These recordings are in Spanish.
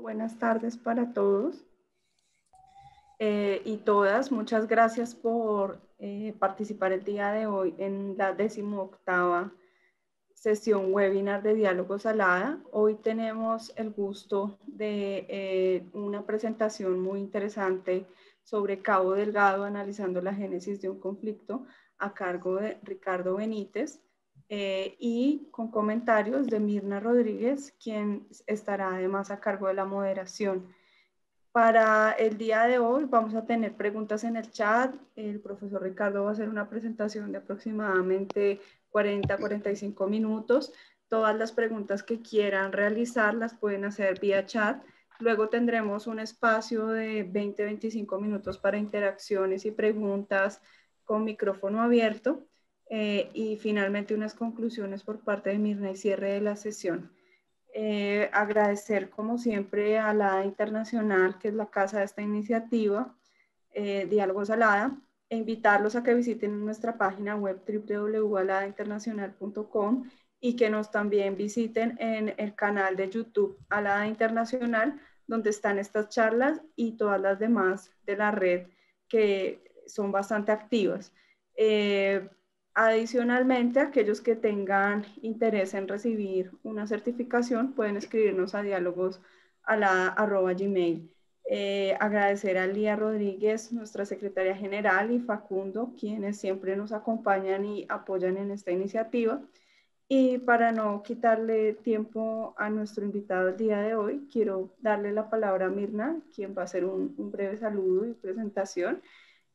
Buenas tardes para todos eh, y todas. Muchas gracias por eh, participar el día de hoy en la decimoctava sesión webinar de Diálogo Salada. Hoy tenemos el gusto de eh, una presentación muy interesante sobre Cabo Delgado, analizando la génesis de un conflicto a cargo de Ricardo Benítez. Eh, y con comentarios de Mirna Rodríguez, quien estará además a cargo de la moderación. Para el día de hoy vamos a tener preguntas en el chat. El profesor Ricardo va a hacer una presentación de aproximadamente 40-45 minutos. Todas las preguntas que quieran realizar las pueden hacer vía chat. Luego tendremos un espacio de 20-25 minutos para interacciones y preguntas con micrófono abierto eh, y finalmente unas conclusiones por parte de Mirna y cierre de la sesión. Eh, agradecer como siempre a la Internacional, que es la casa de esta iniciativa, eh, Diálogo Salada, e invitarlos a que visiten nuestra página web www.aladainternacional.com y que nos también visiten en el canal de YouTube Alada Internacional, donde están estas charlas y todas las demás de la red que son bastante activas. Eh, Adicionalmente, aquellos que tengan interés en recibir una certificación pueden escribirnos a diálogos a la arroba gmail. Eh, agradecer a Lía Rodríguez, nuestra secretaria general, y Facundo, quienes siempre nos acompañan y apoyan en esta iniciativa. Y para no quitarle tiempo a nuestro invitado el día de hoy, quiero darle la palabra a Mirna, quien va a hacer un, breve saludo y presentación,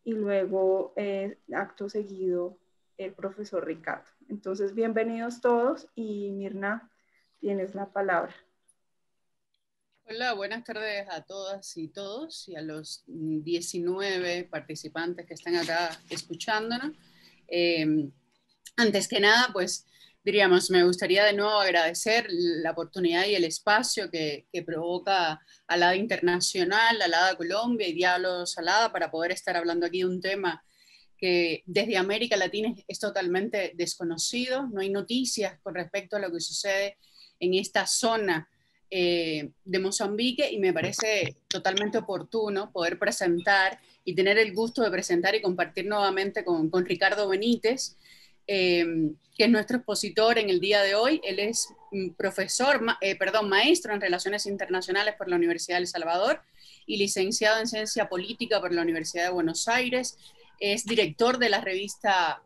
y luego, eh, acto seguido, el profesor Ricardo. Entonces, bienvenidos todos y Mirna, tienes la palabra. Hola, buenas tardes a todas y todos y a los 19 participantes que están acá escuchándonos. Eh, antes que nada, pues diríamos, me gustaría de nuevo agradecer la oportunidad y el espacio que, que provoca Alada Internacional, Alada Colombia y Diálogos Alada para poder estar hablando aquí de un tema desde América Latina es totalmente desconocido, no hay noticias con respecto a lo que sucede en esta zona eh, de Mozambique y me parece totalmente oportuno poder presentar y tener el gusto de presentar y compartir nuevamente con, Ricardo Benítez, eh, que es nuestro expositor en el día de hoy. Él es mm, profesor, eh, perdón, maestro en Relaciones Internacionales por la Universidad del El Salvador y licenciado en Ciencia Política por la Universidad de Buenos Aires, es director de la revista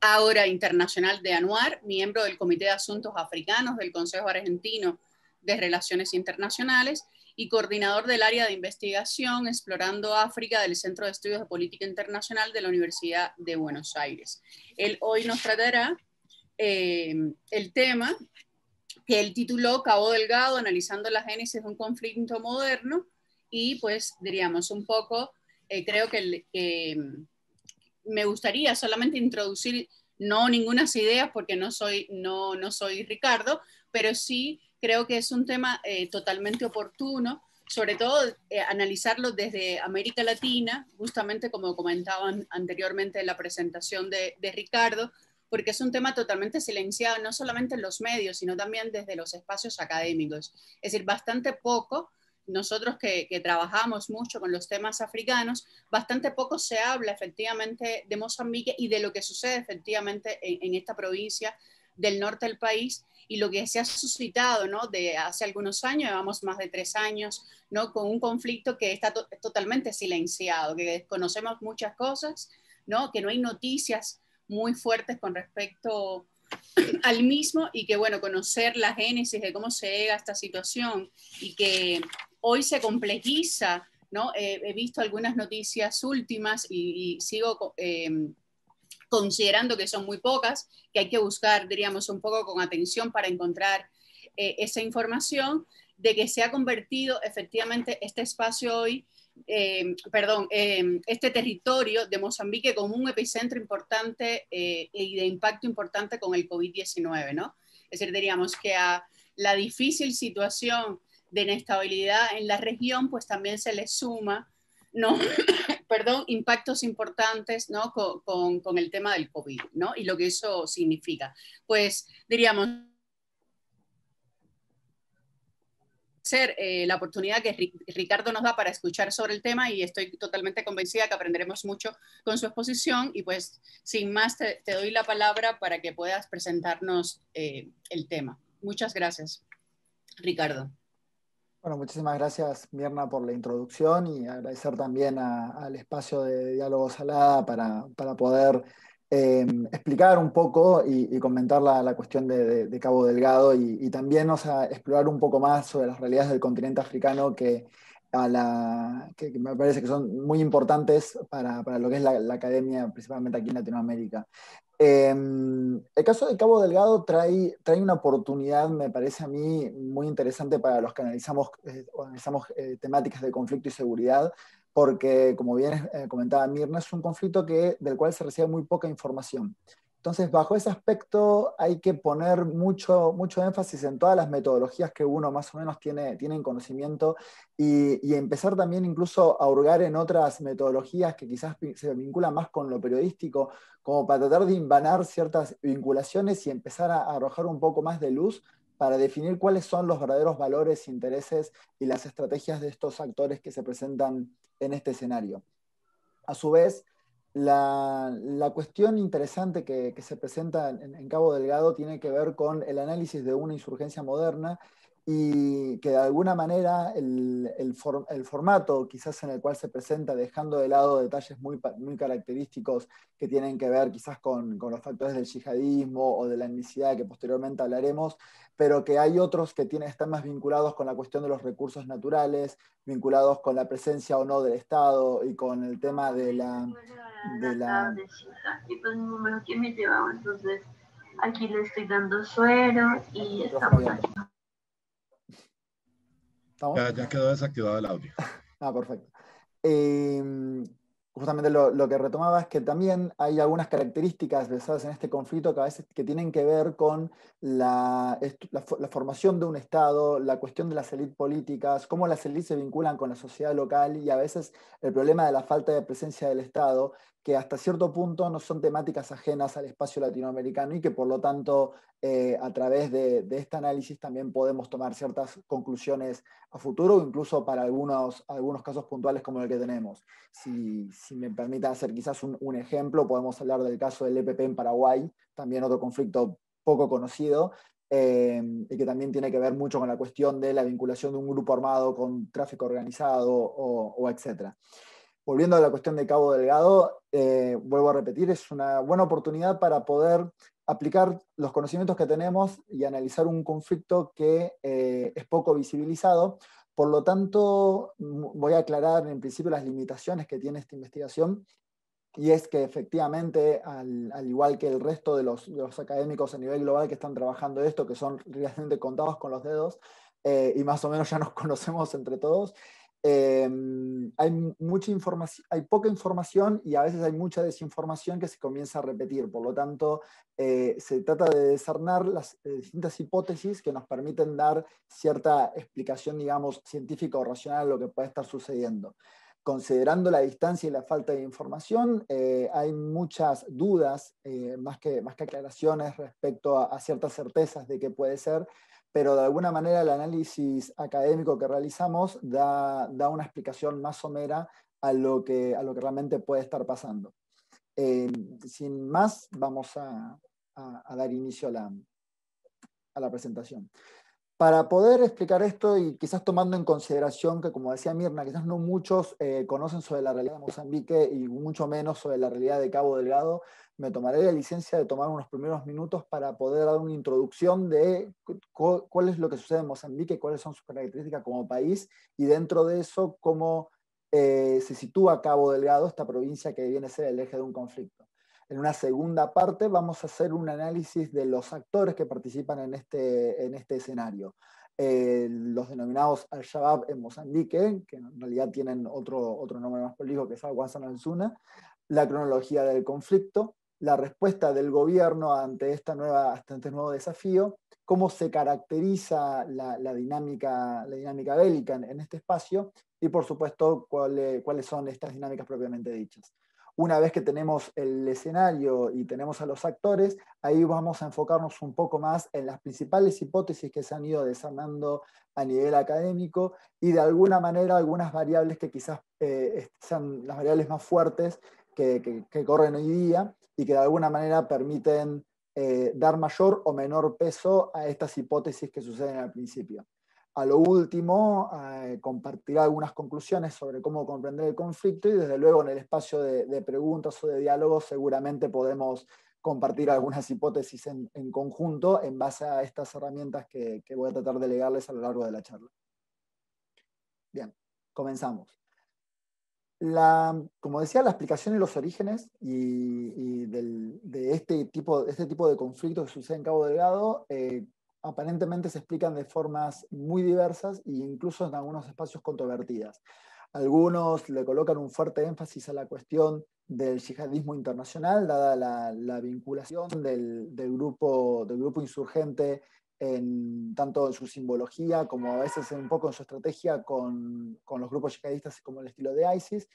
Ahora Internacional de Anuar, miembro del Comité de Asuntos Africanos del Consejo Argentino de Relaciones Internacionales y coordinador del área de investigación Explorando África del Centro de Estudios de Política Internacional de la Universidad de Buenos Aires. Él hoy nos tratará eh, el tema que él tituló Cabo Delgado, analizando la génesis de un conflicto moderno y pues diríamos un poco eh, creo que, mm, me gustaría solamente introducir, no ninguna ideas porque no soy, no, no soy Ricardo, pero sí creo que es un tema eh, totalmente oportuno, sobre todo eh, analizarlo desde América Latina, justamente como comentaban anteriormente en la presentación de, de Ricardo, porque es un tema totalmente silenciado, no solamente en los medios, sino también desde los espacios académicos. Es decir, bastante poco nosotros que, trabajamos mucho con los temas africanos, bastante poco se habla efectivamente de Mozambique y de lo que sucede efectivamente en, esta provincia del norte del país y lo que se ha suscitado ¿no? de hace algunos años, llevamos más de tres años, ¿no? con un conflicto que está totalmente silenciado, que desconocemos muchas cosas, ¿no? que no hay noticias muy fuertes con respecto al mismo y que bueno, conocer la génesis de cómo se llega a esta situación y que hoy se complejiza, ¿no? Eh, he visto algunas noticias últimas y, sigo eh, considerando que son muy pocas, que hay que buscar, diríamos, un poco con atención para encontrar eh, esa información, de que se ha convertido efectivamente este espacio hoy, perdón, este territorio de Mozambique como un epicentro importante y de impacto importante con el COVID-19, ¿no? Es decir, diríamos que a la difícil situación de inestabilidad en la región, pues también se le suma, ¿no? Perdón, impactos importantes, Con, el tema del COVID, Y lo que eso significa. Pues diríamos, ser eh, la oportunidad que Ricardo nos da para escuchar sobre el tema y estoy totalmente convencida que aprenderemos mucho con su exposición y pues sin más te, doy la palabra para que puedas presentarnos eh, el tema. Muchas gracias, Ricardo. Bueno, muchísimas gracias, Mirna, por la introducción y agradecer también al espacio de Diálogo Salada para, poder em, explicar un poco y, comentar la, cuestión de, Cabo Delgado y, también o sea, explorar un poco más sobre las realidades del continente africano que, a la, que, me parece que son muy importantes para, lo que es la, academia, principalmente aquí en Latinoamérica. Em, el caso de Cabo Delgado trae, trae una oportunidad, me parece a mí, muy interesante para los que analizamos, eh, eh, temáticas de conflicto y seguridad, porque, como bien eh, comentaba Mirna, es un conflicto que, del cual se recibe muy poca información. Entonces, bajo ese aspecto hay que poner mucho, mucho énfasis en todas las metodologías que uno más o menos tiene, tienen en conocimiento y, empezar también incluso a hurgar en otras metodologías que quizás se vinculan más con lo periodístico, como para tratar de invanar ciertas vinculaciones y empezar a arrojar un poco más de luz para definir cuáles son los verdaderos valores, intereses y las estrategias de estos actores que se presentan en este escenario. A su vez, la, cuestión interesante que, se presenta en, Cabo Delgado tiene que ver con el análisis de una insurgencia moderna y que de alguna manera el, formato quizás en el cual se presenta, dejando de lado detalles muy, muy característicos que tienen que ver quizás con, los factores del yihadismo o de la etnicidad que posteriormente hablaremos, pero que hay otros que tienen, están más vinculados con la cuestión de los recursos naturales, vinculados con la presencia o no del Estado y con el tema de la... Pues, de la... Pues, entonces aquí le estoy dando suero y estamos ya, quedó desactivado el audio. ah, perfecto. Eh, justamente lo, que retomaba es que también hay algunas características basadas en este conflicto que a veces que tienen que ver con la, la, formación de un Estado, la cuestión de las élites políticas, cómo las élites se vinculan con la sociedad local y a veces el problema de la falta de presencia del Estado, que hasta cierto punto no son temáticas ajenas al espacio latinoamericano y que por lo tanto eh, a través de, este análisis también podemos tomar ciertas conclusiones a futuro incluso para algunos, algunos casos puntuales como el que tenemos. Si, me permita hacer quizás un, ejemplo, podemos hablar del caso del EPP en Paraguay, también otro conflicto poco conocido. Eh, y que también tiene que ver mucho con la cuestión de la vinculación de un grupo armado con tráfico organizado o, etcétera volviendo a la cuestión de Cabo Delgado, eh, vuelvo a repetir, es una buena oportunidad para poder aplicar los conocimientos que tenemos y analizar un conflicto que eh, es poco visibilizado. Por lo tanto, voy a aclarar en principio las limitaciones que tiene esta investigación y es que efectivamente, al, igual que el resto de los, académicos a nivel global que están trabajando esto, que son realmente contados con los dedos eh, y más o menos ya nos conocemos entre todos, Em, hay, mucha información, hay poca información y a veces hay mucha desinformación que se comienza a repetir. Por lo tanto, eh, se trata de desarnar las eh, distintas hipótesis que nos permiten dar cierta explicación, digamos, científica o racional a lo que puede estar sucediendo. Considerando la distancia y la falta de información, eh, hay muchas dudas, más, que, más que aclaraciones respecto a, a ciertas certezas de qué puede ser, pero de alguna manera el análisis académico que realizamos da, una explicación más somera a lo, que, realmente puede estar pasando. Em, sin más, vamos a, dar inicio a la presentación. Para poder explicar esto y quizás tomando en consideración que, como decía Mirna, quizás no muchos eh, conocen sobre la realidad de Mozambique y mucho menos sobre la realidad de Cabo Delgado, me tomaré la licencia de tomar unos primeros minutos para poder dar una introducción de cuál es lo que sucede en Mozambique, cuáles son sus características como país y dentro de eso cómo eh, se sitúa Cabo Delgado, esta provincia que viene a ser el eje de un conflicto. En una segunda parte vamos a hacer un análisis de los actores que participan en este, este escenario. Eh, los denominados Al-Shabaab en Mozambique, que en realidad tienen otro, nombre más político que es al al zuna la cronología del conflicto, la respuesta del gobierno ante, esta nueva, este nuevo desafío, cómo se caracteriza la, dinámica, bélica en, este espacio y, por supuesto, eh, cuáles son estas dinámicas propiamente dichas una vez que tenemos el escenario y tenemos a los actores, ahí vamos a enfocarnos un poco más en las principales hipótesis que se han ido desarmando a nivel académico y de alguna manera algunas variables que quizás eh, sean las variables más fuertes que, corren hoy día y que de alguna manera permiten eh, dar mayor o menor peso a estas hipótesis que suceden al principio a lo último, eh, compartir compartirá algunas conclusiones sobre cómo comprender el conflicto y desde luego en el espacio de, preguntas o de diálogo, seguramente podemos compartir algunas hipótesis en, conjunto en base a estas herramientas que, voy a tratar de legarles a lo largo de la charla. Bien, comenzamos. como decía, la explicación y los orígenes y, de, este tipo, este de este conflictos que sucede en Cabo Delgado eh, aparentemente se explican de formas muy diversas e incluso en algunos espacios controvertidas. Algunos le colocan un fuerte énfasis a la cuestión del yihadismo internacional, dada la, vinculación del, grupo, del grupo insurgente en, tanto en su simbología como a veces un poco en su estrategia con, con los grupos yihadistas como el estilo de ISIS.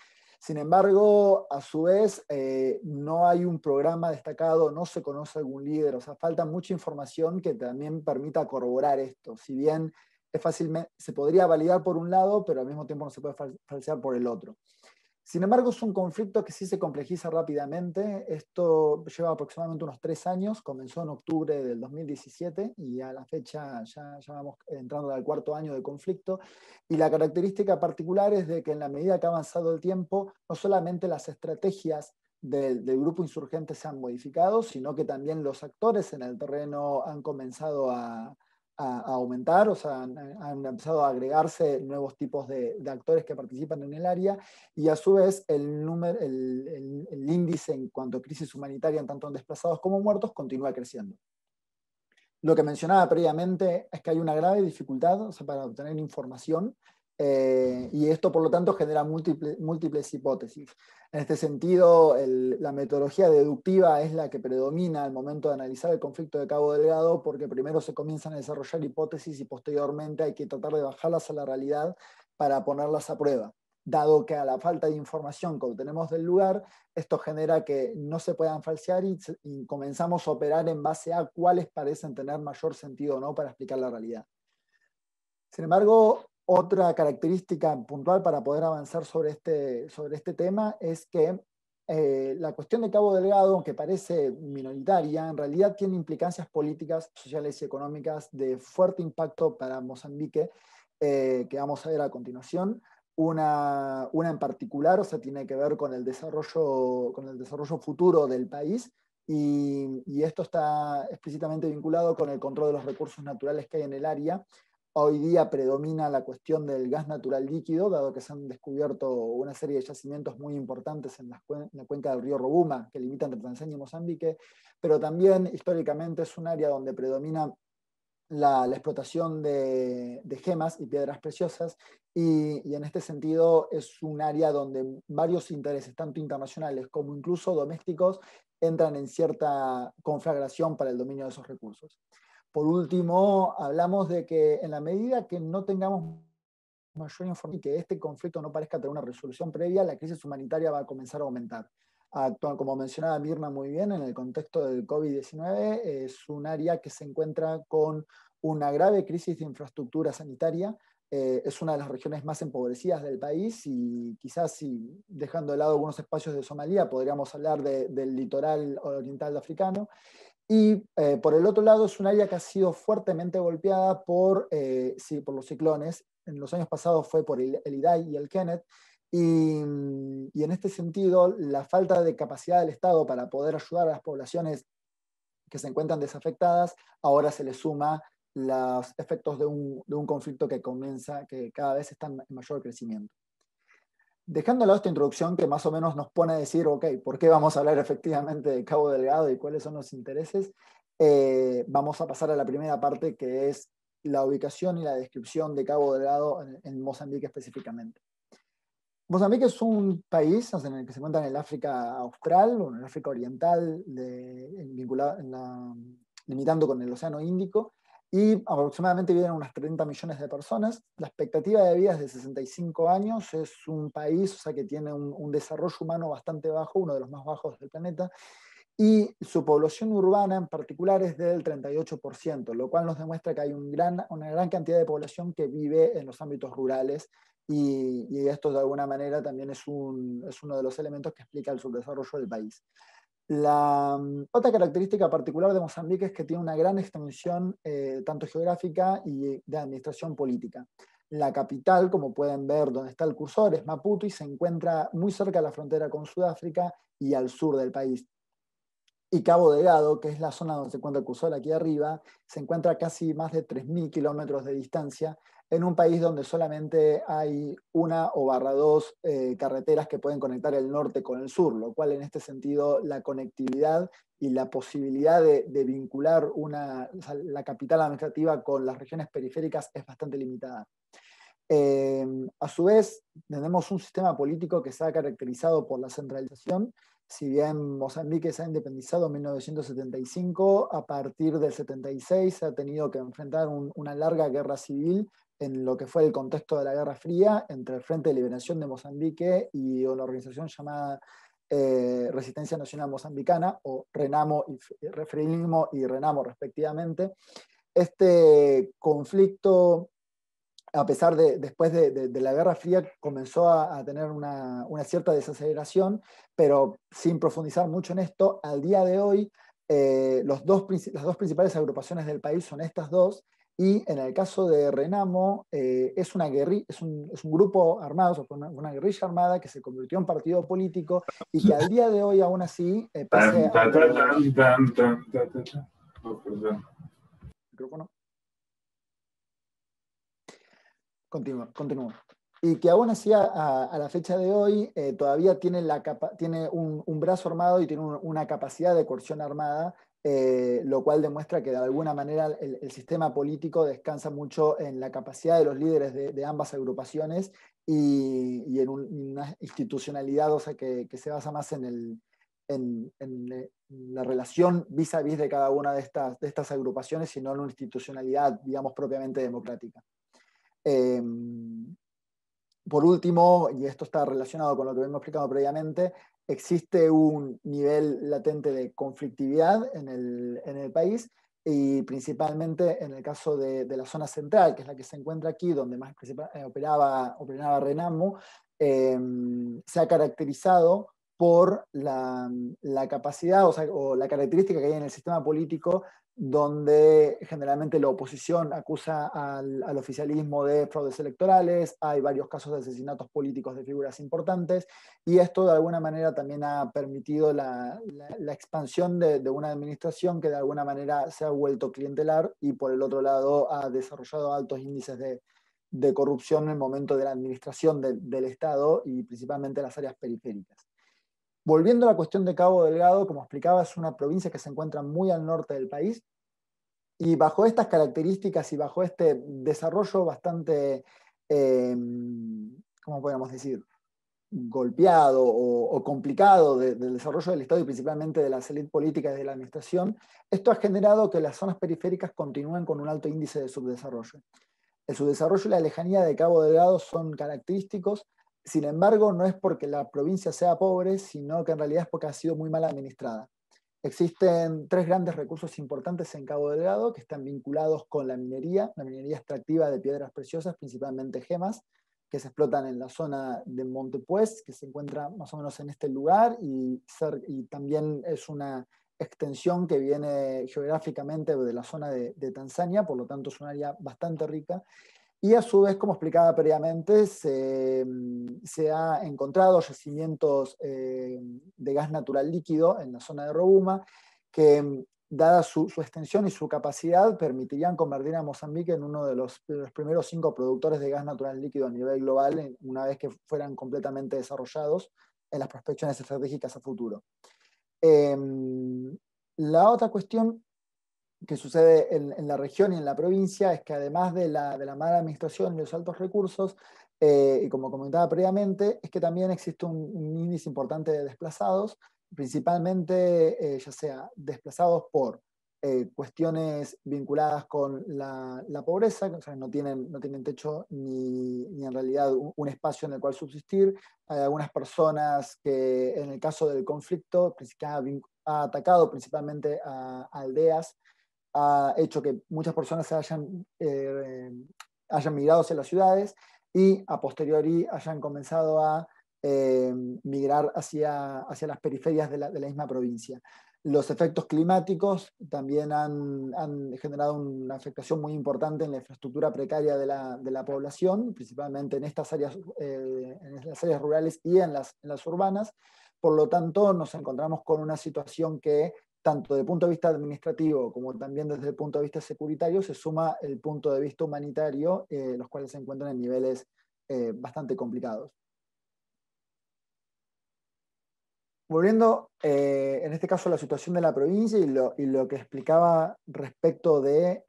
Sin embargo, a su vez, eh, no hay un programa destacado, no se conoce algún líder, o sea, falta mucha información que también permita corroborar esto. Si bien es fácil, se podría validar por un lado, pero al mismo tiempo no se puede falsear por el otro. Sin embargo, es un conflicto que sí se complejiza rápidamente. Esto lleva aproximadamente unos tres años, comenzó en octubre del 2017 y a la fecha ya, estamos vamos entrando al cuarto año de conflicto. Y la característica particular es de que en la medida que ha avanzado el tiempo, no solamente las estrategias del, grupo insurgente se han modificado, sino que también los actores en el terreno han comenzado a, a, aumentar, o sea, han, empezado a agregarse nuevos tipos de, actores que participan en el área y a su vez el, número, el, índice en cuanto a crisis humanitaria, tanto en desplazados como muertos, continúa creciendo. Lo que mencionaba previamente es que hay una grave dificultad sea, para obtener información eh, y esto, por lo tanto, genera múltiples hipótesis. En este sentido, la metodología deductiva es la que predomina al momento de analizar el conflicto de Cabo Delgado, porque primero se comienzan a desarrollar hipótesis y posteriormente hay que tratar de bajarlas a la realidad para ponerlas a prueba. Dado que a la falta de información que obtenemos del lugar, esto genera que no se puedan falsear y, y comenzamos a operar en base a cuáles parecen tener mayor sentido o no para explicar la realidad. Sin embargo, otra característica puntual para poder avanzar sobre este, sobre este tema es que eh, la cuestión de Cabo Delgado, aunque parece minoritaria, en realidad tiene implicancias políticas, sociales y económicas de fuerte impacto para Mozambique, eh, que vamos a ver a continuación. Una, una, en particular, o sea, tiene que ver con el desarrollo, con el desarrollo futuro del país y, y esto está explícitamente vinculado con el control de los recursos naturales que hay en el área Hoy día predomina la cuestión del gas natural líquido, dado que se han descubierto una serie de yacimientos muy importantes en la, cuenca del río Robuma, que limita entre Tanzania y Mozambique, pero también históricamente es un área donde predomina la, explotación de, gemas y piedras preciosas, y en este sentido es un área donde varios intereses, tanto internacionales como incluso domésticos, entran en cierta conflagración para el dominio de esos recursos. Por último, hablamos de que en la medida que no tengamos mayor información y que este conflicto no parezca tener una resolución previa, la crisis humanitaria va a comenzar a aumentar. Actual, como mencionaba Mirna muy bien, en el contexto del COVID-19 es un área que se encuentra con una grave crisis de infraestructura sanitaria. Eh, es una de las regiones más empobrecidas del país y quizás si dejando de lado algunos espacios de Somalia podríamos hablar del litoral oriental africano. Y eh, por el otro lado es un área que ha sido fuertemente golpeada por, eh, los ciclones. En los años pasados fue por el, IDAI y el Kenneth. Y, en este sentido, la falta de capacidad del Estado para poder ayudar a las poblaciones que se encuentran desafectadas, ahora se le suma los efectos de un, de un conflicto que comienza, que cada vez está en mayor crecimiento dejando a lado esta introducción que más o menos nos pone a decir, ok, ¿por qué vamos a hablar efectivamente de Cabo Delgado y cuáles son los intereses? Eh, vamos a pasar a la primera parte que es la ubicación y la descripción de Cabo Delgado en, Mozambique específicamente. Mozambique es un país en el que se encuentra en el África Austral o en el África Oriental, limitando con el Océano Índico, y aproximadamente viven unas 30 millones de personas. La expectativa de vida es de 65 años, es un país o sea, que tiene un, desarrollo humano bastante bajo, uno de los más bajos del planeta, y su población urbana en particular es del 38%, lo cual nos demuestra que hay una gran cantidad de población que vive en los ámbitos rurales. Y, esto de alguna manera también es, es uno de los elementos que explica el subdesarrollo del país. La mm, otra característica particular de Mozambique es que tiene una gran extensión eh, tanto geográfica y de administración política. La capital, como pueden ver donde está el cursor, es Maputo y se encuentra muy cerca de la frontera con Sudáfrica y al sur del país. Y Cabo Delgado, que es la zona donde se encuentra el cursor aquí arriba, se encuentra a casi más de 3.000 kilómetros de distancia en un país donde solamente hay una o barra dos eh, carreteras que pueden conectar el norte con el sur, lo cual en este sentido la conectividad y la posibilidad de, vincular una, la capital administrativa con las regiones periféricas es bastante limitada. Eh, a su vez, tenemos un sistema político que se ha caracterizado por la centralización, si bien Mozambique se ha independizado en 1975, a partir del 76 se ha tenido que enfrentar una larga guerra civil en lo que fue el contexto de la Guerra Fría entre el Frente de Liberación de Mozambique y una organización llamada eh, Resistencia Nacional Mozambicana, o Renamo y, y Renamo respectivamente. Este conflicto, a pesar de, después de, la Guerra Fría, comenzó a, tener una, cierta desaceleración, pero sin profundizar mucho en esto, al día de hoy eh, las dos principales agrupaciones del país son estas dos, y en el caso de Renamo, eh, es, una es, un, grupo armado, una, una, guerrilla armada que se convirtió en partido político y que al día de hoy aún así... Eh, a... Continúa, continúa. Y que aún así, a, la fecha de hoy, eh, todavía tiene, la tiene un, brazo armado y tiene una capacidad de coerción armada eh, lo cual demuestra que de alguna manera el, sistema político descansa mucho en la capacidad de los líderes de, ambas agrupaciones y, en una institucionalidad, o sea, que, se basa más en, la relación vis a vis de cada una de estas, agrupaciones y no en una institucionalidad, digamos, propiamente democrática. Em, por último, y esto está relacionado con lo que hemos explicado previamente, existe un nivel latente de conflictividad en el, país y principalmente en el caso de, la zona central, que es la que se encuentra aquí, donde más eh, operaba, operaba Renamo, em, se ha caracterizado por la, capacidad o, la característica que hay en el sistema político donde generalmente la oposición acusa al, oficialismo de fraudes electorales, hay varios casos de asesinatos políticos de figuras importantes, y esto de alguna manera también ha permitido la, expansión de, una administración que de alguna manera se ha vuelto clientelar y por el otro lado ha desarrollado altos índices de, corrupción en el momento de la administración del Estado y principalmente en las áreas periféricas. Volviendo a la cuestión de Cabo Delgado, como explicaba, es una provincia que se encuentra muy al norte del país y bajo estas características y bajo este desarrollo bastante, em, ¿cómo podríamos decir?, golpeado o, complicado del desarrollo del Estado y principalmente de la élites política y de la administración, esto ha generado que las zonas periféricas continúen con un alto índice de subdesarrollo. El subdesarrollo y la lejanía de Cabo Delgado son característicos sin embargo, no es porque la provincia sea pobre, sino que en realidad es porque ha sido muy mal administrada. Existen tres grandes recursos importantes en Cabo Delgado que están vinculados con la minería, la minería extractiva de piedras preciosas, principalmente gemas, que se explotan en la zona de Montepuez, que se encuentra más o menos en este lugar y, también es una extensión que viene geográficamente de la zona de, de, Tanzania, por lo tanto es un área bastante rica, y a su vez, como explicaba previamente, se, mm, se ha encontrado yacimientos eh, de gas natural líquido en la zona de Robuma, que mm, dada su, extensión y su capacidad, permitirían convertir a Mozambique en uno de los, primeros cinco productores de gas natural líquido a nivel global una vez que fueran completamente desarrollados en las prospecciones estratégicas a futuro. Em, la otra cuestión que sucede en, la región y en la provincia es que además de la, mala administración y los altos recursos, eh, y como comentaba previamente, es que también existe un, índice importante de desplazados, principalmente eh, ya sea desplazados por eh, cuestiones vinculadas con la, pobreza, que no, tienen, no tienen techo ni, en realidad un, espacio en el cual subsistir. Hay algunas personas que en el caso del conflicto ha, atacado principalmente a aldeas ha hecho que muchas personas se hayan, eh, hayan migrado hacia las ciudades y a posteriori hayan comenzado a eh, migrar hacia, hacia las periferias de la, de la, misma provincia. Los efectos climáticos también han, han, generado una afectación muy importante en la infraestructura precaria de la, de la población, principalmente en estas áreas, eh, en las áreas rurales y en las, en las urbanas. Por lo tanto, nos encontramos con una situación que tanto desde el punto de vista administrativo como también desde el punto de vista securitario, se suma el punto de vista humanitario, eh, los cuales se encuentran en niveles eh, bastante complicados. volviendo eh, en este caso a la situación de la provincia y lo, que explicaba respecto de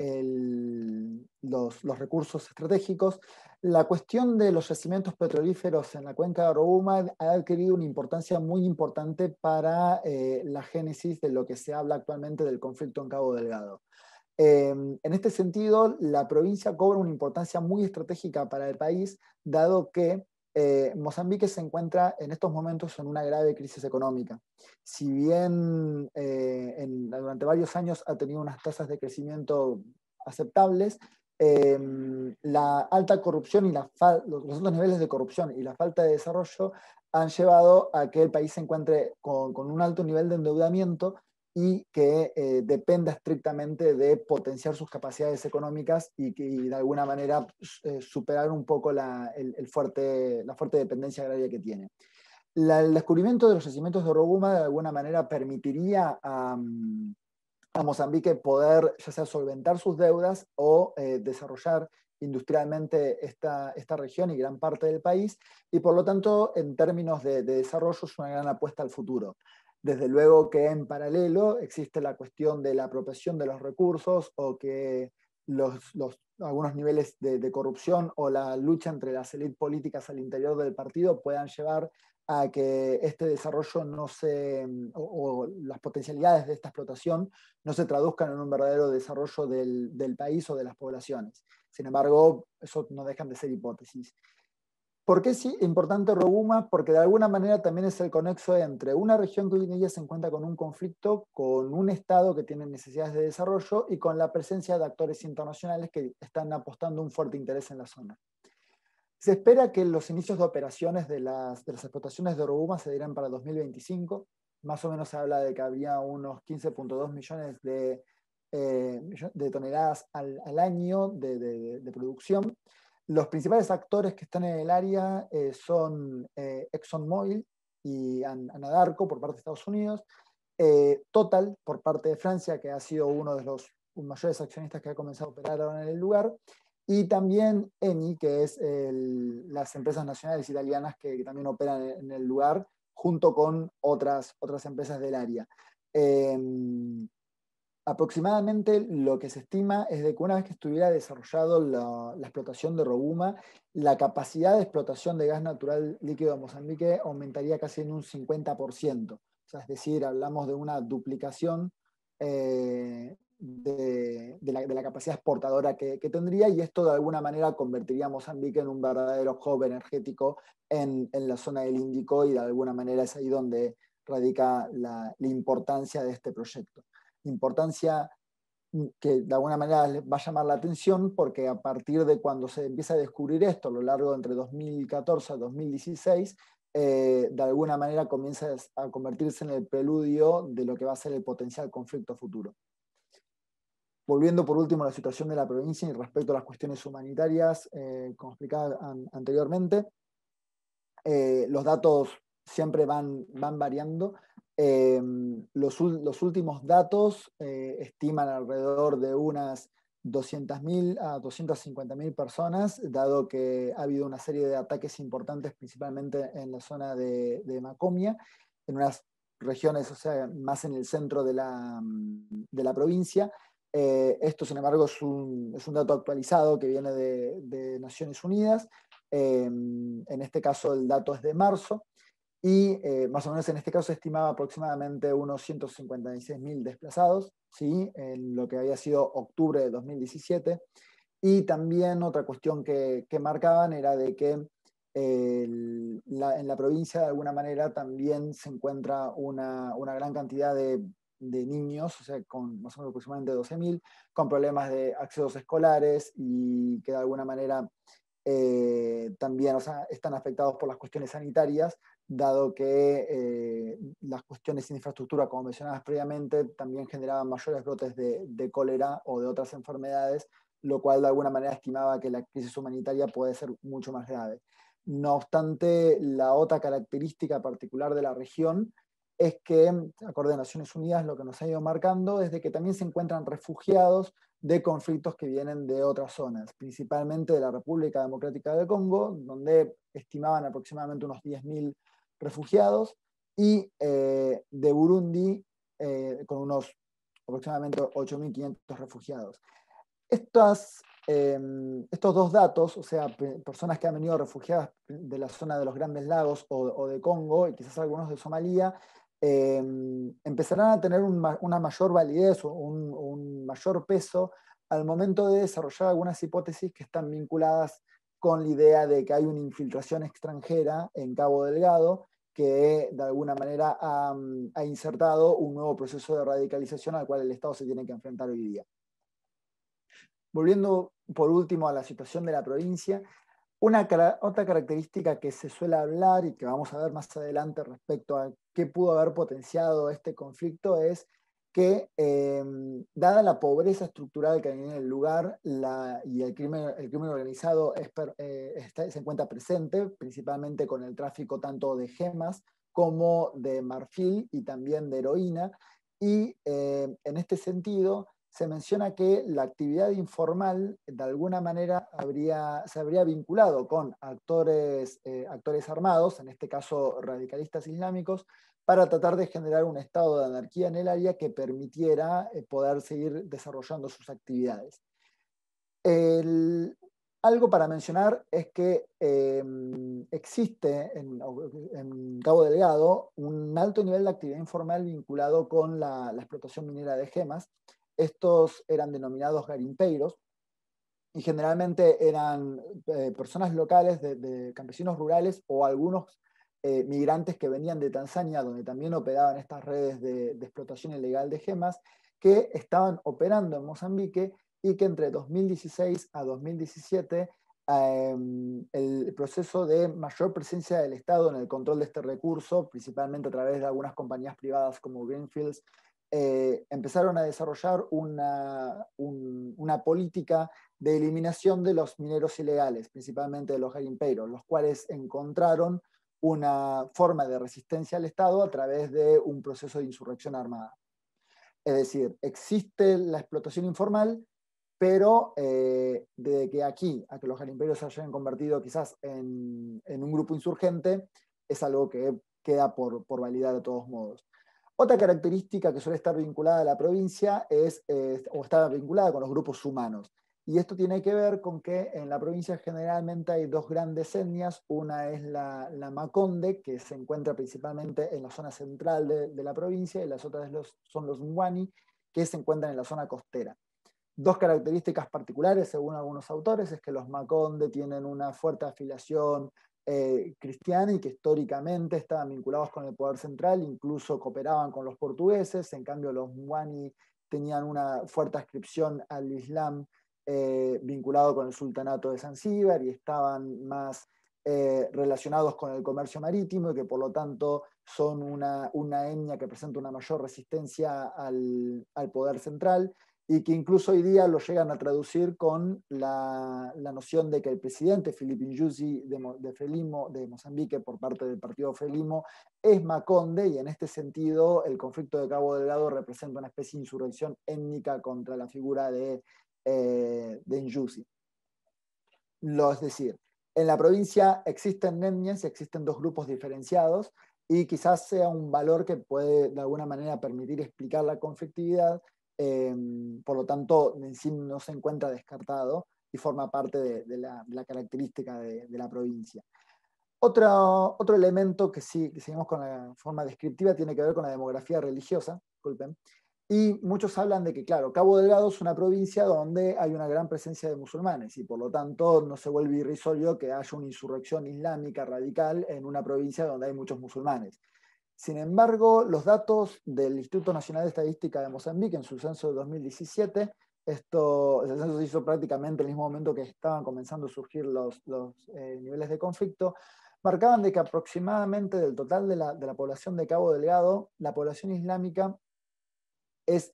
los, recursos estratégicos, la cuestión de los yacimientos petrolíferos en la cuenca de Aroguma ha adquirido una importancia muy importante para eh, la génesis de lo que se habla actualmente del conflicto en Cabo Delgado. Em, en este sentido, la provincia cobra una importancia muy estratégica para el país, dado que eh, Mozambique se encuentra en estos momentos en una grave crisis económica. Si bien eh, durante varios años ha tenido unas tasas de crecimiento aceptables, eh, la alta corrupción y los altos niveles de corrupción y la falta de desarrollo han llevado a que el país se encuentre con un alto nivel de endeudamiento y que eh, dependa estrictamente de potenciar sus capacidades económicas y, que, de alguna manera eh, superar un poco la, el, fuerte, la fuerte dependencia agraria que tiene. el descubrimiento de los yacimientos de roguma de alguna manera permitiría mm, a, Mozambique poder ya sea solventar sus deudas o eh, desarrollar industrialmente esta, esta, región y gran parte del país, y por lo tanto, en términos de desarrollo, es una gran apuesta al futuro. Desde luego que en paralelo existe la cuestión de la apropiación de los recursos o que algunos niveles de, corrupción o la lucha entre las élites políticas al interior del partido puedan llevar a que este desarrollo no se, o, las potencialidades de esta explotación no se traduzcan en un verdadero desarrollo del, del país o de las poblaciones. Sin embargo, eso no dejan de ser hipótesis. ¿Por qué es importante Robuma? Porque de alguna manera también es el conexo entre una región que hoy en día se encuentra con un conflicto, con un Estado que tiene necesidades de desarrollo y con la presencia de actores internacionales que están apostando un fuerte interés en la zona. Se espera que los inicios de operaciones de las, explotaciones de Robuma se dirán para 2025. Más o menos se habla de que habría unos 15.2 millones eh, de, toneladas al, año de producción los principales actores que están en el área eh, son eh, ExxonMobil y Anadarko por parte de Estados Unidos, eh, Total por parte de Francia, que ha sido uno de los mayores accionistas que ha comenzado a operar ahora en el lugar, y también ENI, que es las empresas nacionales italianas que, también operan en el lugar, junto con otras, otras empresas del área. Em, aproximadamente lo que se estima es de que una vez que estuviera desarrollado la, explotación de Robuma, la capacidad de explotación de gas natural líquido de Mozambique aumentaría casi en un 50%. es decir, hablamos de una duplicación eh, de, la, capacidad exportadora que, tendría y esto de alguna manera convertiría a Mozambique en un verdadero hub energético en, la zona del Índico y de alguna manera es ahí donde radica la importancia de este proyecto importancia que de alguna manera va a llamar la atención porque a partir de cuando se empieza a descubrir esto, a lo largo de entre 2014 a 2016, eh, de alguna manera comienza a convertirse en el preludio de lo que va a ser el potencial conflicto futuro. Volviendo por último a la situación de la provincia y respecto a las cuestiones humanitarias, eh, como explicaba anteriormente, eh, los datos siempre van, van variando. Em, los, últimos datos eh, estiman alrededor de unas 200.000 a 250.000 personas, dado que ha habido una serie de ataques importantes, principalmente en la zona de, Macomia, en unas regiones, o sea, más en el centro de la, mm, provincia. Eh, esto, sin embargo, es un, dato actualizado que viene de Naciones Unidas. Em, en este caso, el dato es de marzo y eh, más o menos en este caso se estimaba aproximadamente unos 156.000 desplazados, ¿sí? en lo que había sido octubre de 2017. Y también otra cuestión que, marcaban era de que eh, en la provincia de alguna manera también se encuentra una, gran cantidad de, de, niños, o sea, con más o menos aproximadamente 12.000, con problemas de accesos escolares y que de alguna manera eh, también están afectados por las cuestiones sanitarias, dado que eh, las cuestiones de infraestructura, como mencionabas previamente, también generaban mayores brotes de, cólera o de otras enfermedades, lo cual de alguna manera estimaba que la crisis humanitaria puede ser mucho más grave. No obstante, la otra característica particular de la región es que, acorde a Naciones Unidas, lo que nos ha ido marcando es que también se encuentran refugiados de conflictos que vienen de otras zonas, principalmente de la República Democrática del Congo, donde estimaban aproximadamente unos 10.000 refugiados, y eh, de Burundi, eh, con unos aproximadamente 8.500 refugiados. Em, estos dos datos, o sea, personas que han venido refugiadas de la zona de los Grandes Lagos o, o de Congo, y quizás algunos de Somalia, Em, empezarán a tener una mayor validez, un, un mayor peso al momento de desarrollar algunas hipótesis que están vinculadas con la idea de que hay una infiltración extranjera en Cabo Delgado que de alguna manera ha, insertado un nuevo proceso de radicalización al cual el Estado se tiene que enfrentar hoy día. Volviendo por último a la situación de la provincia, otra característica que se suele hablar y que vamos a ver más adelante respecto a qué pudo haber potenciado este conflicto es que, em, dada la pobreza estructural que hay en el lugar y el crimen, organizado eh, se encuentra presente, principalmente con el tráfico tanto de gemas como de marfil y también de heroína, y em, en este sentido, se menciona que la actividad informal de alguna manera habría, se habría vinculado con actores, eh, actores armados, en este caso radicalistas islámicos, para tratar de generar un estado de anarquía en el área que permitiera eh, poder seguir desarrollando sus actividades. algo para mencionar es que em, existe en, Cabo Delgado un alto nivel de actividad informal vinculado con la explotación minera de gemas, estos eran denominados garimpeiros y generalmente eran eh, personas locales de, campesinos rurales o algunos eh, migrantes que venían de Tanzania, donde también operaban estas redes de, explotación ilegal de gemas, que estaban operando en Mozambique y que entre 2016 a 2017 em, el proceso de mayor presencia del Estado en el control de este recurso, principalmente a través de algunas compañías privadas como Greenfields eh, empezaron a desarrollar una, política de eliminación de los mineros ilegales, principalmente de los garimperos, los cuales encontraron una forma de resistencia al Estado a través de un proceso de insurrección armada. Es decir, existe la explotación informal, pero desde eh, de que aquí, a que los garimperos se hayan convertido quizás en, un grupo insurgente, es algo que queda por, por validar de todos modos. Otra característica que suele estar vinculada a la provincia es, eh, o está vinculada con los grupos humanos. Y esto tiene que ver con que en la provincia generalmente hay dos grandes etnias. Una es la, Maconde, que se encuentra principalmente en la zona central de, la provincia, y las otras son los Nguani, que se encuentran en la zona costera. Dos características particulares, según algunos autores, es que los Maconde tienen una fuerte afiliación eh, cristiana y que históricamente estaban vinculados con el poder central, incluso cooperaban con los portugueses, en cambio los muani tenían una fuerte ascripción al Islam eh, vinculado con el sultanato de Zanzíbar y estaban más eh, relacionados con el comercio marítimo y que por lo tanto son una, etnia que presenta una mayor resistencia al poder central y que incluso hoy día lo llegan a traducir con la, noción de que el presidente Filipe Yusi de, de Mozambique, por parte del partido Felimo es Maconde, y en este sentido el conflicto de Cabo Delgado representa una especie de insurrección étnica contra la figura de, eh, de Lo, es decir, en la provincia existen etnias, existen dos grupos diferenciados, y quizás sea un valor que puede de alguna manera permitir explicar la conflictividad, Em, por lo tanto, en sí no se encuentra descartado y forma parte de, la, característica de, la provincia. Otro, otro elemento que sí, seguimos con la forma descriptiva, tiene que ver con la demografía religiosa, y muchos hablan de que, claro, Cabo Delgado es una provincia donde hay una gran presencia de musulmanes y por lo tanto no se vuelve irrisorio que haya una insurrección islámica radical en una provincia donde hay muchos musulmanes. Sin embargo, los datos del Instituto Nacional de Estadística de Mozambique en su censo de 2017, esto, el censo se hizo prácticamente en el mismo momento que estaban comenzando a surgir los, eh, niveles de conflicto, marcaban de que aproximadamente del total de la, población de Cabo Delgado, la población islámica es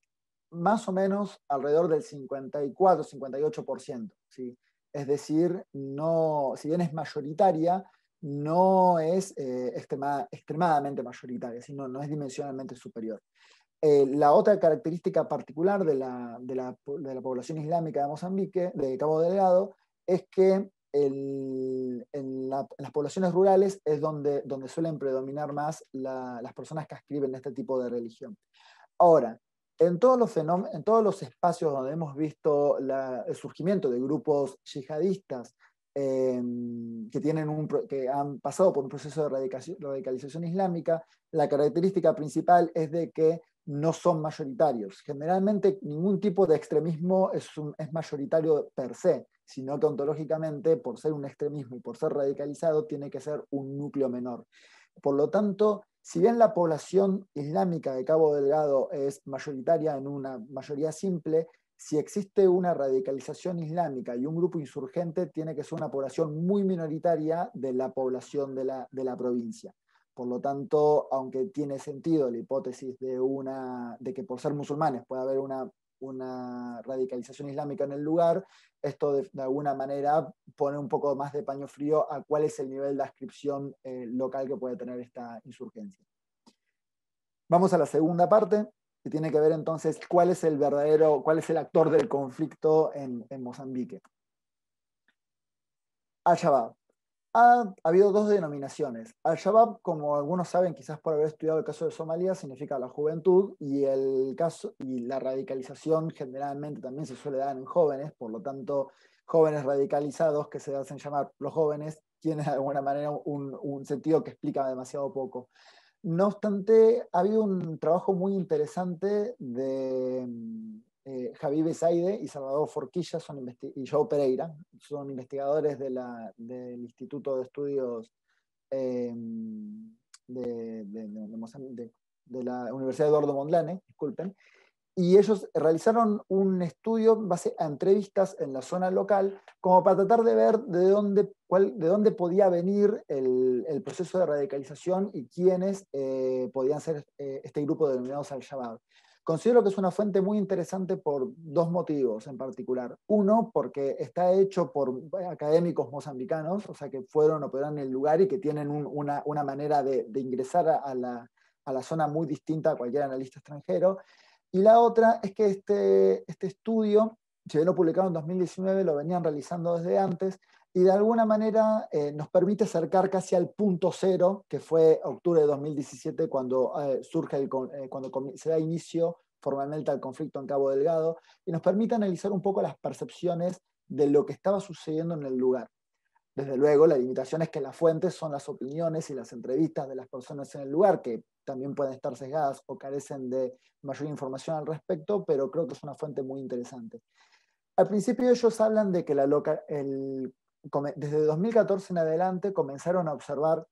más o menos alrededor del 54-58%. Es decir, no, si bien es mayoritaria, no es eh, extremadamente mayoritaria, sino no es dimensionalmente superior. Eh, la otra característica particular de la, población islámica de Mozambique, de Cabo Delgado, es que en, las poblaciones rurales es donde, suelen predominar más las personas que escriben este tipo de religión. Ahora, en todos los espacios donde hemos visto el surgimiento de grupos yihadistas, Em, que, tienen que han pasado por un proceso de radicalización islámica, la característica principal es de que no son mayoritarios. Generalmente ningún tipo de extremismo es, es mayoritario per se, sino que ontológicamente, por ser un extremismo y por ser radicalizado, tiene que ser un núcleo menor. Por lo tanto, si bien la población islámica de Cabo Delgado es mayoritaria en una mayoría simple, si existe una radicalización islámica y un grupo insurgente, tiene que ser una población muy minoritaria de la población de la, provincia. Por lo tanto, aunque tiene sentido la hipótesis de, una, de que por ser musulmanes puede haber una, radicalización islámica en el lugar, esto de, alguna manera pone un poco más de paño frío a cuál es el nivel de ascripción eh, local que puede tener esta insurgencia. Vamos a la segunda parte que tiene que ver entonces cuál es el verdadero, cuál es el actor del conflicto en, Mozambique. Al-Shabaab. Ha, habido dos denominaciones. Al-Shabaab, como algunos saben, quizás por haber estudiado el caso de Somalia, significa la juventud y, el caso, y la radicalización generalmente también se suele dar en jóvenes, por lo tanto, jóvenes radicalizados que se hacen llamar los jóvenes tiene de alguna manera un sentido que explica demasiado poco. No obstante, ha habido un trabajo muy interesante de mm, eh, Javi Besaide y Salvador Forquilla son y Joe Pereira, son investigadores del Instituto de Estudios eh, de, la Universidad de Eduardo Mondlane, disculpen, y ellos realizaron un estudio en base a entrevistas en la zona local, como para tratar de ver de dónde, cuál, de dónde podía venir el, proceso de radicalización y quiénes eh, podían ser eh, este grupo denominado al-Shabaab. Considero que es una fuente muy interesante por dos motivos en particular. Uno, porque está hecho por académicos mozambicanos, o sea, que fueron, operaron en el lugar y que tienen una, manera de, ingresar a la zona muy distinta a cualquier analista extranjero. Y la otra es que este, este estudio, se bien lo publicado en 2019, lo venían realizando desde antes, y de alguna manera eh, nos permite acercar casi al punto cero, que fue octubre de 2017, cuando eh, surge el, eh, cuando se da inicio formalmente al conflicto en Cabo Delgado, y nos permite analizar un poco las percepciones de lo que estaba sucediendo en el lugar. Desde luego, la limitación es que las fuentes son las opiniones y las entrevistas de las personas en el lugar, que también pueden estar sesgadas o carecen de mayor información al respecto, pero creo que es una fuente muy interesante. Al principio ellos hablan de que desde 2014 en adelante comenzaron a observar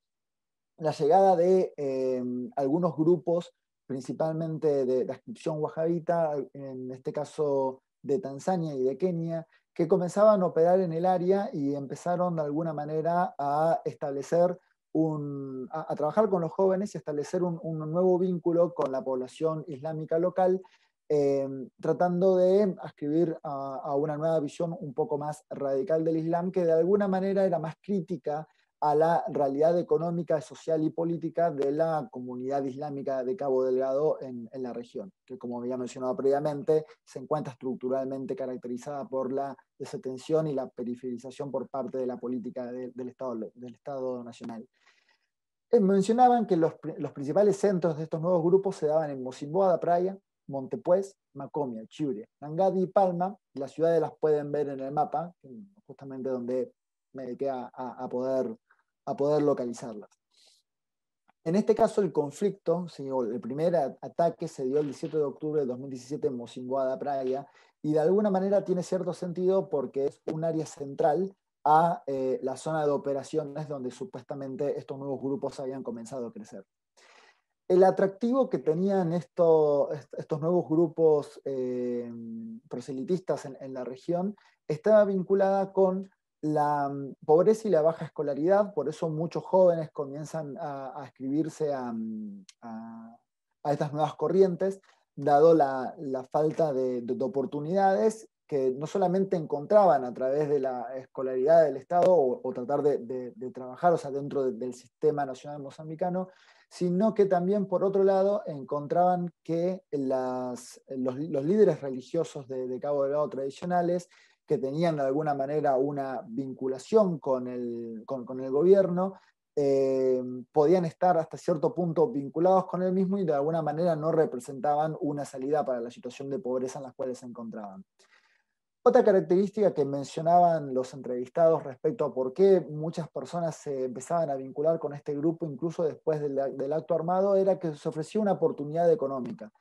la llegada de eh, algunos grupos, principalmente de la inscripción wahabita, en este caso de Tanzania y de Kenia, que comenzaban a operar en el área y empezaron de alguna manera a establecer un, a, trabajar con los jóvenes y establecer un, nuevo vínculo con la población islámica local, em, tratando de ascribir a, una nueva visión un poco más radical del Islam, que de alguna manera era más crítica a la realidad económica, social y política de la comunidad islámica de Cabo Delgado en, en, la región, que como había mencionado previamente, se encuentra estructuralmente caracterizada por la desatención y la periferización por parte de la política del, Estado, Nacional. Eh, mencionaban que los, principales centros de estos nuevos grupos se daban en Mocimboa Praia, Montepuez, Macomia, Chiure, Nangadi y Palma, y las ciudades las pueden ver en el mapa, justamente donde me dediqué a poder a poder localizarlas. En este caso, el conflicto, el primer ataque se dio el 17 de octubre de 2017 en Mosinguada Praia, y de alguna manera tiene cierto sentido porque es un área central a eh, la zona de operaciones donde supuestamente estos nuevos grupos habían comenzado a crecer. El atractivo que tenían estos nuevos grupos eh, proselitistas en, en la región estaba vinculada con la mm, pobreza y la baja escolaridad, por eso muchos jóvenes comienzan a, a escribirse a, mm, estas nuevas corrientes, dado la, falta de, oportunidades que no solamente encontraban a través de la escolaridad del Estado o, tratar de, trabajar, o sea, dentro del sistema nacional mozambicano, sino que también, por otro lado, encontraban que los, líderes religiosos de, Cabo Delgado tradicionales que tenían de alguna manera una vinculación con el, gobierno, eh, podían estar hasta cierto punto vinculados con el mismo y de alguna manera no representaban una salida para la situación de pobreza en la cual se encontraban. Otra característica que mencionaban los entrevistados respecto a por qué muchas personas se empezaban a vincular con este grupo incluso después del acto armado era que se ofrecía una oportunidad económica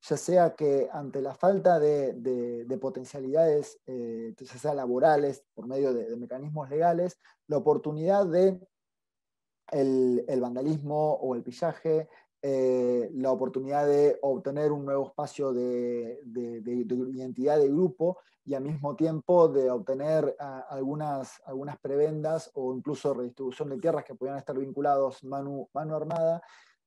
ya sea que ante la falta de, potencialidades, eh, ya sea laborales, por medio de, mecanismos legales, la oportunidad de el, vandalismo o el pillaje, eh, la oportunidad de obtener un nuevo espacio de, identidad de grupo y al mismo tiempo de obtener ah, algunas, algunas prebendas o incluso redistribución de tierras que podían estar vinculados mano, mano armada,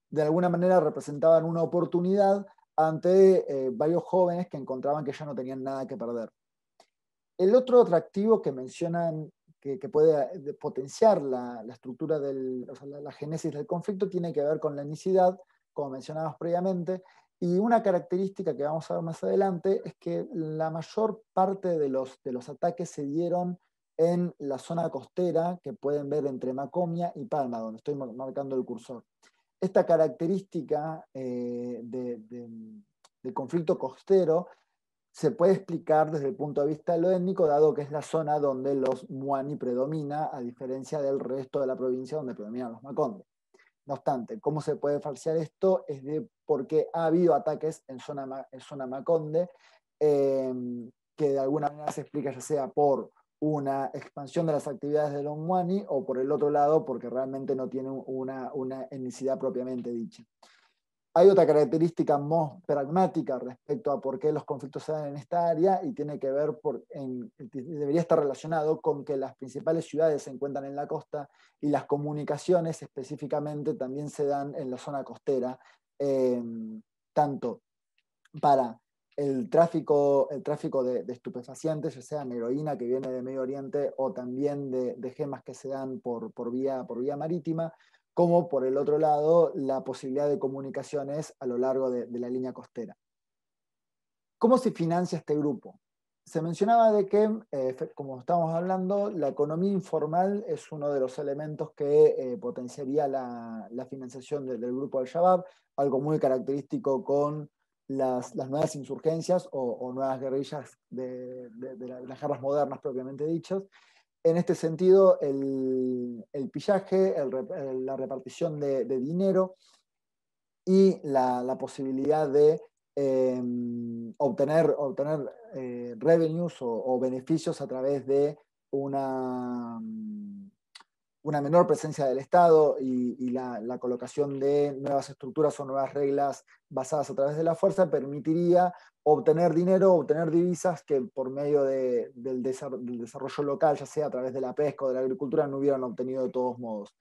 de alguna manera representaban una oportunidad ante eh, varios jóvenes que encontraban que ya no tenían nada que perder. El otro atractivo que mencionan que, puede eh, potenciar la, estructura, del, la, génesis del conflicto tiene que ver con la inicidad, como mencionábamos previamente, y una característica que vamos a ver más adelante es que la mayor parte de los, de los ataques se dieron en la zona costera que pueden ver entre Macomia y Palma, donde estoy marcando el cursor esta característica eh, de, conflicto costero se puede explicar desde el punto de vista de lo étnico, dado que es la zona donde los muani predomina, a diferencia del resto de la provincia donde predominan los macondes. No obstante, cómo se puede falsear esto es de porque ha habido ataques en zona, en zona maconde, eh, que de alguna manera se explica ya sea por una expansión de las actividades de Longwani, o por el otro lado porque realmente no tiene una, etnicidad propiamente dicha. Hay otra característica más pragmática respecto a por qué los conflictos se dan en esta área y tiene que ver, por, debería estar relacionado con que las principales ciudades se encuentran en la costa y las comunicaciones específicamente también se dan en la zona costera, eh, tanto para el tráfico, el tráfico de, estupefacientes, ya sea heroína que viene de Medio Oriente o también de, gemas que se dan por, por, vía, por vía marítima, como por el otro lado la posibilidad de comunicaciones a lo largo de, la línea costera. ¿Cómo se financia este grupo? Se mencionaba de que, eh, como estamos hablando, la economía informal es uno de los elementos que eh, potenciaría la, financiación del, del grupo al-Shabaab, algo muy característico con las, nuevas insurgencias o, nuevas guerrillas de, las guerras modernas propiamente dichas. En este sentido, el, pillaje, la repartición de, dinero y la, posibilidad de em, obtener, obtener eh, revenues o, beneficios a través de una, una menor presencia del Estado y, la, colocación de nuevas estructuras o nuevas reglas basadas a través de la fuerza permitiría obtener dinero, obtener divisas que por medio del, desarrollo local, ya sea a través de la pesca o de la agricultura, no hubieran obtenido de todos modos.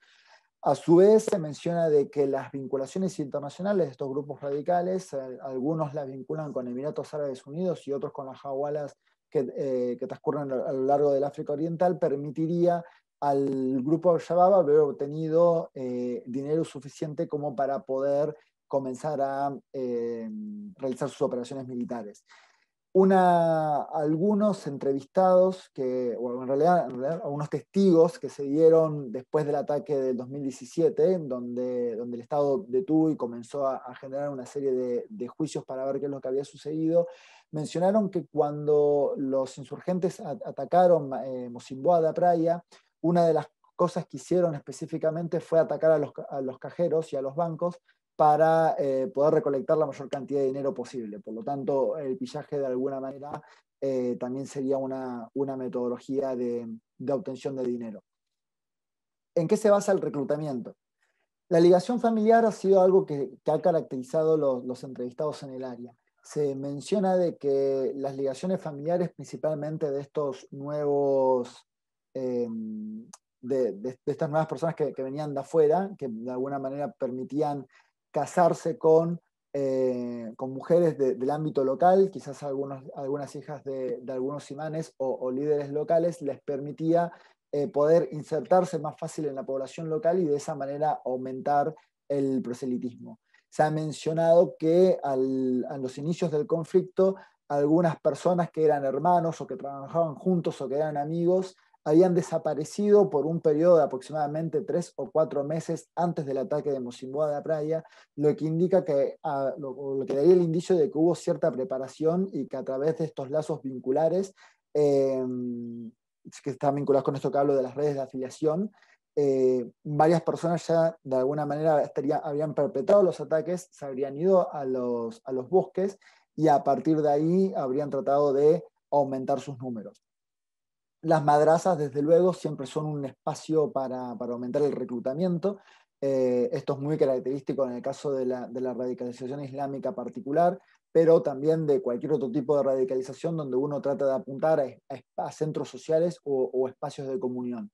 A su vez, se menciona de que las vinculaciones internacionales de estos grupos radicales, eh, algunos las vinculan con Emiratos Árabes Unidos y otros con las jawalas que, eh, que transcurren a lo largo del África Oriental, permitiría al grupo Al-Shabaab haber obtenido eh, dinero suficiente como para poder comenzar a eh, realizar sus operaciones militares. Una, algunos entrevistados, que, o en realidad, algunos testigos que se dieron después del ataque del 2017, donde, donde el Estado detuvo y comenzó a, generar una serie de, juicios para ver qué es lo que había sucedido, mencionaron que cuando los insurgentes atacaron eh, de la Praia, una de las cosas que hicieron específicamente fue atacar a los, cajeros y a los bancos para eh, poder recolectar la mayor cantidad de dinero posible. Por lo tanto, el pillaje de alguna manera eh, también sería una, metodología de, obtención de dinero. ¿En qué se basa el reclutamiento? La ligación familiar ha sido algo que, ha caracterizado los, los, entrevistados en el área. Se menciona de que las ligaciones familiares, principalmente de estos nuevos Em, de, estas nuevas personas que, venían de afuera, que de alguna manera permitían casarse con, eh, mujeres del ámbito local, quizás algunas hijas de, algunos imanes o, líderes locales, les permitía eh, poder insertarse más fácil en la población local y de esa manera aumentar el proselitismo. Se ha mencionado que al, a los inicios del conflicto, algunas personas que eran hermanos o que trabajaban juntos o que eran amigos, habían desaparecido por un periodo de aproximadamente tres o cuatro meses antes del ataque de Mosimboa de la Praia, lo que indica que, ah, lo, que daría el indicio de que hubo cierta preparación y que a través de estos lazos vinculares, em, que están vinculados con esto que hablo de las redes de afiliación, eh, varias personas ya de alguna manera estaría, habían perpetrado los ataques, se habrían ido a los, a los bosques y a partir de ahí habrían tratado de aumentar sus números. Las madrazas, desde luego, siempre son un espacio para, aumentar el reclutamiento. Eh, esto es muy característico en el caso de la, radicalización islámica particular, pero también de cualquier otro tipo de radicalización donde uno trata de apuntar a, centros sociales o, o, espacios de comunión.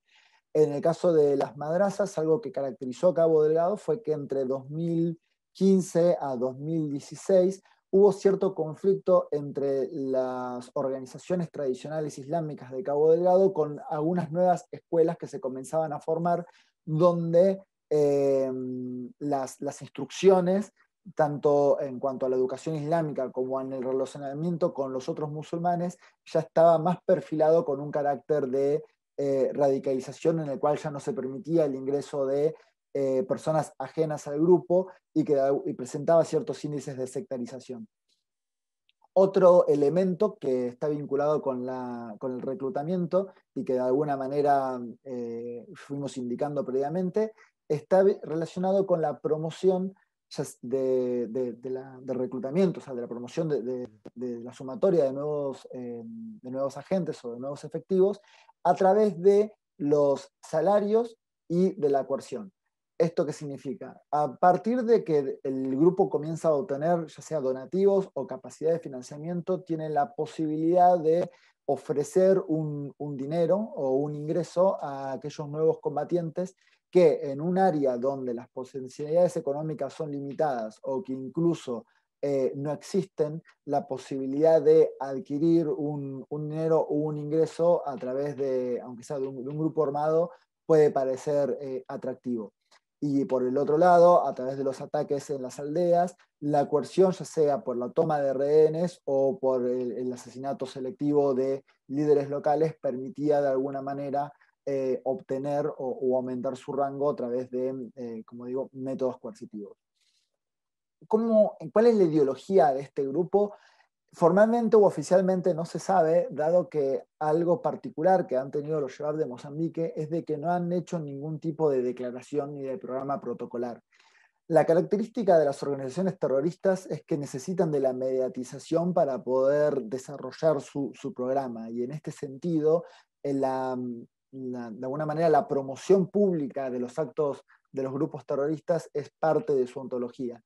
En el caso de las madrazas, algo que caracterizó a Cabo Delgado fue que entre 2015 a 2016 hubo cierto conflicto entre las organizaciones tradicionales islámicas de Cabo Delgado con algunas nuevas escuelas que se comenzaban a formar, donde em, las, instrucciones, tanto en cuanto a la educación islámica como en el relacionamiento con los otros musulmanes, ya estaba más perfilado con un carácter de eh, radicalización en el cual ya no se permitía el ingreso de eh, personas ajenas al grupo y que presentaba ciertos índices de sectarización. Otro elemento que está vinculado con, el reclutamiento y que de alguna manera eh, fuimos indicando previamente, está relacionado con la promoción de, reclutamiento, o sea, de la promoción de, la sumatoria de nuevos, eh, de nuevos agentes o de nuevos efectivos a través de los salarios y de la coerción. ¿Esto qué significa? A partir de que el grupo comienza a obtener ya sea donativos o capacidad de financiamiento, tiene la posibilidad de ofrecer un, dinero o un ingreso a aquellos nuevos combatientes que en un área donde las posibilidades económicas son limitadas o que incluso eh, no existen la posibilidad de adquirir un, dinero o un ingreso a través de, aunque sea de un, grupo armado, puede parecer eh, atractivo y por el otro lado, a través de los ataques en las aldeas, la coerción, ya sea por la toma de rehenes o por el, asesinato selectivo de líderes locales, permitía de alguna manera eh, obtener o, aumentar su rango a través de, eh, como digo, métodos coercitivos. ¿Cuál es la ideología de este grupo? Formalmente u oficialmente no se sabe, dado que algo particular que han tenido los llevar de Mozambique es de que no han hecho ningún tipo de declaración ni de programa protocolar. La característica de las organizaciones terroristas es que necesitan de la mediatización para poder desarrollar su, programa y en este sentido, eh, de alguna manera, la promoción pública de los actos de los grupos terroristas es parte de su ontología.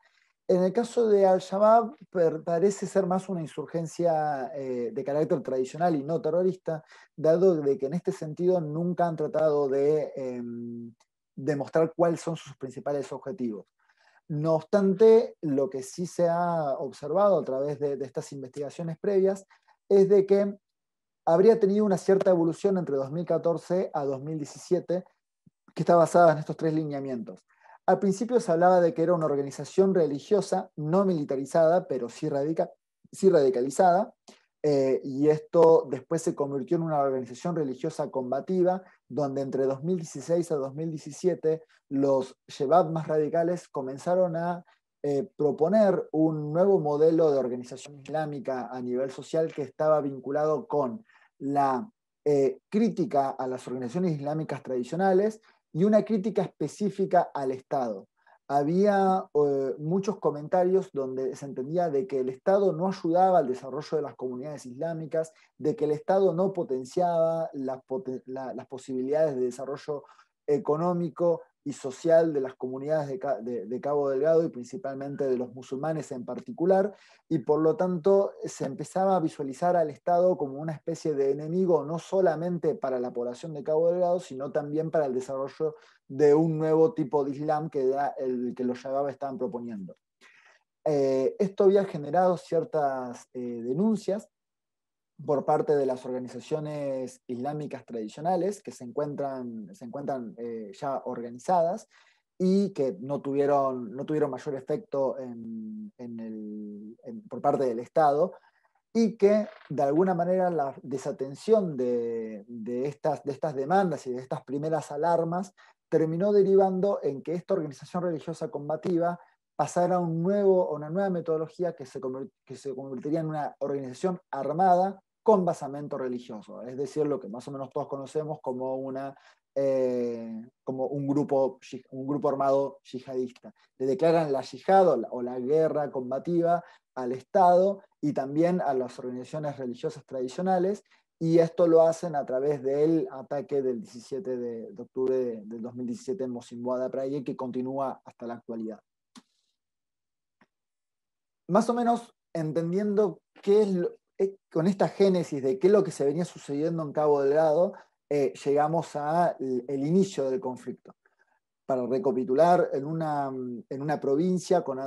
En el caso de Al-Shabaab parece ser más una insurgencia eh, de carácter tradicional y no terrorista, dado de que en este sentido nunca han tratado de em, demostrar cuáles son sus principales objetivos. No obstante, lo que sí se ha observado a través de, de estas investigaciones previas es de que habría tenido una cierta evolución entre 2014 a 2017 que está basada en estos tres lineamientos. Al principio se hablaba de que era una organización religiosa, no militarizada, pero sí, sí radicalizada, eh, y esto después se convirtió en una organización religiosa combativa, donde entre 2016 a 2017 los Shebab más radicales comenzaron a eh, proponer un nuevo modelo de organización islámica a nivel social que estaba vinculado con la eh, crítica a las organizaciones islámicas tradicionales, y una crítica específica al Estado. Había eh, muchos comentarios donde se entendía de que el Estado no ayudaba al desarrollo de las comunidades islámicas, de que el Estado no potenciaba las posibilidades de desarrollo económico y social de las comunidades de, Cabo Delgado y principalmente de los musulmanes en particular, y por lo tanto eh, se empezaba a visualizar al Estado como una especie de enemigo no solamente para la población de Cabo Delgado, sino también para el desarrollo de un nuevo tipo de Islam que el que los Yagaba estaban proponiendo. Eh, esto había generado ciertas eh, denuncias por parte de las organizaciones islámicas tradicionales que se encuentran, se encuentran eh, ya organizadas y que no tuvieron, no tuvieron mayor efecto en, en el, por parte del Estado y que de alguna manera la desatención de, de, estas, de estas demandas y de estas primeras alarmas terminó derivando en que esta organización religiosa combativa pasara a un nuevo, una nueva metodología que se, que se convertiría en una organización armada con basamento religioso, es decir, lo que más o menos todos conocemos como, una, eh, como un, grupo, un grupo armado yihadista. Le declaran la yihad o la, guerra combativa al Estado y también a las organizaciones religiosas tradicionales, y esto lo hacen a través del ataque del 17 de, octubre del 2017 en Mosimboada de que continúa hasta la actualidad. Más o menos entendiendo qué es lo, eh, con esta génesis de qué es lo que se venía sucediendo en Cabo Delgado, eh, llegamos al el inicio del conflicto. Para recapitular, en una, mm, provincia con,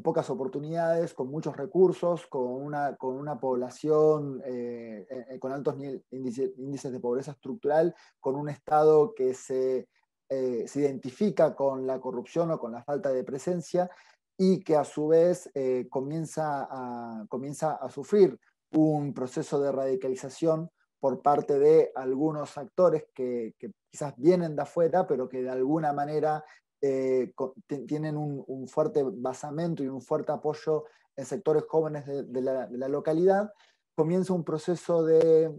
pocas oportunidades, con muchos recursos, con una, población eh, con altos índices, de pobreza estructural, con un Estado que se, identifica con la corrupción o con la falta de presencia y que a su vez comienza a sufrir un proceso de radicalización por parte de algunos actores que, quizás vienen de afuera, pero que de alguna manera eh, tienen un, fuerte basamento y un fuerte apoyo en sectores jóvenes de, la, localidad, comienza un proceso de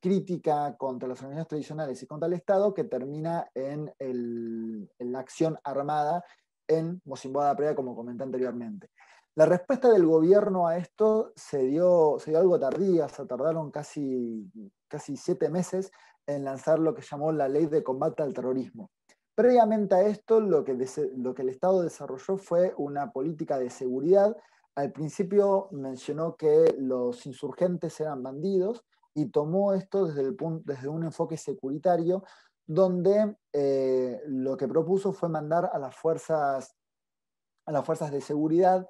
crítica contra las organizaciones tradicionales y contra el Estado que termina en, la acción armada en Mocimboa de como comenté anteriormente. La respuesta del gobierno a esto se dio, se dio algo tardía, se tardaron casi, casi siete meses en lanzar lo que llamó la ley de combate al terrorismo. Previamente a esto, lo que, lo que el Estado desarrolló fue una política de seguridad. Al principio mencionó que los insurgentes eran bandidos y tomó esto desde, el desde un enfoque securitario, donde eh, lo que propuso fue mandar a las fuerzas a las fuerzas de seguridad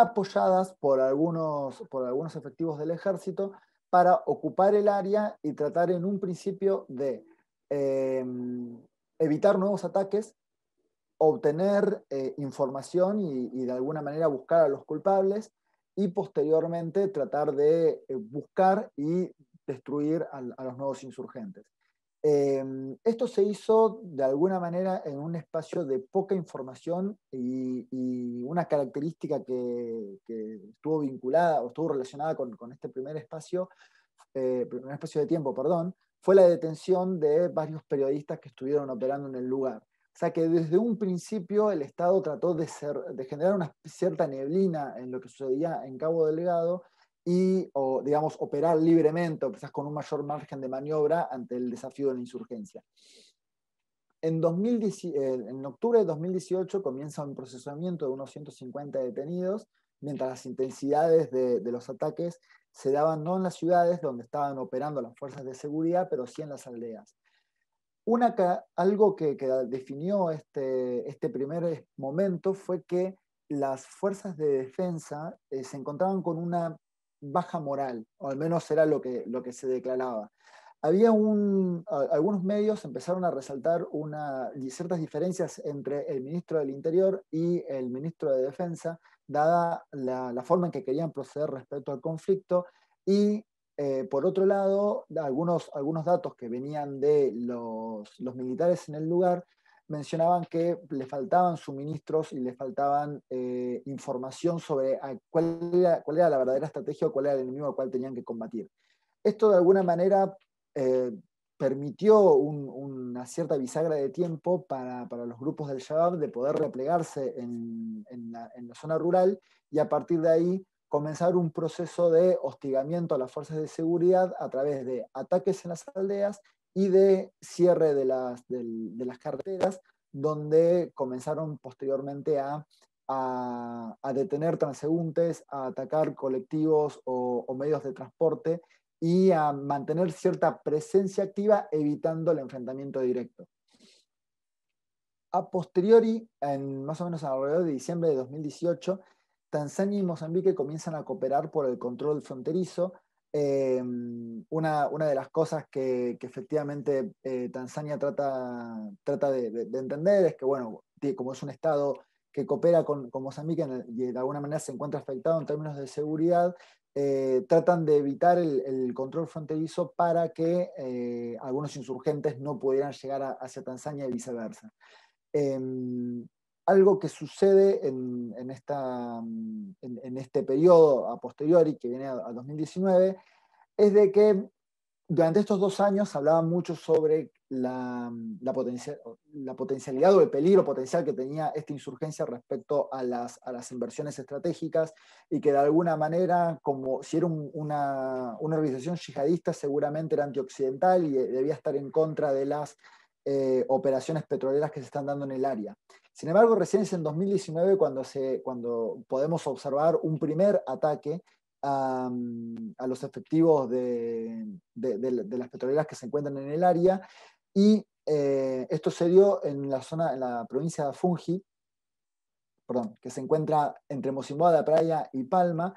apoyadas por algunos, por algunos efectivos del ejército para ocupar el área y tratar en un principio de em, evitar nuevos ataques, obtener eh, información y, de alguna manera buscar a los culpables y posteriormente tratar de eh, buscar y destruir a los nuevos insurgentes. Em, esto se hizo de alguna manera en un espacio de poca información y, una característica que, estuvo vinculada o estuvo relacionada con, este primer espacio, eh, espacio de tiempo, perdón, fue la detención de varios periodistas que estuvieron operando en el lugar. O sea que desde un principio el Estado trató de, de generar una cierta neblina en lo que sucedía en Cabo Delgado y, o, digamos, operar libremente o quizás con un mayor margen de maniobra ante el desafío de la insurgencia. En, eh, octubre de 2018 comienza un procesamiento de unos 150 detenidos, mientras las intensidades de, los ataques se daban no en las ciudades donde estaban operando las fuerzas de seguridad, pero sí en las aldeas. algo que, definió este, este, primer momento fue que las fuerzas de defensa eh, se encontraban con una baja moral, o al menos era lo que, se declaraba. Había un, algunos medios empezaron a resaltar ciertas diferencias entre el ministro del Interior y el ministro de Defensa, dada la, forma en que querían proceder respecto al conflicto, y eh, por otro lado, algunos, datos que venían de los militares en el lugar mencionaban que les faltaban suministros y les faltaban eh, información sobre cuál era, la verdadera estrategia o cuál era el enemigo al cual tenían que combatir. Esto de alguna manera eh, permitió una cierta bisagra de tiempo para, los grupos del Shabab de poder replegarse en la zona rural y a partir de ahí comenzar un proceso de hostigamiento a las fuerzas de seguridad a través de ataques en las aldeas y de cierre de las, carreteras, donde comenzaron posteriormente a, detener transeúntes, a atacar colectivos o, medios de transporte y a mantener cierta presencia activa evitando el enfrentamiento directo. A posteriori, en más o menos alrededor de diciembre de 2018, Tanzania y Mozambique comienzan a cooperar por el control fronterizo Em, una, una, de las cosas que, efectivamente eh, Tanzania trata, trata de, entender es que, bueno, como es un Estado que coopera con, Mozambique y de alguna manera se encuentra afectado en términos de seguridad, eh, tratan de evitar el, control fronterizo para que eh, algunos insurgentes no pudieran llegar hacia Tanzania y viceversa. Em, algo que sucede en, este periodo a posteriori, que viene a, 2019, es de que durante estos dos años hablaba mucho sobre la, potencialidad o el peligro potencial que tenía esta insurgencia respecto a las, inversiones estratégicas y que de alguna manera, como si era una, organización yihadista, seguramente era antioccidental y debía estar en contra de las eh, operaciones petroleras que se están dando en el área. Sin embargo, recién es en 2019 cuando, podemos observar un primer ataque a, los efectivos de, las petroleras que se encuentran en el área y eh, esto se dio en la zona, de la provincia de Fungi, perdón, que se encuentra entre Mocimboa de Praia y Palma,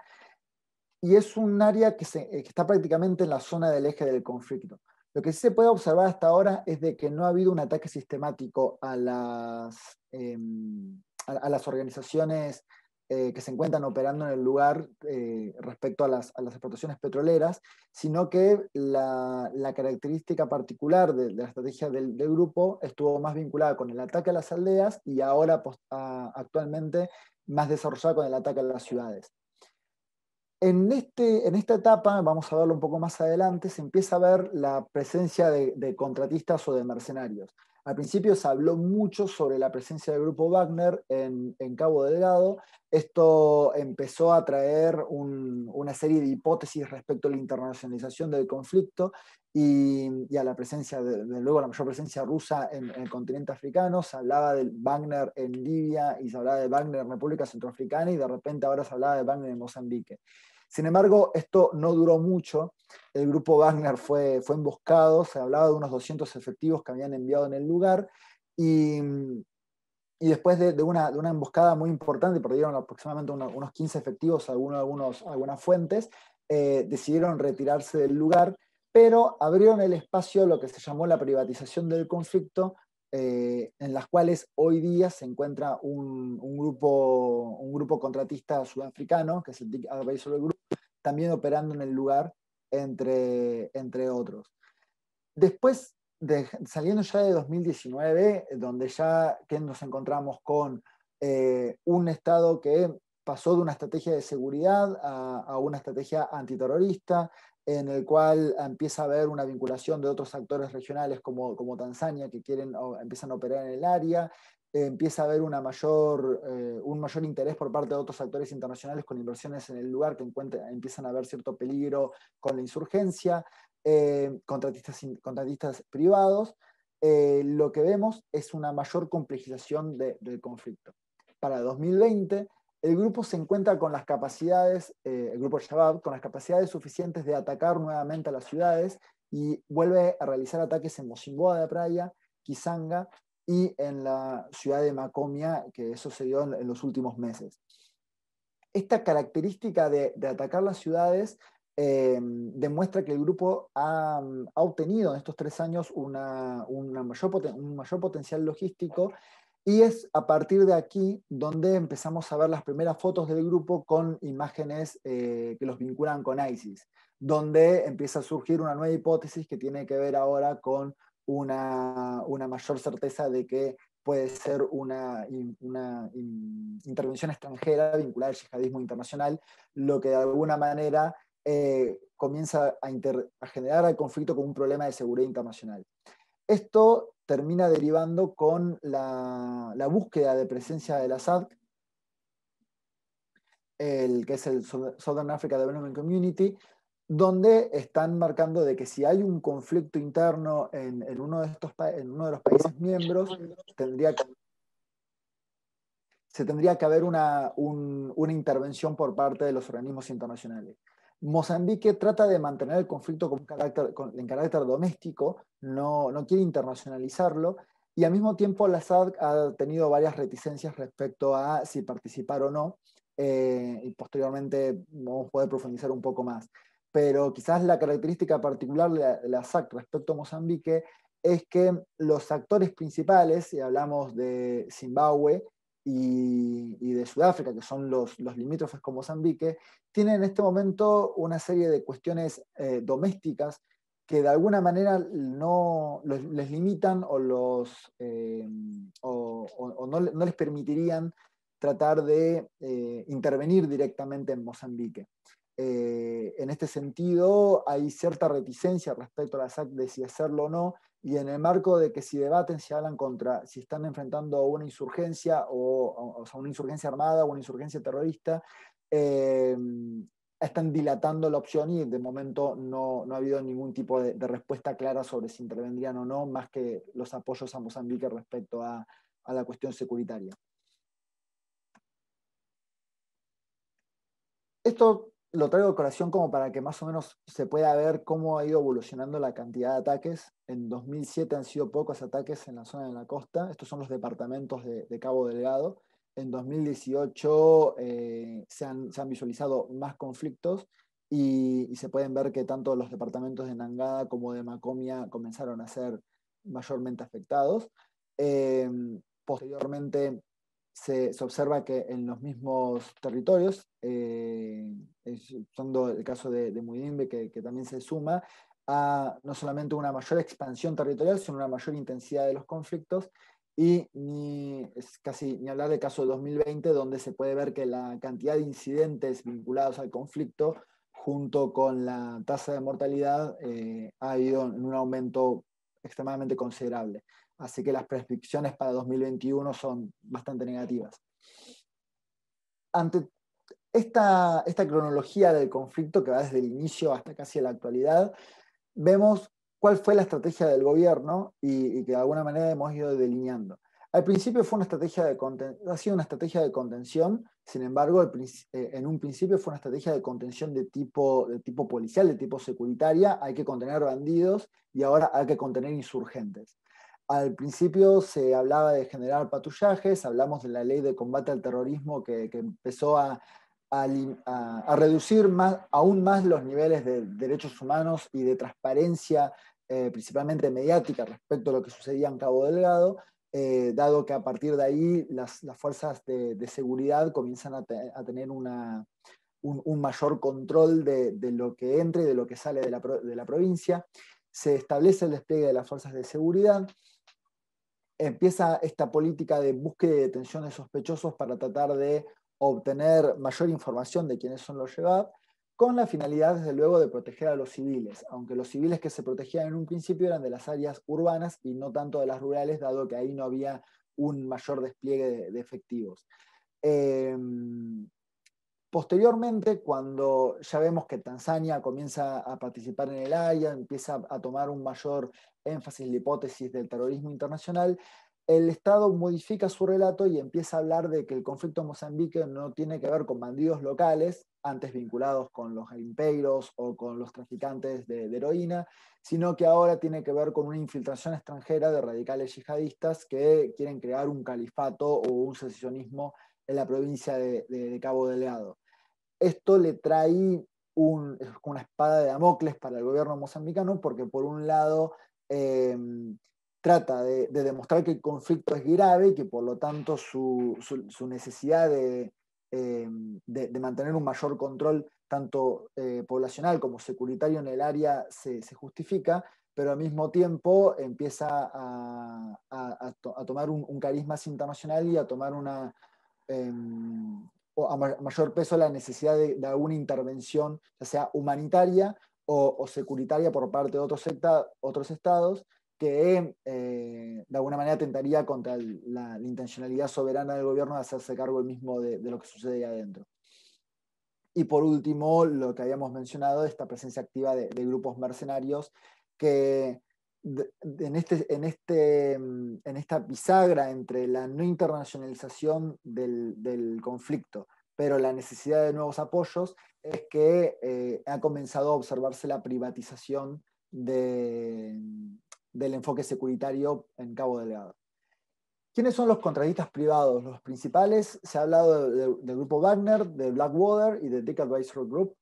y es un área que, está prácticamente en la zona del eje del conflicto. Lo que sí se puede observar hasta ahora es de que no ha habido un ataque sistemático a las, em, a, las organizaciones eh, que se encuentran operando en el lugar eh, respecto a las, exportaciones petroleras, sino que la, característica particular de, la estrategia del, grupo estuvo más vinculada con el ataque a las aldeas y ahora pues, actualmente más desarrollada con el ataque a las ciudades. En, este, en esta etapa, vamos a verlo un poco más adelante, se empieza a ver la presencia de, contratistas o de mercenarios. Al principio se habló mucho sobre la presencia del grupo Wagner en, Cabo Delgado. Esto empezó a traer una serie de hipótesis respecto a la internacionalización del conflicto y, a la presencia, de, luego la mayor presencia rusa en, el continente africano, se hablaba de Wagner en Libia y se hablaba de Wagner en República Centroafricana y de repente ahora se hablaba de Wagner en Mozambique. Sin embargo, esto no duró mucho, el grupo Wagner fue, fue emboscado, se hablaba de unos 200 efectivos que habían enviado en el lugar y, y después de, una, de, una, emboscada muy importante, perdieron aproximadamente unos, unos 15 efectivos, algunos, algunos algunas fuentes, eh, decidieron retirarse del lugar pero abrieron el espacio a lo que se llamó la privatización del conflicto, eh, en las cuales hoy día se encuentra un, grupo, contratista sudafricano, que es el Dick Group, también operando en el lugar, entre, entre otros. Después, saliendo ya de 2019, donde ya nos encontramos con eh, un Estado que pasó de una estrategia de seguridad a, una estrategia antiterrorista, en el cual empieza a haber una vinculación de otros actores regionales como, como Tanzania que quieren o empiezan a operar en el área, empieza a haber una mayor, eh, un mayor interés por parte de otros actores internacionales con inversiones en el lugar que empiezan a ver cierto peligro con la insurgencia, eh, contratistas, contratistas privados, eh, lo que vemos es una mayor complejización del conflicto. Para 2020 el grupo se encuentra con las capacidades, eh, el grupo Shabab, con las capacidades suficientes de atacar nuevamente a las ciudades y vuelve a realizar ataques en Mosimboa de Praia, Kisanga y en la ciudad de Macomia, que eso se dio en, los últimos meses. Esta característica de, atacar las ciudades em, demuestra que el grupo ha, obtenido en estos tres años un mayor potencial logístico y es a partir de aquí donde empezamos a ver las primeras fotos del grupo con imágenes eh, que los vinculan con ISIS, donde empieza a surgir una nueva hipótesis que tiene que ver ahora con una, mayor certeza de que puede ser una, intervención extranjera vinculada al yihadismo internacional, lo que de alguna manera eh, comienza a, generar el conflicto con un problema de seguridad internacional. Esto termina derivando con la, búsqueda de presencia de la SADC, el, que es el Southern Africa Development Community, donde están marcando de que si hay un conflicto interno en, uno, de estos, en uno, de los países miembros, tendría se tendría que haber una intervención por parte de los organismos internacionales. Mozambique trata de mantener el conflicto con carácter, en carácter doméstico, no, quiere internacionalizarlo, y al mismo tiempo la SAD ha tenido varias reticencias respecto a si participar o no, eh, y posteriormente vamos a poder profundizar un poco más. Pero quizás la característica particular de la, respecto a Mozambique es que los actores principales, si hablamos de Zimbabue y, de Sudáfrica, que son los, los limítrofes con Mozambique, tiene en este momento una serie de cuestiones eh, domésticas que de alguna manera no les limitan o, los, eh, o, no, les permitirían tratar de eh, intervenir directamente en Mozambique. en este sentido, hay cierta reticencia respecto a la SAC de si hacerlo o no, y en el marco de que si debaten, si hablan contra, si están enfrentando una insurgencia o, una insurgencia armada o una insurgencia terrorista, eh, están dilatando la opción y de momento no, ha habido ningún tipo de, respuesta clara sobre si intervendrían o no, más que los apoyos a Mozambique respecto a, la cuestión securitaria. Esto lo traigo de corazón como para que más o menos se pueda ver cómo ha ido evolucionando la cantidad de ataques. En 2007 han sido pocos ataques en la zona de la costa. Estos son los departamentos de Cabo Delgado en 2018 eh, se, han, se, han, visualizado más conflictos y, se pueden ver que tanto los departamentos de Nangada como de Macomia comenzaron a ser mayormente afectados. Eh, posteriormente se, se, observa que en los mismos territorios, eh, usando el caso de, de Mudimbe, que, que también se suma, a no solamente una mayor expansión territorial, sino una mayor intensidad de los conflictos y ni, es casi ni hablar del caso de 2020, donde se puede ver que la cantidad de incidentes vinculados al conflicto, junto con la tasa de mortalidad, eh, ha ido en un aumento extremadamente considerable. Así que las prescripciones para 2021 son bastante negativas. Ante esta, esta cronología del conflicto que va desde el inicio hasta casi la actualidad, vemos cuál fue la estrategia del gobierno y, que de alguna manera hemos ido delineando. Al principio fue una estrategia de ha sido una estrategia de contención, sin embargo, eh, en un principio fue una estrategia de contención de tipo, de tipo policial, de tipo securitaria, hay que contener bandidos y ahora hay que contener insurgentes. Al principio se hablaba de generar patrullajes, hablamos de la ley de combate al terrorismo que, empezó a, a, reducir aún más los niveles de derechos humanos y de transparencia eh, principalmente mediática respecto a lo que sucedía en Cabo Delgado, eh, dado que a partir de ahí las, fuerzas de, seguridad comienzan a, tener un, mayor control de, lo que entra y de lo que sale de la, de la, provincia. Se establece el despliegue de las fuerzas de seguridad. Empieza esta política de búsqueda y detención de sospechosos para tratar de obtener mayor información de quiénes son los llevados con la finalidad, desde luego, de proteger a los civiles, aunque los civiles que se protegían en un principio eran de las áreas urbanas y no tanto de las rurales, dado que ahí no había un mayor despliegue de, efectivos. Em, posteriormente, cuando ya vemos que Tanzania comienza a participar en el AIA, empieza a tomar un mayor énfasis en la hipótesis del terrorismo internacional, el Estado modifica su relato y empieza a hablar de que el conflicto en Mozambique no tiene que ver con bandidos locales, antes vinculados con los imperios o con los traficantes de, heroína, sino que ahora tiene que ver con una infiltración extranjera de radicales yihadistas que quieren crear un califato o un secesionismo en la provincia de, Cabo Delgado. Esto le trae una espada de Damocles para el gobierno mozambicano porque por un lado em, trata de, demostrar que el conflicto es grave y que por lo tanto su necesidad de eh, de, mantener un mayor control tanto eh, poblacional como securitario en el área se, justifica, pero al mismo tiempo empieza a, tomar un, carisma internacional y a tomar una, em, a mayor peso la necesidad de, de alguna intervención, ya sea humanitaria o, securitaria por parte de otros, otros estados, que eh, de alguna manera tentaría contra la, intencionalidad soberana del gobierno de hacerse cargo el mismo de, lo que sucede ahí adentro. Y por último, lo que habíamos mencionado, esta presencia activa de, grupos mercenarios que en, este, en, este, en esta bisagra entre la no internacionalización del, conflicto, pero la necesidad de nuevos apoyos, es que eh, ha comenzado a observarse la privatización de, del enfoque securitario en Cabo Delgado. ¿Quiénes son los contratistas privados? Los principales, se ha hablado del grupo Wagner, de Blackwater y de Dick Advisory Group.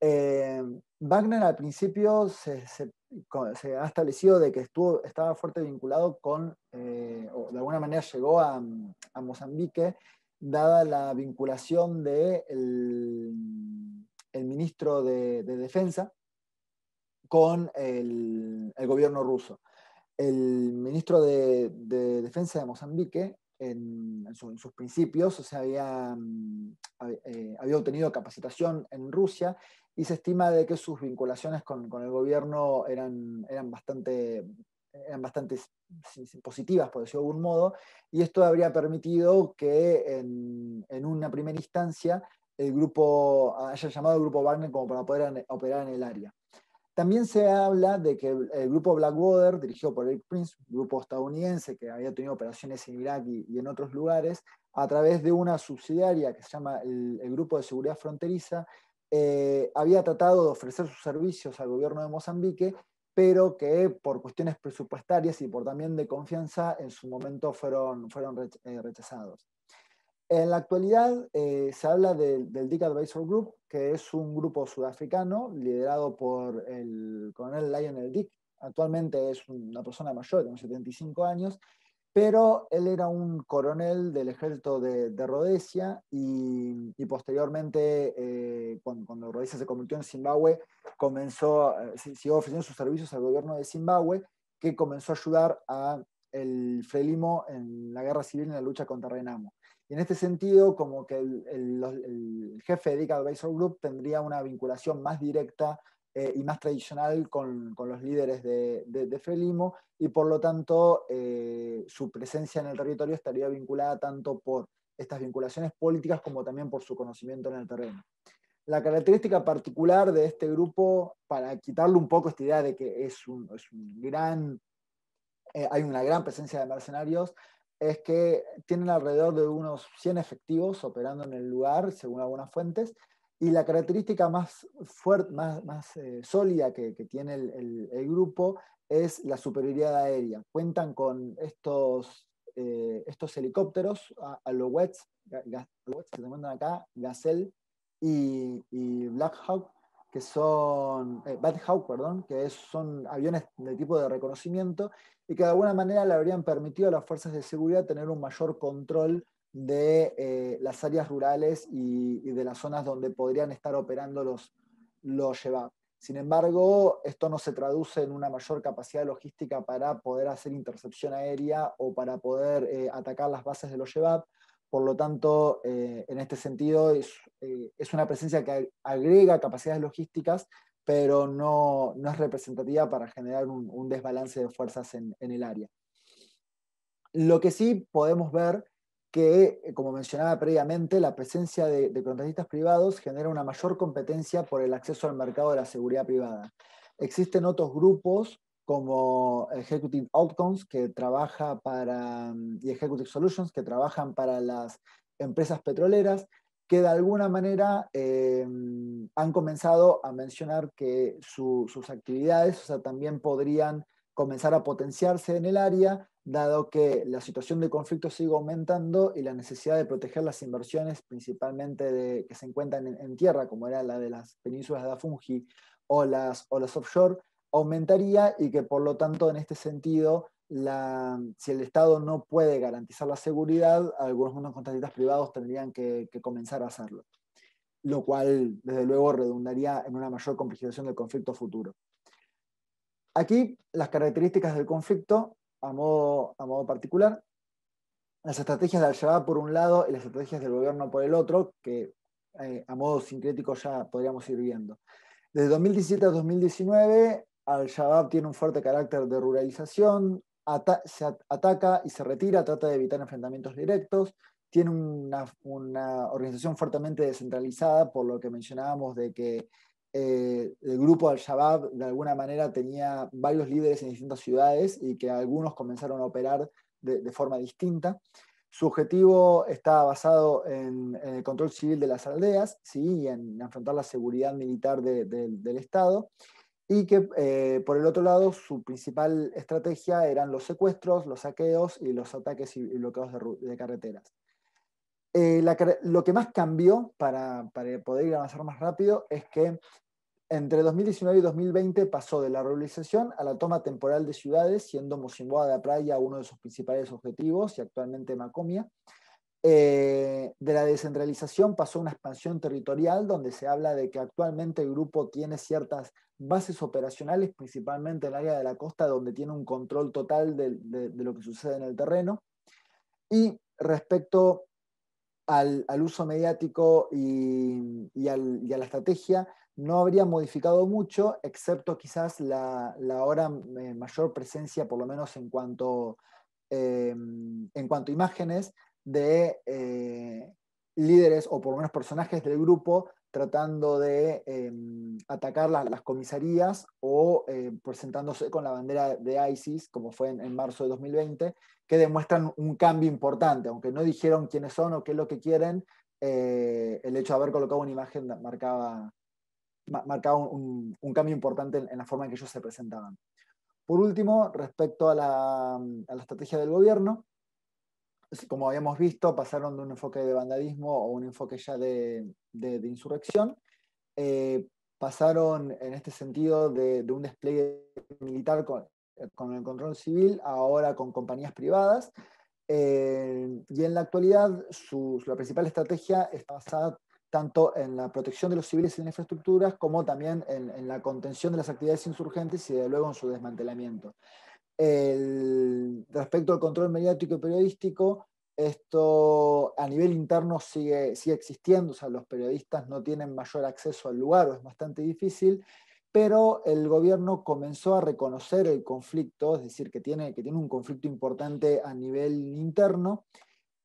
Eh, Wagner al principio se, ha establecido de que estuvo, estaba fuerte vinculado con, eh, o de alguna manera llegó a, Mozambique, dada la vinculación del de el, ministro de, Defensa con el gobierno ruso el ministro de, Defensa de Mozambique, en, sus principios, mm, eh, había, obtenido capacitación en Rusia y se estima de que sus vinculaciones con, el gobierno eran, bastante, positivas, por decirlo de algún modo, y esto habría permitido que en, una primera instancia el grupo haya llamado al grupo Wagner como para poder operar en el área. También se habla de que el grupo Blackwater, dirigido por Eric Prince, grupo estadounidense que había tenido operaciones en Irak y, en otros lugares, a través de una subsidiaria que se llama el, Grupo de Seguridad Fronteriza, eh, había tratado de ofrecer sus servicios al gobierno de Mozambique, pero que por cuestiones presupuestarias y por también de confianza en su momento fueron, fueron eh, rechazados. En la actualidad eh, se habla del DIC Advisor Group, que es un grupo sudafricano liderado por el coronel Lionel Dick. Actualmente es una persona mayor, tiene 75 años, pero él era un coronel del ejército de, de Rodesia y, posteriormente, eh, cuando, se convirtió en Zimbabue, comenzó, a eh, siguió ofreciendo sus servicios al gobierno de Zimbabue, que comenzó a ayudar a el Frelimo en la guerra civil en la lucha contra Renamo. Y en este sentido, como que el, jefe de Dick Advisor Group tendría una vinculación más directa eh, y más tradicional con, los líderes de, de, y por lo tanto eh, su presencia en el territorio estaría vinculada tanto por estas vinculaciones políticas como también por su conocimiento en el terreno. La característica particular de este grupo, para quitarle un poco esta idea de que es un, gran, eh, hay una gran presencia de mercenarios, es que tienen alrededor de unos 100 efectivos operando en el lugar, según algunas fuentes, y la característica más, más, más eh, sólida que, tiene el, grupo es la superioridad aérea. Cuentan con estos, eh, estos helicópteros, a, que se acá, Gazelle y, y Black Hawk, que son, eh, Bad perdón, que son aviones de tipo de reconocimiento y que de alguna manera le habrían permitido a las fuerzas de seguridad tener un mayor control de eh, las áreas rurales y, de las zonas donde podrían estar operando los, los Sin embargo, esto no se traduce en una mayor capacidad logística para poder hacer intercepción aérea o para poder eh, atacar las bases de los Yevap, por lo tanto, eh, en este sentido, eh, es, una presencia que agrega capacidades logísticas, pero no, es representativa para generar un, desbalance de fuerzas en, el área. Lo que sí podemos ver que, eh, como mencionaba previamente, la presencia de, de contratistas privados genera una mayor competencia por el acceso al mercado de la seguridad privada. Existen otros grupos como Executive Outcomes, que trabaja para, mm, y Executive Solutions, que trabajan para las empresas petroleras, que de alguna manera eh, mm, han comenzado a mencionar que sus actividades o sea, también podrían comenzar a potenciarse en el área, dado que la situación de conflicto sigue aumentando y la necesidad de proteger las inversiones, principalmente de, que se encuentran en, tierra, como era la de las penínsulas de Afungi o las, o las offshore, aumentaría y que por lo tanto en este sentido, si el Estado no puede garantizar la seguridad, algunos contratistas privados tendrían que, comenzar a hacerlo, lo cual desde luego redundaría en una mayor complicación del conflicto futuro. Aquí las características del conflicto a modo, a modo particular, las estrategias de Al-Shabaab por un lado y las estrategias del gobierno por el otro, que eh, a modo sincrético ya podríamos ir viendo. Desde 2017 a 2019, al-Shabaab tiene un fuerte carácter de ruralización, se ataca y se retira, trata de evitar enfrentamientos directos, tiene una, organización fuertemente descentralizada, por lo que mencionábamos de que eh, el grupo Al-Shabaab de alguna manera tenía varios líderes en distintas ciudades y que algunos comenzaron a operar de, forma distinta. Su objetivo está basado en, el control civil de las aldeas y en afrontar la seguridad militar del Estado y que eh, por el otro lado su principal estrategia eran los secuestros, los saqueos y los ataques y bloqueos de, carreteras. Eh, lo que más cambió para, para, poder ir avanzar más rápido es que entre 2019 y 2020 pasó de la ruralización a la toma temporal de ciudades, siendo Mosimboa de la Playa uno de sus principales objetivos y actualmente Macomia. Eh, de la descentralización pasó una expansión territorial donde se habla de que actualmente el grupo tiene ciertas bases operacionales, principalmente en el área de la costa, donde tiene un control total de, lo que sucede en el terreno. Y respecto al, uso mediático y, a la estrategia, no habría modificado mucho, excepto quizás la, la ahora eh, mayor presencia, por lo menos en eh, en cuanto a imágenes, de eh, líderes o por lo menos personajes del grupo tratando de em, atacar las comisarías o eh, presentándose con la bandera de ISIS, como fue en, marzo de 2020, que demuestran un cambio importante, aunque no dijeron quiénes son o qué es lo que quieren, eh, el hecho de haber colocado una imagen marcaba, marcaba un, cambio importante en, la forma en que ellos se presentaban. Por último, respecto a la estrategia del gobierno, como habíamos visto, pasaron de un enfoque de vandalismo o un enfoque ya de, insurrección, eh, pasaron en este sentido de, un despliegue militar eh, con, el control civil, ahora con compañías privadas, eh, y en la actualidad su, la principal estrategia está basada tanto en la protección de los civiles y infraestructuras, como también en, en la contención de las actividades insurgentes y de luego en su desmantelamiento respecto al control mediático y periodístico, esto a nivel interno sigue, sigue existiendo, o sea, los periodistas no tienen mayor acceso al lugar o es bastante difícil, pero el gobierno comenzó a reconocer el conflicto, es decir, que tiene, que tiene un conflicto importante a nivel interno,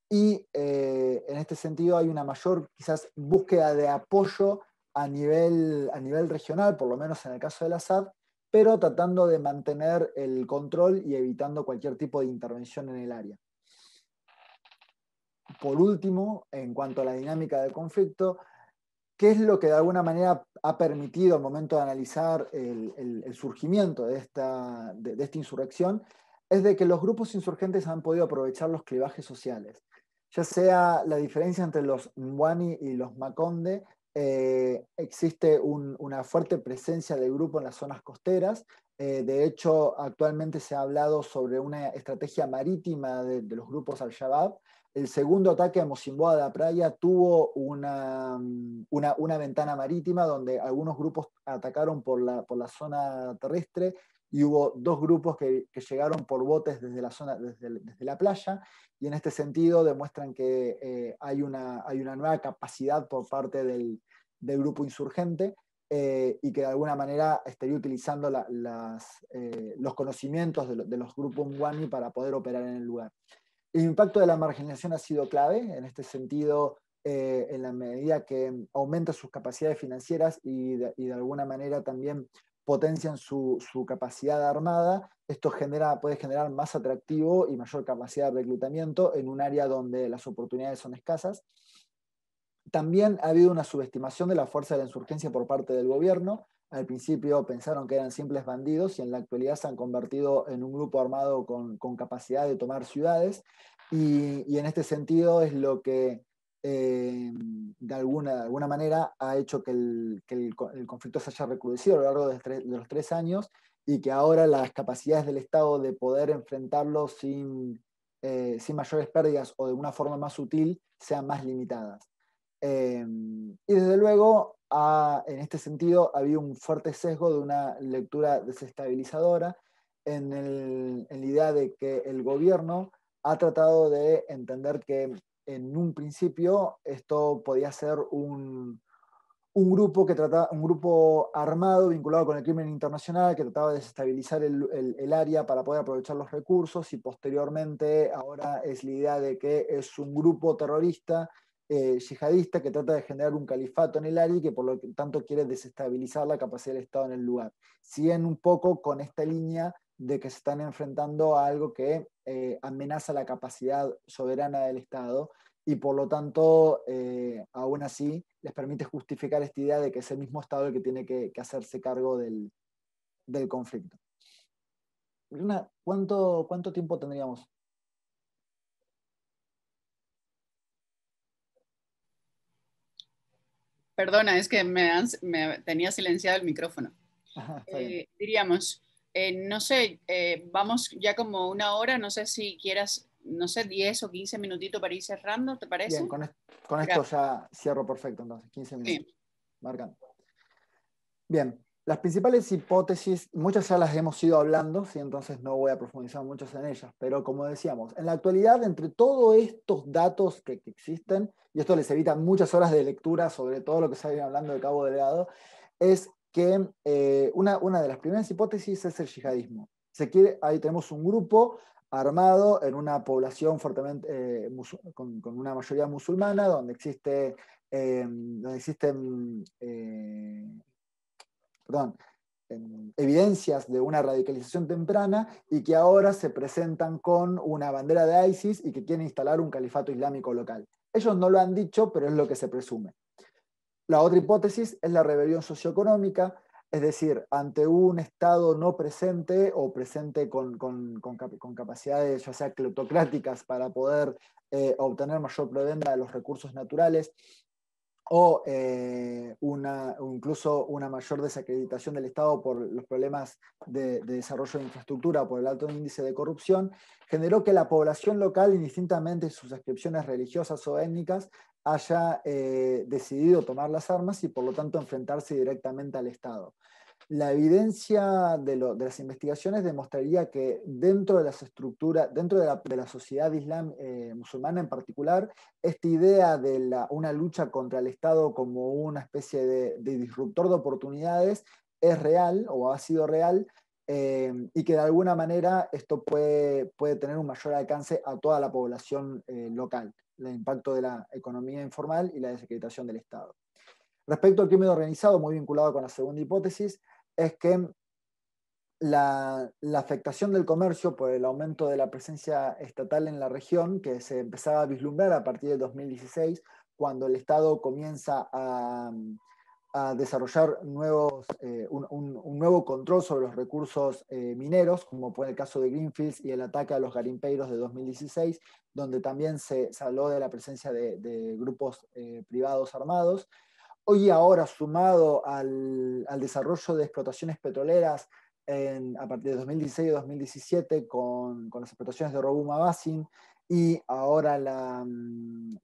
y eh, en este sentido hay una mayor quizás búsqueda de apoyo a nivel, a nivel regional, por lo menos en el caso de la SAD, pero tratando de mantener el control y evitando cualquier tipo de intervención en el área. Por último, en cuanto a la dinámica del conflicto, ¿qué es lo que de alguna manera ha permitido al momento de analizar el, surgimiento de esta, de, esta insurrección? Es de que los grupos insurgentes han podido aprovechar los clivajes sociales ya sea la diferencia entre los Mwani y los Maconde, eh, existe una fuerte presencia del grupo en las zonas costeras. Eh, de hecho, actualmente se ha hablado sobre una estrategia marítima de, los grupos al-Shabaab. El segundo ataque a Mosimboa de la Playa tuvo una, ventana marítima donde algunos grupos atacaron por la zona terrestre y hubo dos grupos que, llegaron por botes desde la, zona, desde, la playa, y en este sentido demuestran que eh, hay, una, hay una nueva capacidad por parte del, grupo insurgente eh, y que de alguna manera estaría utilizando las, eh, los conocimientos de, los grupos Mwani para poder operar en el lugar. El impacto de la marginación ha sido clave, en este sentido, en la medida que aumenta sus capacidades financieras y y de alguna manera también potencian su, su, capacidad armada, esto genera, puede generar más atractivo y mayor capacidad de reclutamiento en un área donde las oportunidades son escasas. También ha habido una subestimación de la fuerza de la insurgencia por parte del gobierno. Al principio pensaron que eran simples bandidos y en la actualidad se han convertido en un grupo armado con, capacidad de tomar ciudades. Y, y en este sentido es lo que eh, de, alguna, de alguna manera ha hecho que el, conflicto se haya recrudecido a lo largo de, los tres años y que ahora las capacidades del Estado de poder enfrentarlo sin, eh, mayores pérdidas o de una forma más sutil sean más limitadas. Eh, y desde luego, en este sentido, había un fuerte sesgo de una lectura desestabilizadora en, en la idea de que el gobierno ha tratado de entender que en un principio esto podía ser un, grupo, que trataba, un grupo armado vinculado con el crimen internacional que trataba de desestabilizar el, área para poder aprovechar los recursos y posteriormente ahora es la idea de que es un grupo terrorista eh, yihadista que trata de generar un califato en el área y que por lo tanto quiere desestabilizar la capacidad del Estado en el lugar. Siguen un poco con esta línea de que se están enfrentando a algo que eh, amenaza la capacidad soberana del Estado y por lo tanto, eh, aún así, les permite justificar esta idea de que es el mismo Estado el que tiene que, hacerse cargo del, conflicto. ¿cuánto, ¿cuánto tiempo tendríamos? Perdona, es que me, me tenía silenciado el micrófono. Eh, diríamos, eh, no sé, eh, vamos ya como una hora, no sé si quieras, no sé, 10 o 15 minutitos para ir cerrando, ¿te parece? Bien, con, esto ya cierro perfecto, entonces, 15 minutos. Bien, las principales hipótesis, muchas ya las hemos ido hablando, entonces no voy a profundizar muchas en ellas, pero como decíamos, en la actualidad, entre todos estos datos que, existen, y esto les evita muchas horas de lectura sobre todo lo que se ha hablando de Cabo Delgado, es que eh, una, una, de las primeras hipótesis es el yihadismo. Se quiere, ahí tenemos un grupo armado en una población fuertemente eh, con, una mayoría musulmana, donde existe em, existen eh, em, evidencias de una radicalización temprana y que ahora se presentan con una bandera de ISIS y que quieren instalar un califato islámico local. Ellos no lo han dicho, pero es lo que se presume. La otra hipótesis es la rebelión socioeconómica, es decir, ante un Estado no presente o presente con, capacidades ya sea cleptocráticas para poder eh, obtener mayor prebenda de los recursos naturales o eh, incluso una mayor desacreditación del Estado por los problemas de, desarrollo de infraestructura, por el alto índice de corrupción, generó que la población local, indistintamente sus descripciones religiosas o étnicas, haya eh, decidido tomar las armas y por lo tanto enfrentarse directamente al Estado. La evidencia de, las investigaciones demostraría que dentro de las estructuras, dentro de la, sociedad islam, eh, musulmana en particular, esta idea de una lucha contra el Estado como una especie de, disruptor de oportunidades es real o ha sido real, eh, y que de alguna manera esto puede, tener un mayor alcance a toda la población local el impacto de la economía informal y la desacreditación del Estado. Respecto al crimen organizado, muy vinculado con la segunda hipótesis, es que la, la, afectación del comercio por el aumento de la presencia estatal en la región, que se empezaba a vislumbrar a partir de 2016, cuando el Estado comienza a, a desarrollar nuevos, eh, un, nuevo control sobre los recursos eh, mineros, como fue el caso de Greenfields y el ataque a los garimpeiros de 2016, donde también se, habló de la presencia de, grupos eh, privados armados. Hoy ahora, sumado al, desarrollo de explotaciones petroleras a partir de 2016 y 2017 con, con las explotaciones de Robuma Basin, y ahora mm,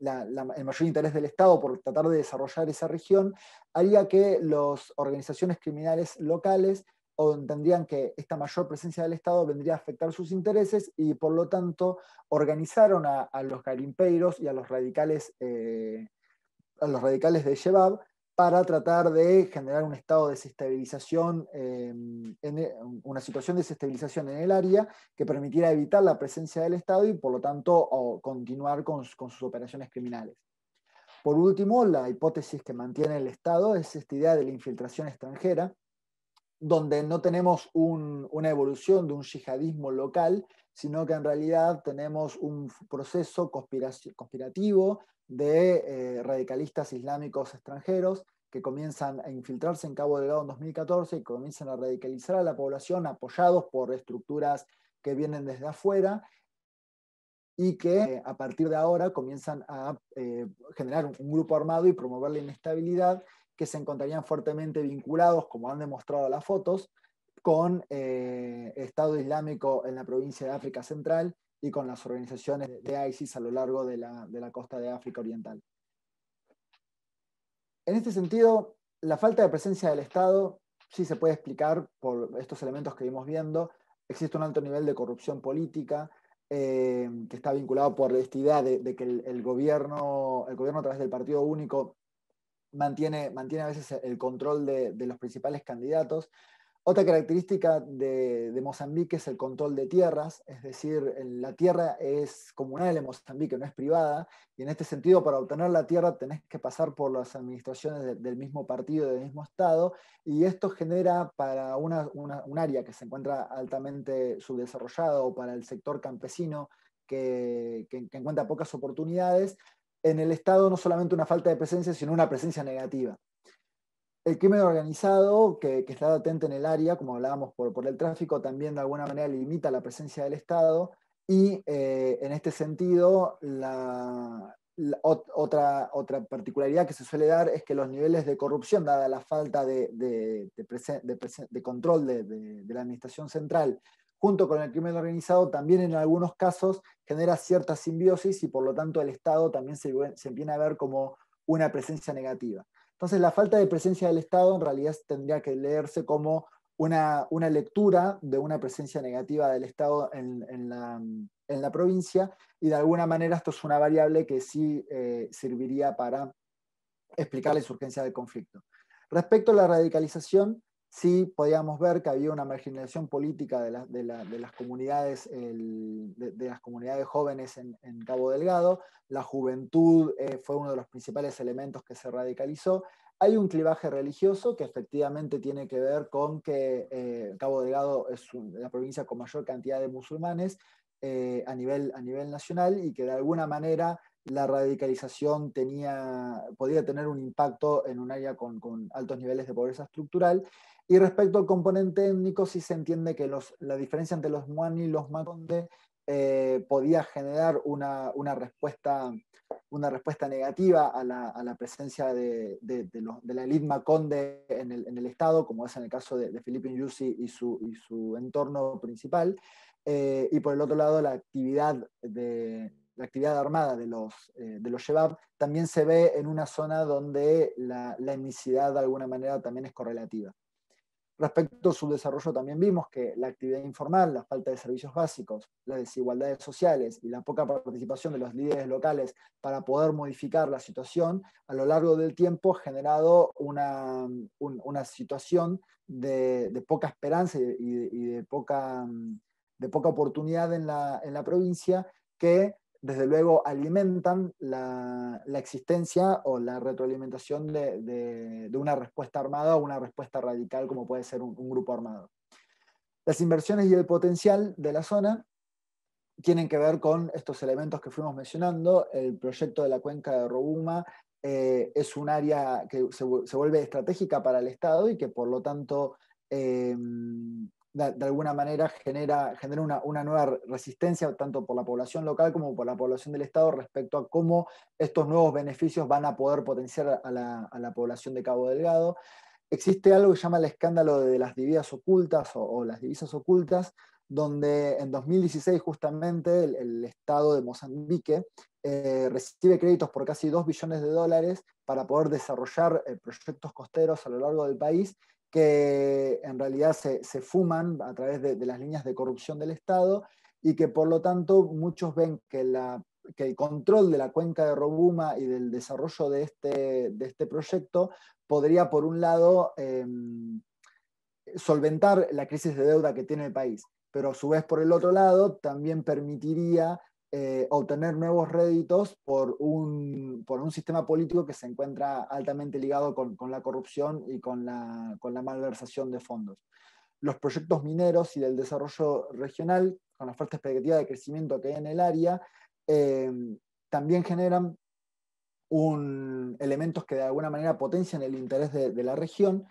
el mayor interés del Estado por tratar de desarrollar esa región, haría que las organizaciones criminales locales entendían que esta mayor presencia del Estado vendría a afectar sus intereses y por lo tanto organizaron a, los garimpeiros y a los radicales, eh, a los radicales de Shebab para tratar de generar un estado de desestabilización, eh, e, una situación de desestabilización en el área que permitiera evitar la presencia del Estado y por lo tanto continuar con, sus operaciones criminales. Por último, la hipótesis que mantiene el Estado es esta idea de la infiltración extranjera, donde no tenemos una evolución de un yihadismo local, sino que en realidad tenemos un proceso conspirativo de eh, radicalistas islámicos extranjeros que comienzan a infiltrarse en Cabo Delgado en 2014 y comienzan a radicalizar a la población apoyados por estructuras que vienen desde afuera y que eh, a partir de ahora comienzan a eh, generar un grupo armado y promover la inestabilidad que se encontrarían fuertemente vinculados, como han demostrado las fotos, con el eh, Estado Islámico en la provincia de África Central y con las organizaciones de ISIS a lo largo de la, costa de África Oriental. En este sentido, la falta de presencia del Estado sí se puede explicar por estos elementos que vimos viendo. Existe un alto nivel de corrupción política eh, que está vinculado por esta idea de, que el, gobierno, el gobierno a través del Partido Único mantiene, a veces el control de los principales candidatos. Otra característica de, Mozambique es el control de tierras, es decir, la tierra es comunal en Mozambique, no es privada, y en este sentido para obtener la tierra tenés que pasar por las administraciones del mismo partido, del mismo estado, y esto genera para un área que se encuentra altamente subdesarrollada o para el sector campesino que encuentra pocas oportunidades, en el estado no solamente una falta de presencia, sino una presencia negativa el crimen organizado que, está atento en el área, como hablábamos por, por, el tráfico, también de alguna manera limita la presencia del Estado y eh, en este sentido otra, particularidad que se suele dar es que los niveles de corrupción, dada la falta de, control de la Administración Central, junto con el crimen organizado, también en algunos casos genera cierta simbiosis y por lo tanto el Estado también se, se empieza a ver como una presencia negativa. Entonces, la falta de presencia del Estado en realidad tendría que leerse como una, lectura de una presencia negativa del Estado en, la, provincia, y de alguna manera esto es una variable que sí eh, serviría para explicar la insurgencia del conflicto. Respecto a la radicalización, sí podíamos ver que había una marginalización política de, las, comunidades, de, las comunidades jóvenes en, Cabo Delgado, la juventud eh, fue uno de los principales elementos que se radicalizó. Hay un clivaje religioso que efectivamente tiene que ver con que eh, Cabo Delgado es la provincia con mayor cantidad de musulmanes eh, a, nivel, a nivel nacional y que de alguna manera la radicalización tenía, podía tener un impacto en un área con, con altos niveles de pobreza estructural y respecto al componente étnico, sí se entiende que la diferencia entre los Muani y los Maconde eh, podía generar una, respuesta, negativa a la, presencia de, la elite Maconde en el, Estado, como es en el caso de, Felipe Yussi y su, entorno principal. Eh, y por el otro lado, la actividad armada de los, eh, también se ve en una zona donde la, la etnicidad de alguna manera también es correlativa. Respecto a su desarrollo, también vimos que la actividad informal, la falta de servicios básicos, las desigualdades sociales y la poca participación de los líderes locales para poder modificar la situación, a lo largo del tiempo ha generado una, situación de, poca esperanza y, de, poca, de poca, oportunidad en la, en la provincia que desde luego alimentan la, existencia o la retroalimentación de, una respuesta armada o una respuesta radical como puede ser un, grupo armado. Las inversiones y el potencial de la zona tienen que ver con estos elementos que fuimos mencionando. El proyecto de la cuenca de Robuma eh, es un área que se, vuelve estratégica para el Estado y que por lo tanto eh, de, alguna manera genera, genera una, nueva resistencia tanto por la población local como por la población del Estado respecto a cómo estos nuevos beneficios van a poder potenciar a la, población de Cabo Delgado. Existe algo que se llama el escándalo de las divisas ocultas o, las divisas ocultas, donde en 2016 justamente el, Estado de Mozambique eh, recibe créditos por casi 2 billones de dólares para poder desarrollar eh, proyectos costeros a lo largo del país que en realidad se, fuman a través de, las líneas de corrupción del Estado y que por lo tanto muchos ven que, el control de la cuenca de Robuma y del desarrollo de este, de este proyecto podría, por un lado, em, solventar la crisis de deuda que tiene el país, pero a su vez, por el otro lado, también permitiría eh, obtener nuevos réditos por un, sistema político que se encuentra altamente ligado con, la corrupción y con la, malversación de fondos. Los proyectos mineros y del desarrollo regional, con la fuerte expectativa de crecimiento que hay en el área, eh, también generan un, elementos que de alguna manera potencian el interés de, la región,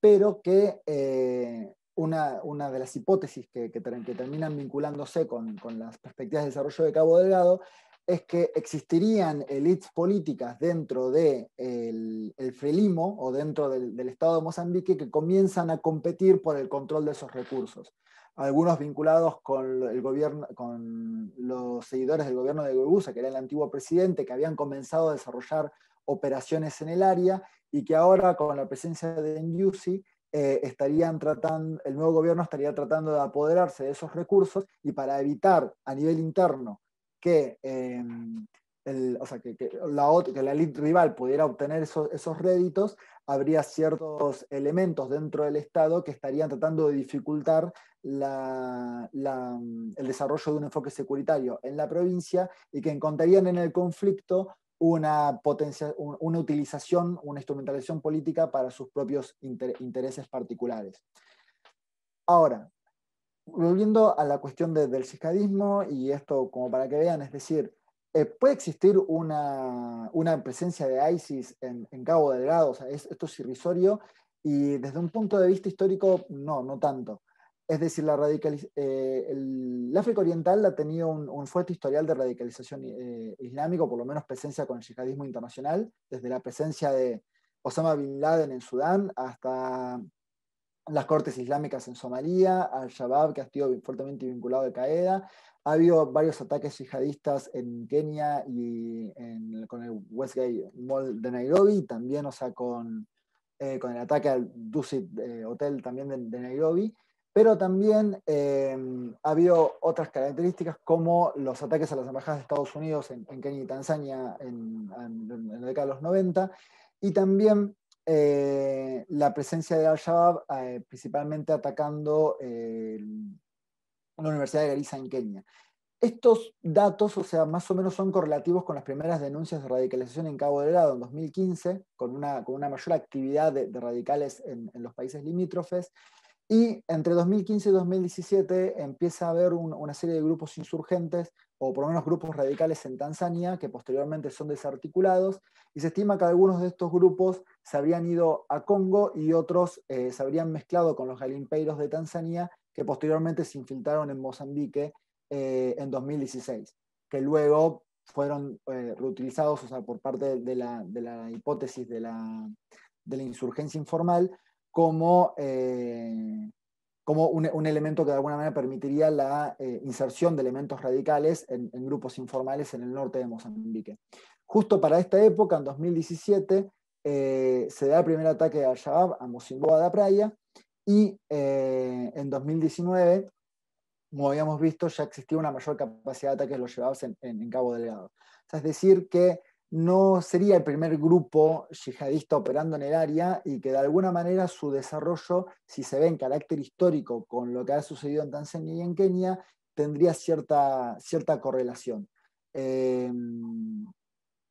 pero que eh, una, de las hipótesis que, terminan vinculándose con, las perspectivas de desarrollo de Cabo Delgado es que existirían elites políticas dentro del de el, Frelimo o dentro del, Estado de Mozambique que comienzan a competir por el control de esos recursos algunos vinculados con, con los seguidores del gobierno de Gorbusa, que era el antiguo presidente, que habían comenzado a desarrollar operaciones en el área y que ahora con la presencia de Nyusi eh, estarían tratando, el nuevo gobierno estaría tratando de apoderarse de esos recursos y para evitar a nivel interno que, em, o la, que elite rival pudiera obtener esos, réditos, habría ciertos elementos dentro del Estado que estarían tratando de dificultar mm, el desarrollo de un enfoque securitario en la provincia y que encontrarían en el conflicto una, potencia, una utilización, una instrumentalización política para sus propios intereses particulares. Ahora, volviendo a la cuestión del ciscadismo, y esto como para que vean, es decir, eh, puede existir una, presencia de ISIS en, Cabo Delgado, o sea, esto es irrisorio, y desde un punto de vista histórico, no, no tanto. Es decir, la, eh, el, África Oriental ha tenido un, fuerte historial de radicalización eh, islámico, islámica, por lo menos presencia con el yihadismo internacional, desde la presencia de Osama Bin Laden en Sudán hasta las cortes islámicas en Somalia, al-Shabaab, que ha sido fuertemente vinculado a Qaeda. Ha habido varios ataques yihadistas en Kenia y con el Westgate Mall de Nairobi, también, o sea, eh, con, el ataque al Dusit Hotel también de Nairobi. Pero también em, ha habido otras características como los ataques a las embajadas de Estados Unidos en, Kenia y Tanzania en, la década de los 90 y también eh, la presencia de Al-Shabaab eh, principalmente atacando eh, la Universidad de Garissa en Kenia. Estos datos, o sea, más o menos son correlativos con las primeras denuncias de radicalización en Cabo Delgado en 2015, con una, mayor actividad de, radicales en, los países limítrofes, y entre 2015 y 2017 empieza a haber una serie de grupos insurgentes, o por lo menos grupos radicales en Tanzania, que posteriormente son desarticulados, y se estima que algunos de estos grupos se habrían ido a Congo y otros eh, se habrían mezclado con los galimpeiros de Tanzania, que posteriormente se infiltraron en Mozambique eh, en 2016, que luego fueron eh, reutilizados o sea, por parte de la, de la hipótesis de la, de la insurgencia informal como, eh, como un, elemento que de alguna manera permitiría la eh, inserción de elementos radicales en, grupos informales en el norte de Mozambique. Justo para esta época, en 2017, eh, se da el primer ataque Al-Shabaab a de da Praia y en 2019 como habíamos visto, ya existía una mayor capacidad de ataque de los llevados en, Cabo Delgado. es decir, que no sería el primer grupo yihadista operando en el área y que de alguna manera su desarrollo, si se ve en carácter histórico con lo que ha sucedido en Tanzania y en Kenia, tendría cierta, cierta correlación. Eh,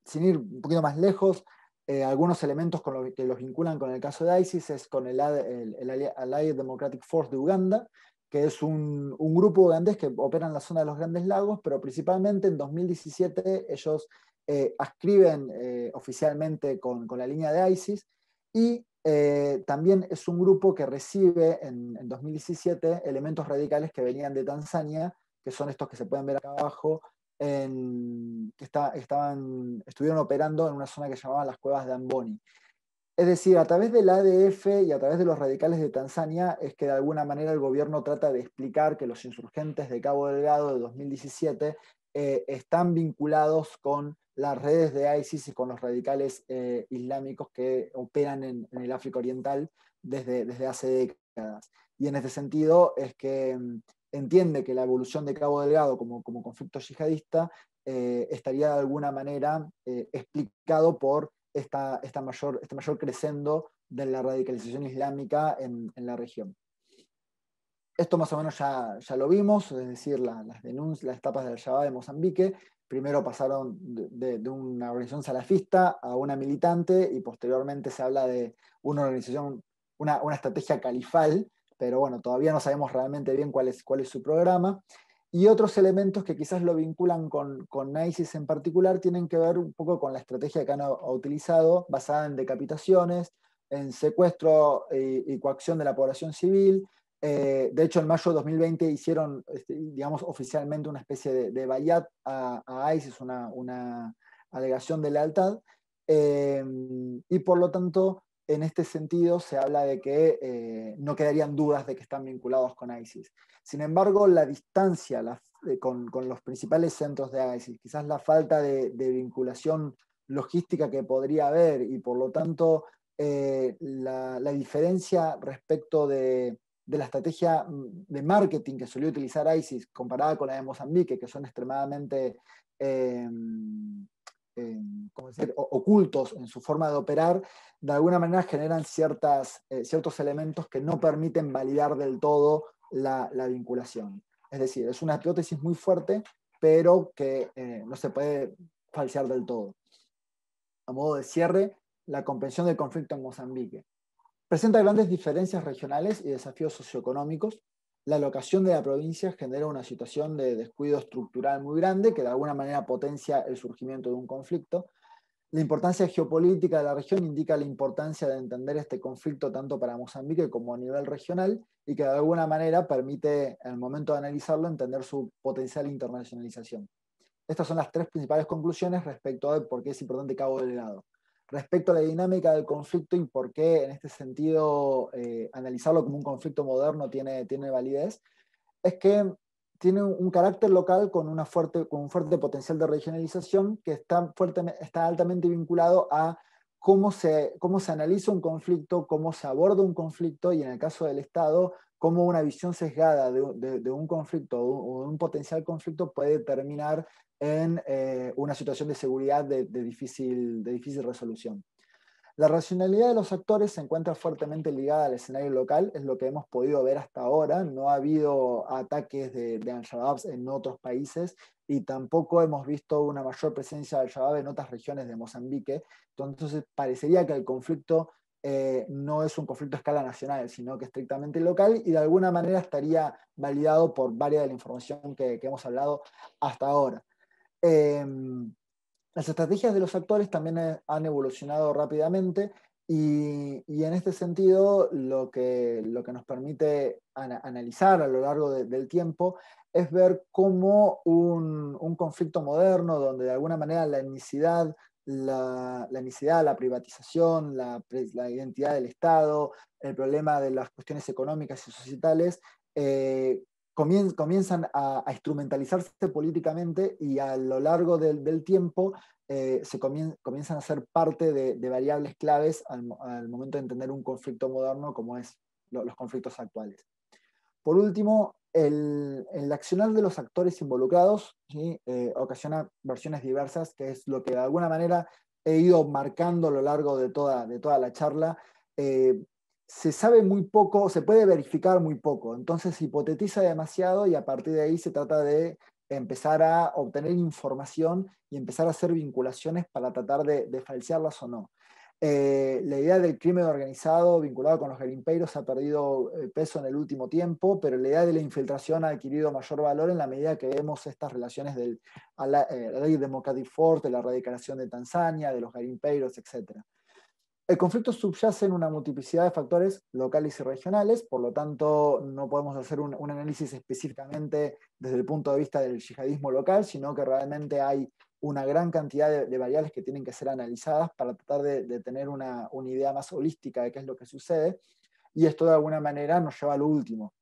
sin ir un poquito más lejos, eh, algunos elementos con que los vinculan con el caso de ISIS es con el, Allied Democratic Force de Uganda, que es un, un, grupo ugandés que opera en la zona de los Grandes Lagos, pero principalmente en 2017 ellos eh, ascriben eh, oficialmente con, la línea de ISIS y eh, también es un grupo que recibe en, 2017 elementos radicales que venían de Tanzania, que son estos que se pueden ver acá abajo, en, que está, estaban, estuvieron operando en una zona que llamaban las cuevas de Amboni. Es decir, a través del ADF y a través de los radicales de Tanzania es que de alguna manera el gobierno trata de explicar que los insurgentes de Cabo Delgado de 2017 eh, están vinculados con las redes de ISIS y con los radicales eh, islámicos que operan en, el África Oriental desde, desde hace décadas. Y en este sentido es que mm, entiende que la evolución de Cabo Delgado como, conflicto yihadista eh, estaría de alguna manera explicado por esta, mayor, este mayor crescendo de la radicalización islámica en la región. Esto más o menos ya, lo vimos, es decir, las denuncias, las etapas del Shabab de Mozambique, primero pasaron de, una organización salafista a una militante y posteriormente se habla de una organización, una, estrategia califal, pero bueno, todavía no sabemos realmente bien cuál es, cuál es su programa. Y otros elementos que quizás lo vinculan con, con ISIS en particular tienen que ver un poco con la estrategia que han utilizado, basada en decapitaciones, en secuestro eh, y coacción de la población civil, eh, de hecho, en mayo de 2020 hicieron, este, digamos, oficialmente una especie de, de a, ISIS, una, alegación de lealtad, em, y por lo tanto, en este sentido, se habla de que eh, no quedarían dudas de que están vinculados con ISIS. Sin embargo, la distancia eh, con, los principales centros de ISIS, quizás la falta de, vinculación logística que podría haber y por lo tanto la diferencia respecto de de la estrategia mm, de marketing que solía utilizar ISIS comparada con la de Mozambique, que son extremadamente em, em, decir? ocultos en su forma de operar, de alguna manera generan ciertas, eh, ciertos elementos que no permiten validar del todo la, la, vinculación. Es decir, es una hipótesis muy fuerte, pero que eh, no se puede falsear del todo. A modo de cierre, la comprensión del conflicto en Mozambique. Presenta grandes diferencias regionales y desafíos socioeconómicos. La locación de la provincia genera una situación de descuido estructural muy grande que de alguna manera potencia el surgimiento de un conflicto. La importancia geopolítica de la región indica la importancia de entender este conflicto tanto para Mozambique como a nivel regional y que de alguna manera permite, en el momento de analizarlo, entender su potencial internacionalización. Estas son las tres principales conclusiones respecto a por qué es importante Cabo Delgado respecto a la dinámica del conflicto y por qué en este sentido eh, analizarlo como un conflicto moderno tiene, tiene validez, es que tiene un, carácter local con, una fuerte, con un fuerte potencial de regionalización que está, está altamente vinculado a cómo se, cómo se analiza un conflicto, cómo se aborda un conflicto y en el caso del Estado, cómo una visión sesgada de, un conflicto o de un potencial conflicto puede terminar en eh, una situación de seguridad de, difícil, resolución. La racionalidad de los actores se encuentra fuertemente ligada al escenario local, es lo que hemos podido ver hasta ahora. No ha habido ataques de, de Al-Shabaab en otros países y tampoco hemos visto una mayor presencia de Al-Shabaab en otras regiones de Mozambique. Entonces, parecería que el conflicto eh, no es un conflicto a escala nacional, sino que es estrictamente local y de alguna manera estaría validado por varias de la información que hemos hablado hasta ahora. Em, las estrategias de los actores también eh, han evolucionado rápidamente y, en este sentido lo que, lo que nos permite analizar a lo largo del tiempo es ver cómo un, conflicto moderno donde de alguna manera la etnicidad, la, la, la privatización, la, identidad del Estado, el problema de las cuestiones económicas y societales, eh, comienzan a, instrumentalizarse políticamente y a lo largo del, tiempo eh, se comienzan a ser parte de, variables claves al, momento de entender un conflicto moderno como es los conflictos actuales. Por último, el, accionar de los actores involucrados eh, ocasiona versiones diversas, que es lo que de alguna manera he ido marcando a lo largo de toda, de toda la charla. Eh, se sabe muy poco, se puede verificar muy poco, entonces se hipotetiza demasiado y a partir de ahí se trata de empezar a obtener información y empezar a hacer vinculaciones para tratar de, de falsearlas o no. Eh, la idea del crimen organizado vinculado con los garimpeiros ha perdido eh, peso en el último tiempo, pero la idea de la infiltración ha adquirido mayor valor en la medida que vemos estas relaciones del eh, la, ley de la radicalización de Tanzania, de los garimpeiros, etc. El conflicto subyace en una multiplicidad de factores locales y regionales, por lo tanto no podemos hacer un, análisis específicamente desde el punto de vista del yihadismo local, sino que realmente hay una gran cantidad de, variables que tienen que ser analizadas para tratar de, tener una, idea más holística de qué es lo que sucede, y esto de alguna manera nos lleva a lo último.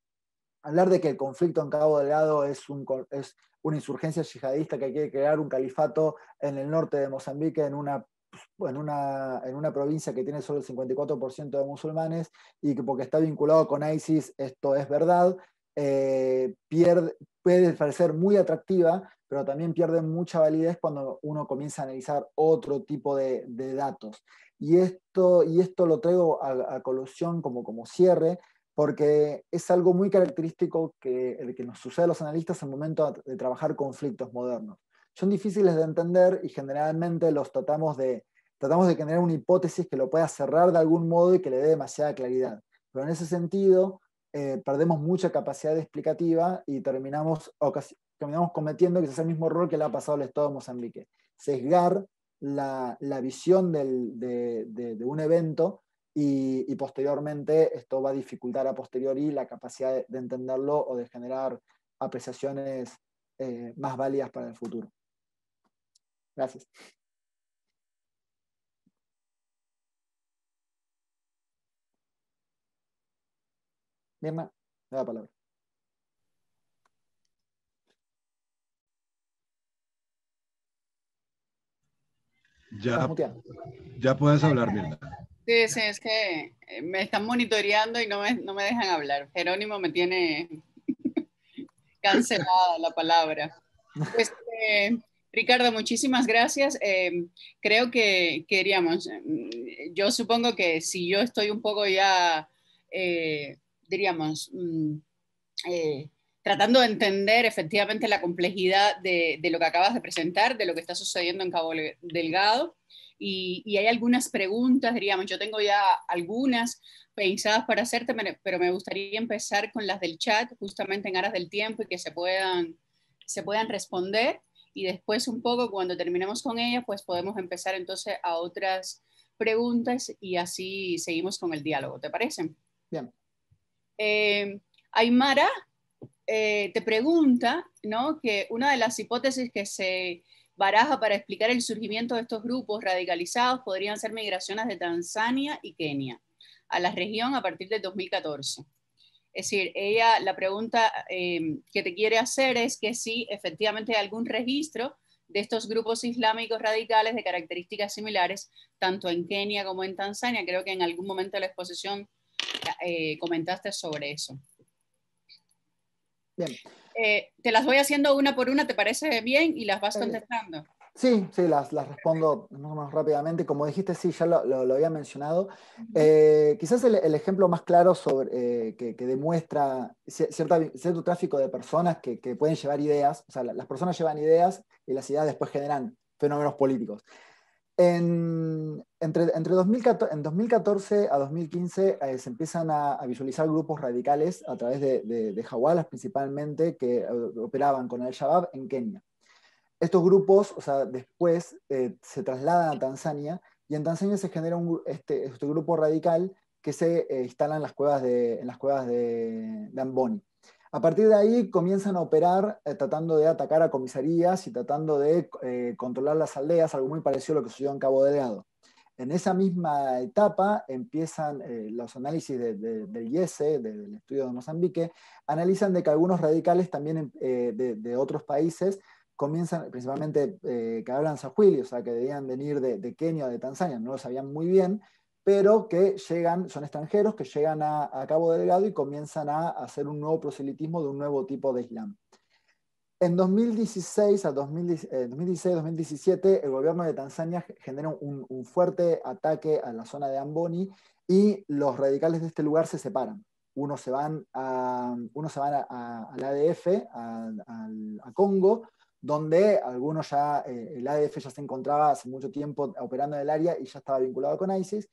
Hablar de que el conflicto en Cabo Delgado es, es una insurgencia yihadista que quiere crear un califato en el norte de Mozambique en una bueno, una, en una provincia que tiene solo el 54% de musulmanes y que porque está vinculado con ISIS, esto es verdad, eh, pierde, puede parecer muy atractiva, pero también pierde mucha validez cuando uno comienza a analizar otro tipo de, de datos. Y esto, y esto lo traigo a, colusión como, como cierre, porque es algo muy característico que, el que nos sucede a los analistas al momento de trabajar conflictos modernos. Son difíciles de entender y generalmente los tratamos de, tratamos de generar una hipótesis que lo pueda cerrar de algún modo y que le dé demasiada claridad. Pero en ese sentido, eh, perdemos mucha capacidad explicativa y terminamos, terminamos cometiendo quizás el mismo error que le ha pasado al Estado de Mozambique. Sesgar la, la visión de, un evento y, posteriormente esto va a dificultar a posteriori la capacidad de, entenderlo o de generar apreciaciones eh, más válidas para el futuro. Gracias. la palabra. Ya, ya puedes hablar, Mirna. Sí, sí, es que eh, me están monitoreando y no me, no me dejan hablar. Jerónimo me tiene cancelada la palabra. Pues, eh, Ricardo, muchísimas gracias. Em, creo que queríamos, mm, yo supongo que si yo estoy un poco ya eh, diríamos, mm, eh, tratando de entender efectivamente la complejidad de, lo que acabas de presentar, de lo que está sucediendo en Cabo Delgado. Y, y, hay algunas preguntas, diríamos, yo tengo ya algunas pensadas para hacerte, pero me gustaría empezar con las del chat, justamente en aras del tiempo y que se puedan, se puedan responder. Y después un poco, cuando terminemos con ellas, pues podemos empezar entonces a otras preguntas y así seguimos con el diálogo, ¿te parece? Bien. Eh, Aymara eh, te pregunta que una de las hipótesis que se baraja para explicar el surgimiento de estos grupos radicalizados podrían ser migraciones de Tanzania y Kenia a la región a partir del 2014. Es decir, ella, la pregunta eh, que te quiere hacer es que si efectivamente hay algún registro de estos grupos islámicos radicales de características similares, tanto en Kenia como en Tanzania. Creo que en algún momento de la exposición eh, comentaste sobre eso. Bien. Eh, te las voy haciendo una por una, ¿te parece bien? Y las vas contestando. Sí, sí, las, las respondo más, rápidamente. Como dijiste, sí, ya lo, había mencionado. Eh, quizás el, ejemplo más claro sobre, que, demuestra cierto tráfico de personas que, que, pueden llevar ideas, o sea, las personas llevan ideas y las ideas después generan fenómenos políticos. En, entre, 2014, en 2014 a 2015 eh, se empiezan a, visualizar grupos radicales a través de, de, de principalmente que eh, operaban con el Shabab en Kenia. Estos grupos, o sea, después eh, se trasladan a Tanzania y en Tanzania se genera un, este, este, grupo radical que se instala en las cuevas de, en las cuevas de, de Amboni. A partir de ahí comienzan a operar eh, tratando de atacar a comisarías y tratando de eh, controlar las aldeas, algo muy parecido a lo que sucedió en Cabo Delgado. En esa misma etapa empiezan eh, los análisis del IESE, del estudio de Mozambique, analizan de que algunos radicales también de, otros países comienzan, principalmente que hablan sahuili, o sea, que debían venir de, Kenia o de Tanzania, no lo sabían muy bien, pero que llegan, son extranjeros que llegan a, Cabo Delgado y comienzan a hacer un nuevo proselitismo de un nuevo tipo de Islam. En 2016 a 2016-2017, eh, el gobierno de Tanzania genera un, fuerte ataque a la zona de Amboni y los radicales de este lugar se separan. Uno se van, a, se van al ADF, a, Congo, donde algunos ya, eh, el ADF ya se encontraba hace mucho tiempo operando en el área y ya estaba vinculado con ISIS,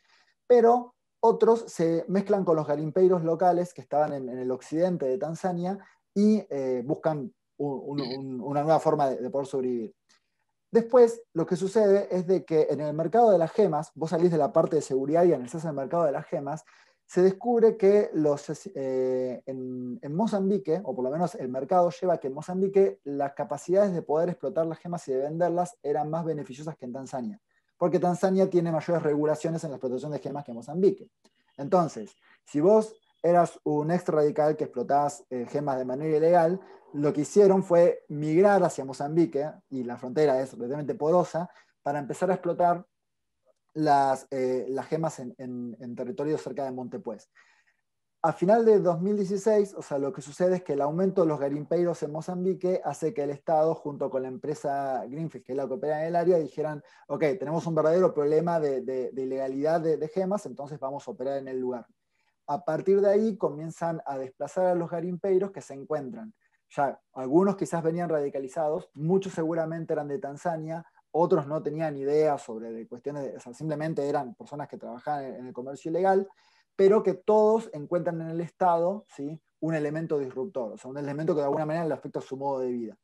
pero otros se mezclan con los galimpeiros locales que estaban en, el occidente de Tanzania y eh, buscan una nueva forma de, poder sobrevivir. Después, lo que sucede es de que en el mercado de las gemas, vos salís de la parte de seguridad y analizás el mercado de las gemas, se descubre que eh, en, en, Mozambique, o por lo menos el mercado lleva que en Mozambique las capacidades de poder explotar las gemas y de venderlas eran más beneficiosas que en Tanzania porque Tanzania tiene mayores regulaciones en la explotación de gemas que Mozambique. Entonces, si vos eras un radical que explotabas eh, gemas de manera ilegal, lo que hicieron fue migrar hacia Mozambique, y la frontera es relativamente porosa, para empezar a explotar eh, las, gemas en, en, en territorio cerca de Montepuez a final de 2016, o sea, lo que sucede es que el aumento de los garimpeiros en Mozambique hace que el Estado, junto con la empresa Greenfield, que es la que opera en el área, dijeran, ok, tenemos un verdadero problema de, de ilegalidad de, gemas, entonces vamos a operar en el lugar. A partir de ahí comienzan a desplazar a los garimpeiros que se encuentran. Ya algunos quizás venían radicalizados, muchos seguramente eran de Tanzania, otros no tenían idea sobre cuestiones, simplemente eran personas que trabajaban en el comercio ilegal, pero que todos encuentran en el Estado ¿sí? un elemento disruptor, o sea, un elemento que de alguna manera le afecta a su modo de vida.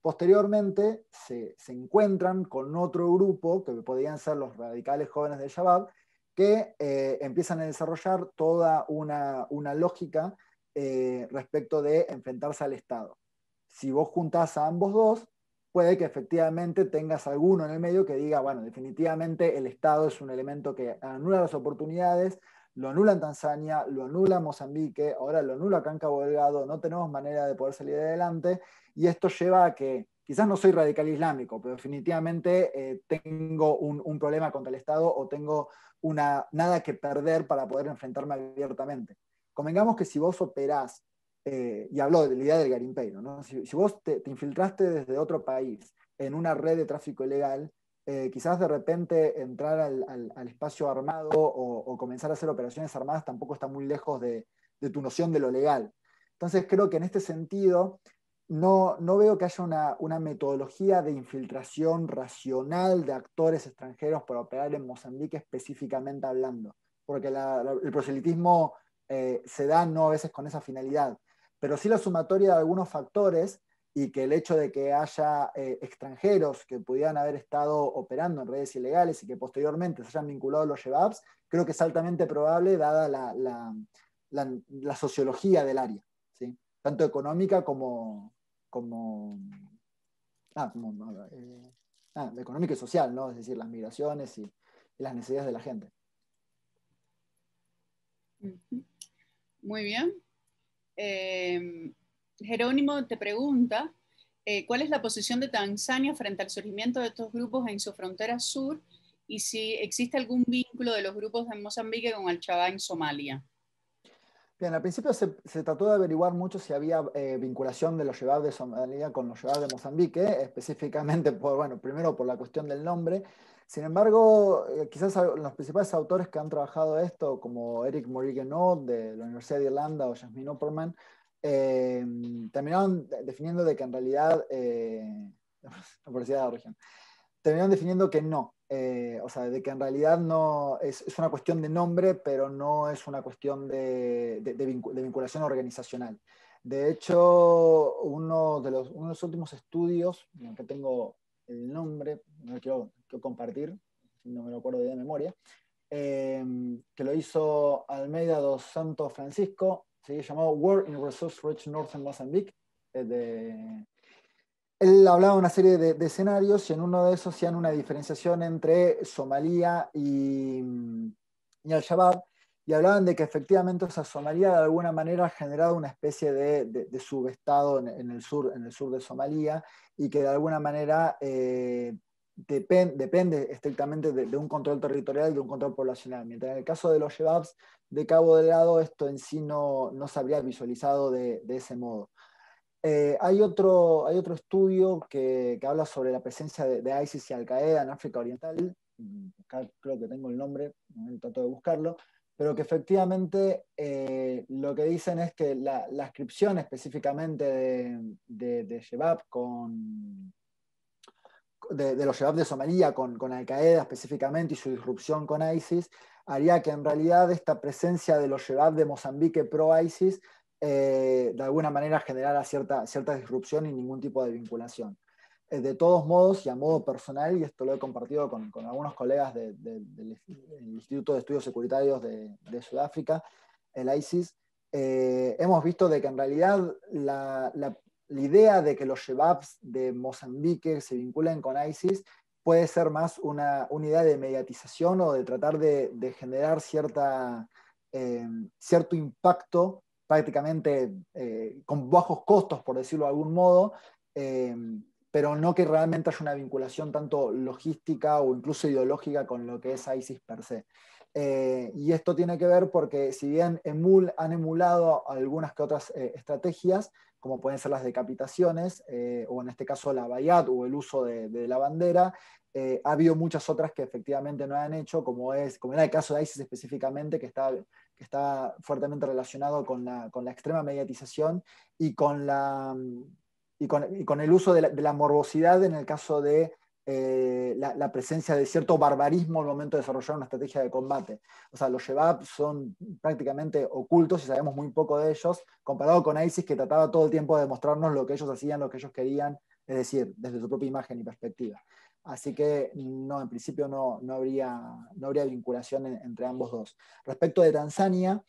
Posteriormente se, encuentran con otro grupo, que podrían ser los radicales jóvenes de Shabab, que eh, empiezan a desarrollar toda una, lógica eh, respecto de enfrentarse al Estado. Si vos juntás a ambos dos, puede que efectivamente tengas alguno en el medio que diga, bueno, definitivamente el Estado es un elemento que anula las oportunidades, lo anula en Tanzania, lo anula en Mozambique, ahora lo anula acá en Cabo Delgado, no tenemos manera de poder salir adelante y esto lleva a que, quizás no soy radical islámico, pero definitivamente eh, tengo un, problema contra el Estado o tengo una, nada que perder para poder enfrentarme abiertamente. Convengamos que si vos operás, eh, y hablo de la idea del garimpeiro, si, vos te infiltraste desde otro país en una red de tráfico ilegal, eh, quizás de repente entrar al, espacio armado o, comenzar a hacer operaciones armadas tampoco está muy lejos de, de, tu noción de lo legal. Entonces creo que en este sentido no, veo que haya una, metodología de infiltración racional de actores extranjeros para operar en Mozambique específicamente hablando, porque el proselitismo eh, se da no a veces con esa finalidad, pero sí la sumatoria de algunos factores y que el hecho de que haya eh, extranjeros que pudieran haber estado operando en redes ilegales y que posteriormente se hayan vinculado a los Shebabs, creo que es altamente probable dada la, sociología del área, tanto económica como... como, ah, eh, ah, económica y social, ¿no? es decir, las migraciones y, las necesidades de la gente. Muy bien. Em, Jerónimo te pregunta, eh, ¿cuál es la posición de Tanzania frente al surgimiento de estos grupos en su frontera sur y si existe algún vínculo de los grupos de Mozambique con Al-Shabaab en Somalia? Bien, al principio se, trató de averiguar mucho si había eh, vinculación de los llevados de Somalia con los llevados de Mozambique, eh, específicamente, por, bueno, primero por la cuestión del nombre. Sin embargo, quizás los principales autores que han trabajado esto, como Eric Morigenot de la Universidad de Irlanda o Jasmine Opperman, Em, terminaron definiendo de que en realidad, eh, de la región, terminaron definiendo que no, eh, o sea, de que en realidad no es, una cuestión de nombre, pero no es una cuestión de, de, vinculación organizacional. De hecho, uno de, los, últimos estudios, que tengo el nombre, no lo quiero, compartir, no me lo acuerdo de memoria, em, que lo hizo Almeida dos Santos Francisco se llamado War in Resource Rich Northern Mozambique. Eh, él hablaba de una serie de, escenarios y en uno de esos hacían una diferenciación entre Somalia y, Al-Shabaab y hablaban de que efectivamente esa Somalia de alguna manera ha generado una especie de, subestado en, el sur, en el sur de Somalia y que de alguna manera eh, depende estrictamente de, un control territorial y de un control poblacional. Mientras en el caso de los Jebabs, de Cabo Delgado, esto en sí no, no se habría visualizado de, ese modo. Eh, hay, otro, hay otro estudio que, habla sobre la presencia de, ISIS y Al-Qaeda en África Oriental, acá creo que tengo el nombre, trato de buscarlo, pero que efectivamente eh, lo que dicen es que la, la inscripción específicamente de, de, con, de, los Shabab de Somalia con, Al-Qaeda específicamente y su disrupción con ISIS, haría que en realidad esta presencia de los Shabab de Mozambique pro-ISIS eh, de alguna manera generara cierta, cierta disrupción y ningún tipo de vinculación. Eh, de todos modos, y a modo personal, y esto lo he compartido con, algunos colegas del Instituto de Estudios Securitarios de, Sudáfrica, el ISIS, eh, hemos visto de que en realidad la, la la idea de que los Shebabs de Mozambique se vinculen con ISIS puede ser más una, idea de mediatización o de tratar de, generar eh, cierto impacto prácticamente eh, con bajos costos, por decirlo de algún modo, eh, pero no que realmente haya una vinculación tanto logística o incluso ideológica con lo que es ISIS per se. y esto tiene que ver porque si bien emul, han emulado algunas que otras estrategias, como pueden ser las decapitaciones, eh, o en este caso la bayat o el uso de, la bandera. Eh, ha habido muchas otras que efectivamente no han hecho, como, es, como era el caso de ISIS específicamente, que está, que está fuertemente relacionado con la, extrema mediatización y con, la, con, el uso de la morbosidad en el caso de eh, la, presencia de cierto barbarismo al momento de desarrollar una estrategia de combate. O sea, los Shebab son prácticamente ocultos y sabemos muy poco de ellos, comparado con ISIS que trataba todo el tiempo de mostrarnos lo que ellos hacían, lo que ellos querían, es decir, desde su propia imagen y perspectiva. Así que no, en principio no, habría, vinculación entre ambos dos. Respecto de Tanzania,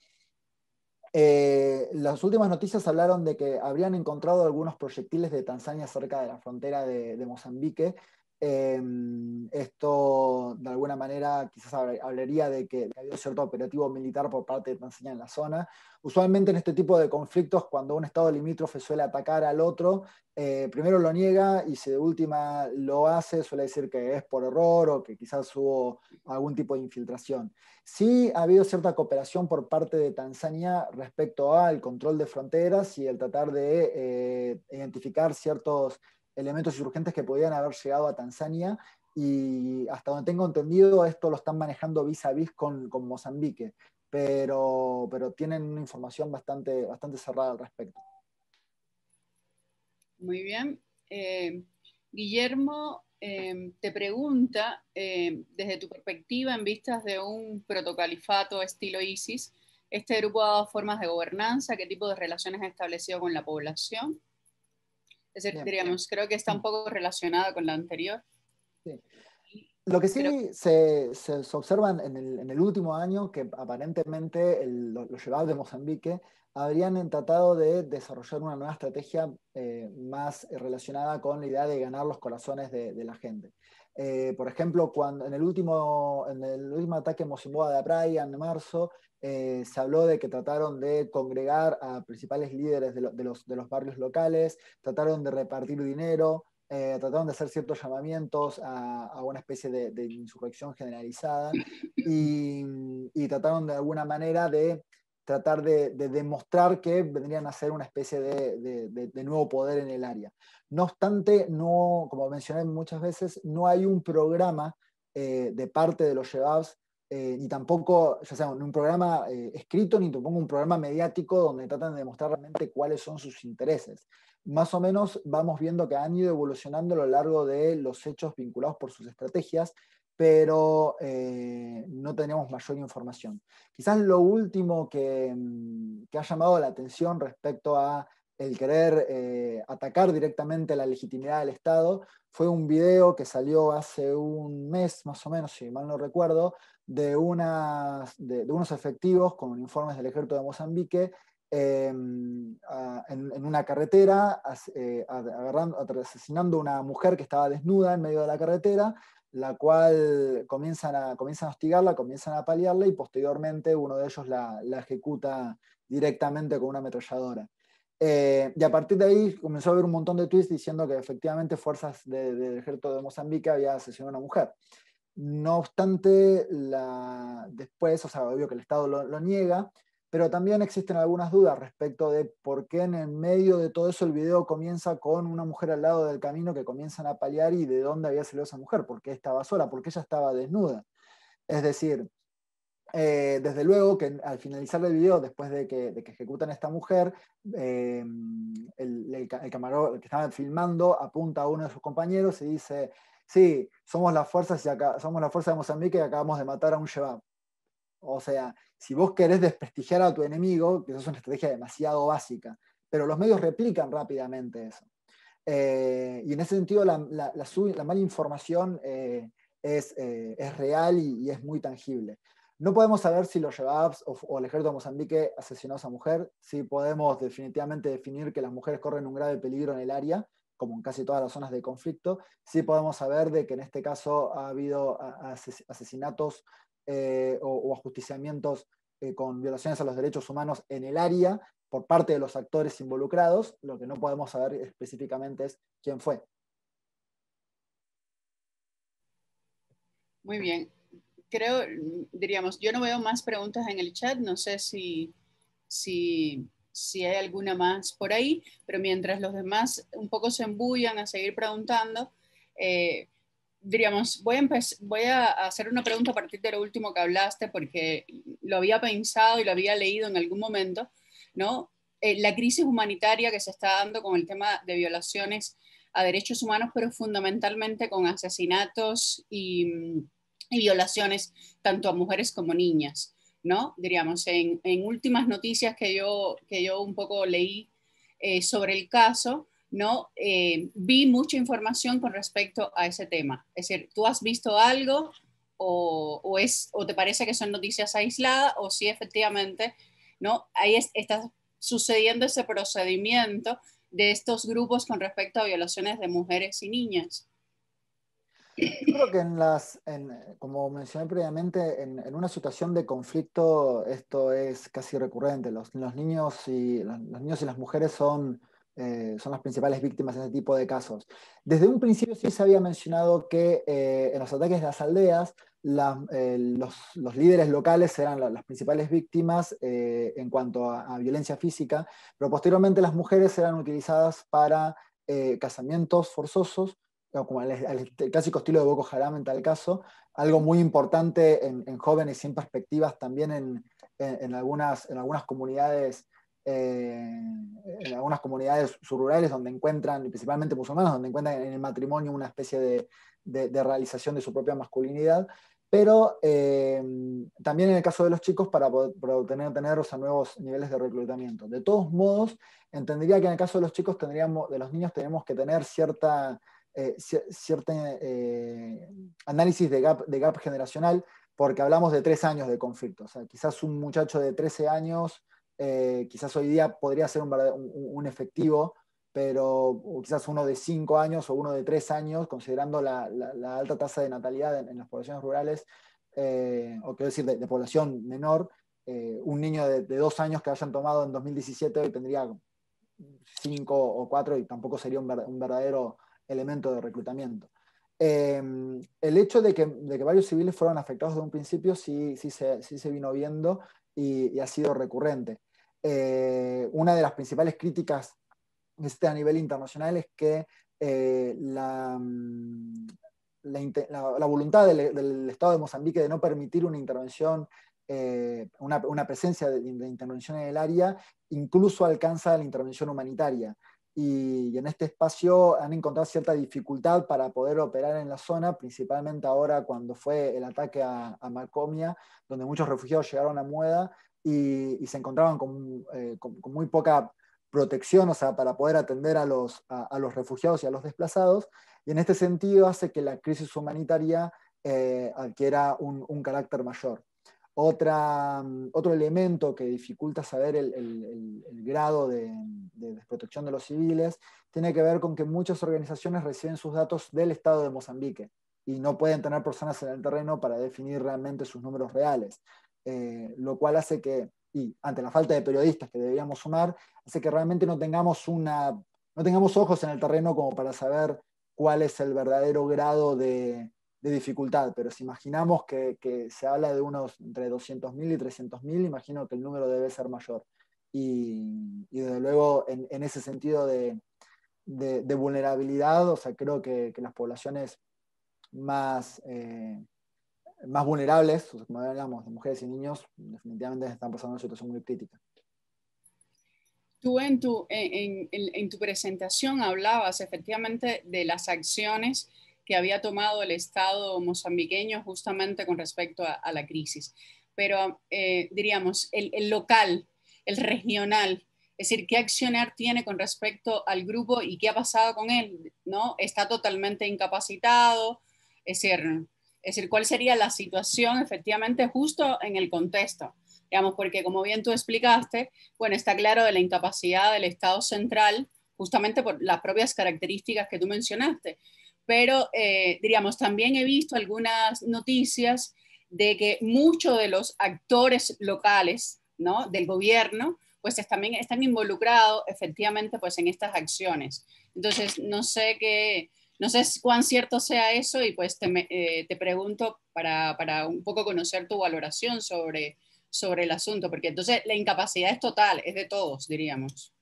eh, las últimas noticias hablaron de que habrían encontrado algunos proyectiles de Tanzania cerca de la frontera de Mozambique, Em, esto, de alguna manera, quizás hablaría de que ha habido cierto operativo militar por parte de Tanzania en la zona. Usualmente en este tipo de conflictos, cuando un Estado limítrofe suele atacar al otro, eh, primero lo niega y si de última lo hace, suele decir que es por error o que quizás hubo algún tipo de infiltración. Sí ha habido cierta cooperación por parte de Tanzania respecto al control de fronteras y el tratar de eh, identificar ciertos elementos insurgentes que podían haber llegado a Tanzania y hasta donde tengo entendido esto lo están manejando vis a vis con, Mozambique, pero, pero tienen una información bastante, bastante cerrada al respecto. Muy bien. Eh, Guillermo eh, te pregunta, eh, desde tu perspectiva, en vistas de un protocalifato estilo ISIS, ¿este grupo ha dado formas de gobernanza? ¿Qué tipo de relaciones ha establecido con la población? Es creo que está un mm. poco relacionada con la anterior. Lo que sí se, observa en el, último año, que aparentemente los, llevados de Mozambique habrían tratado de desarrollar una nueva estrategia eh, más relacionada con la idea de ganar los corazones de, la gente. Eh, por ejemplo, cuando, en, el último, en el último ataque en de Praia, en marzo, eh, se habló de que trataron de congregar a principales líderes de, los, barrios locales, trataron de repartir dinero, eh, trataron de hacer ciertos llamamientos a, una especie de, insurrección generalizada y, trataron de alguna manera de tratar de, demostrar que vendrían a ser una especie de, nuevo poder en el área. No obstante, no, como mencioné muchas veces, no hay un programa eh, de parte de los Shebabs eh, ni tampoco, ya sea en un programa eh, escrito, ni tampoco un programa mediático donde tratan de demostrar realmente cuáles son sus intereses. Más o menos vamos viendo que han ido evolucionando a lo largo de los hechos vinculados por sus estrategias, pero eh, no tenemos mayor información. Quizás lo último mm, que, ha llamado la atención respecto a el querer atacar directamente la legitimidad del Estado fue un video que salió hace un mes, más o menos, si mal no recuerdo, de, unos efectivos con informes del ejército de Mozambique em, en, una carretera, eh, asesinando a una mujer que estaba desnuda en medio de la carretera, la cual comienzan a, hostigarla, comienzan a paliarla y posteriormente uno de ellos la, ejecuta directamente con una ametralladora. Eh, y a partir de ahí comenzó a haber un montón de tweets diciendo que efectivamente fuerzas del ejército de Mozambique había asesinado a una mujer. No obstante, después, o sea, obvio que el Estado lo, niega, pero también existen algunas dudas respecto de por qué en el medio de todo eso el video comienza con una mujer al lado del camino que comienzan a paliar y de dónde había salido esa mujer, por qué estaba sola, porque ella estaba desnuda. Es decir, eh, desde luego que al finalizar el video, después de que, ejecutan a esta mujer, eh, el, el, que estaba filmando apunta a uno de sus compañeros y dice, sí, somos la fuerza, somos la fuerza de Mozambique y acabamos de matar a un Shebab. O sea, si vos querés desprestigiar a tu enemigo, que eso es una estrategia demasiado básica, pero los medios replican rápidamente eso. Eh, y en ese sentido, la, mala información eh, eh, es, real y, es muy tangible. No podemos saber si los Shebabs o, o, el ejército de Mozambique asesinó a esa mujer, sí podemos definitivamente definir que las mujeres corren un grave peligro en el área, como en casi todas las zonas de conflicto, sí podemos saber de que en este caso ha habido asesinatos eh, o, ajusticiamientos eh, con violaciones a los derechos humanos en el área por parte de los actores involucrados, lo que no podemos saber específicamente es quién fue. Muy bien. Creo, diríamos, yo no veo más preguntas en el chat, no sé si, si si hay alguna más por ahí, pero mientras los demás un poco se embullan a seguir preguntando, eh, diríamos, voy a, hacer una pregunta a partir de lo último que hablaste, porque lo había pensado y lo había leído en algún momento, ¿no? Eh, la crisis humanitaria que se está dando con el tema de violaciones a derechos humanos, pero fundamentalmente con asesinatos y violaciones tanto a mujeres como niñas. ¿no? Diríamos, en, últimas noticias que yo, que yo un poco leí eh, sobre el caso, ¿no? Eh, vi mucha información con respecto a ese tema. Es decir, ¿tú has visto algo o, o es, o te parece que son noticias aisladas o si efectivamente, ¿no? Ahí está sucediendo ese procedimiento de estos grupos con respecto a violaciones de mujeres y niñas. Yo creo que en las, como mencioné previamente, en, una situación de conflicto esto es casi recurrente. Los, niños, y, las mujeres son, eh, las principales víctimas en este tipo de casos. Desde un principio sí se había mencionado que eh, en los ataques de las aldeas eh, los, líderes locales eran las principales víctimas en cuanto a, violencia física, pero posteriormente las mujeres eran utilizadas para casamientos forzosos como el, este, clásico estilo de Boko Haram en tal caso, algo muy importante en, jóvenes sin perspectivas también en, algunas, en algunas comunidades. Eh, en algunas comunidades rurales donde encuentran, principalmente musulmanos, donde encuentran en el matrimonio una especie de, realización de su propia masculinidad, pero eh, también en el caso de los chicos para, poder, para obtener, tener nuevos niveles de reclutamiento. De todos modos, entendería que en el caso de los chicos tendríamos, de los niños tenemos que tener cierta eh, cierto eh, análisis de gap, de gap generacional, porque hablamos de tres años de conflicto. O sea, quizás un muchacho de 13 años, eh, quizás hoy día podría ser un, efectivo, pero quizás uno de 5 años o uno de 3 años, considerando la, alta tasa de natalidad en, las poblaciones rurales, o quiero decir, de, población menor, un niño de 2 años que hayan tomado en 2017 hoy tendría 5 o 4 y tampoco sería un verdadero elemento de reclutamiento. Em, el hecho de que, varios civiles fueron afectados de un principio sí, sí, se, sí se, vino viendo y, ha sido recurrente. Eh, una de las principales críticas este, a nivel internacional es que eh, mm, la, voluntad del, Estado de Mozambique de no permitir una intervención, eh, una, presencia de, de intervención en el área, incluso alcanza la intervención humanitaria y, en este espacio han encontrado cierta dificultad para poder operar en la zona, principalmente ahora cuando fue el ataque a, a donde muchos refugiados llegaron a Mueda y, se encontraban eh, con, muy poca protección, o sea, para poder atender a los, refugiados y a los desplazados, y en este sentido hace que la crisis humanitaria eh, adquiera un, carácter mayor. Otra, mm, otro elemento que dificulta saber el, grado de, de, desprotección de los civiles tiene que ver con que muchas organizaciones reciben sus datos del Estado de Mozambique y no pueden tener personas en el terreno para definir realmente sus números reales, eh, lo cual hace que, y ante la falta de periodistas que deberíamos sumar, hace que realmente no tengamos, una, no tengamos ojos en el terreno como para saber cuál es el verdadero grado de, de dificultad, pero si imaginamos que, se habla de unos entre 200.000 y 300.000, imagino que el número debe ser mayor. Y, desde luego, en, ese sentido de, vulnerabilidad, o sea, creo que, las poblaciones más, eh, más vulnerables, como hablamos, de mujeres y niños, definitivamente están pasando una situación muy crítica. Tú en tu, en tu presentación hablabas efectivamente de las acciones que había tomado el Estado mozambiqueño justamente con respecto a, la crisis. Pero eh, diríamos, el, el local, el regional, es decir, qué accionar tiene con respecto al grupo y qué ha pasado con él, ¿no? Está totalmente incapacitado, es decir, es decir, cuál sería la situación efectivamente justo en el contexto, digamos, porque como bien tú explicaste, bueno, está claro de la incapacidad del Estado central, justamente por las propias características que tú mencionaste, pero eh, diríamos, también he visto algunas noticias de que muchos de los actores locales ¿no? del gobierno pues también están involucrados efectivamente pues en estas acciones. Entonces, no sé qué, no sé cuán cierto sea eso y pues te, eh, te pregunto para, para, un poco conocer tu valoración sobre, sobre el asunto, porque entonces la incapacidad es total, es de todos, diríamos.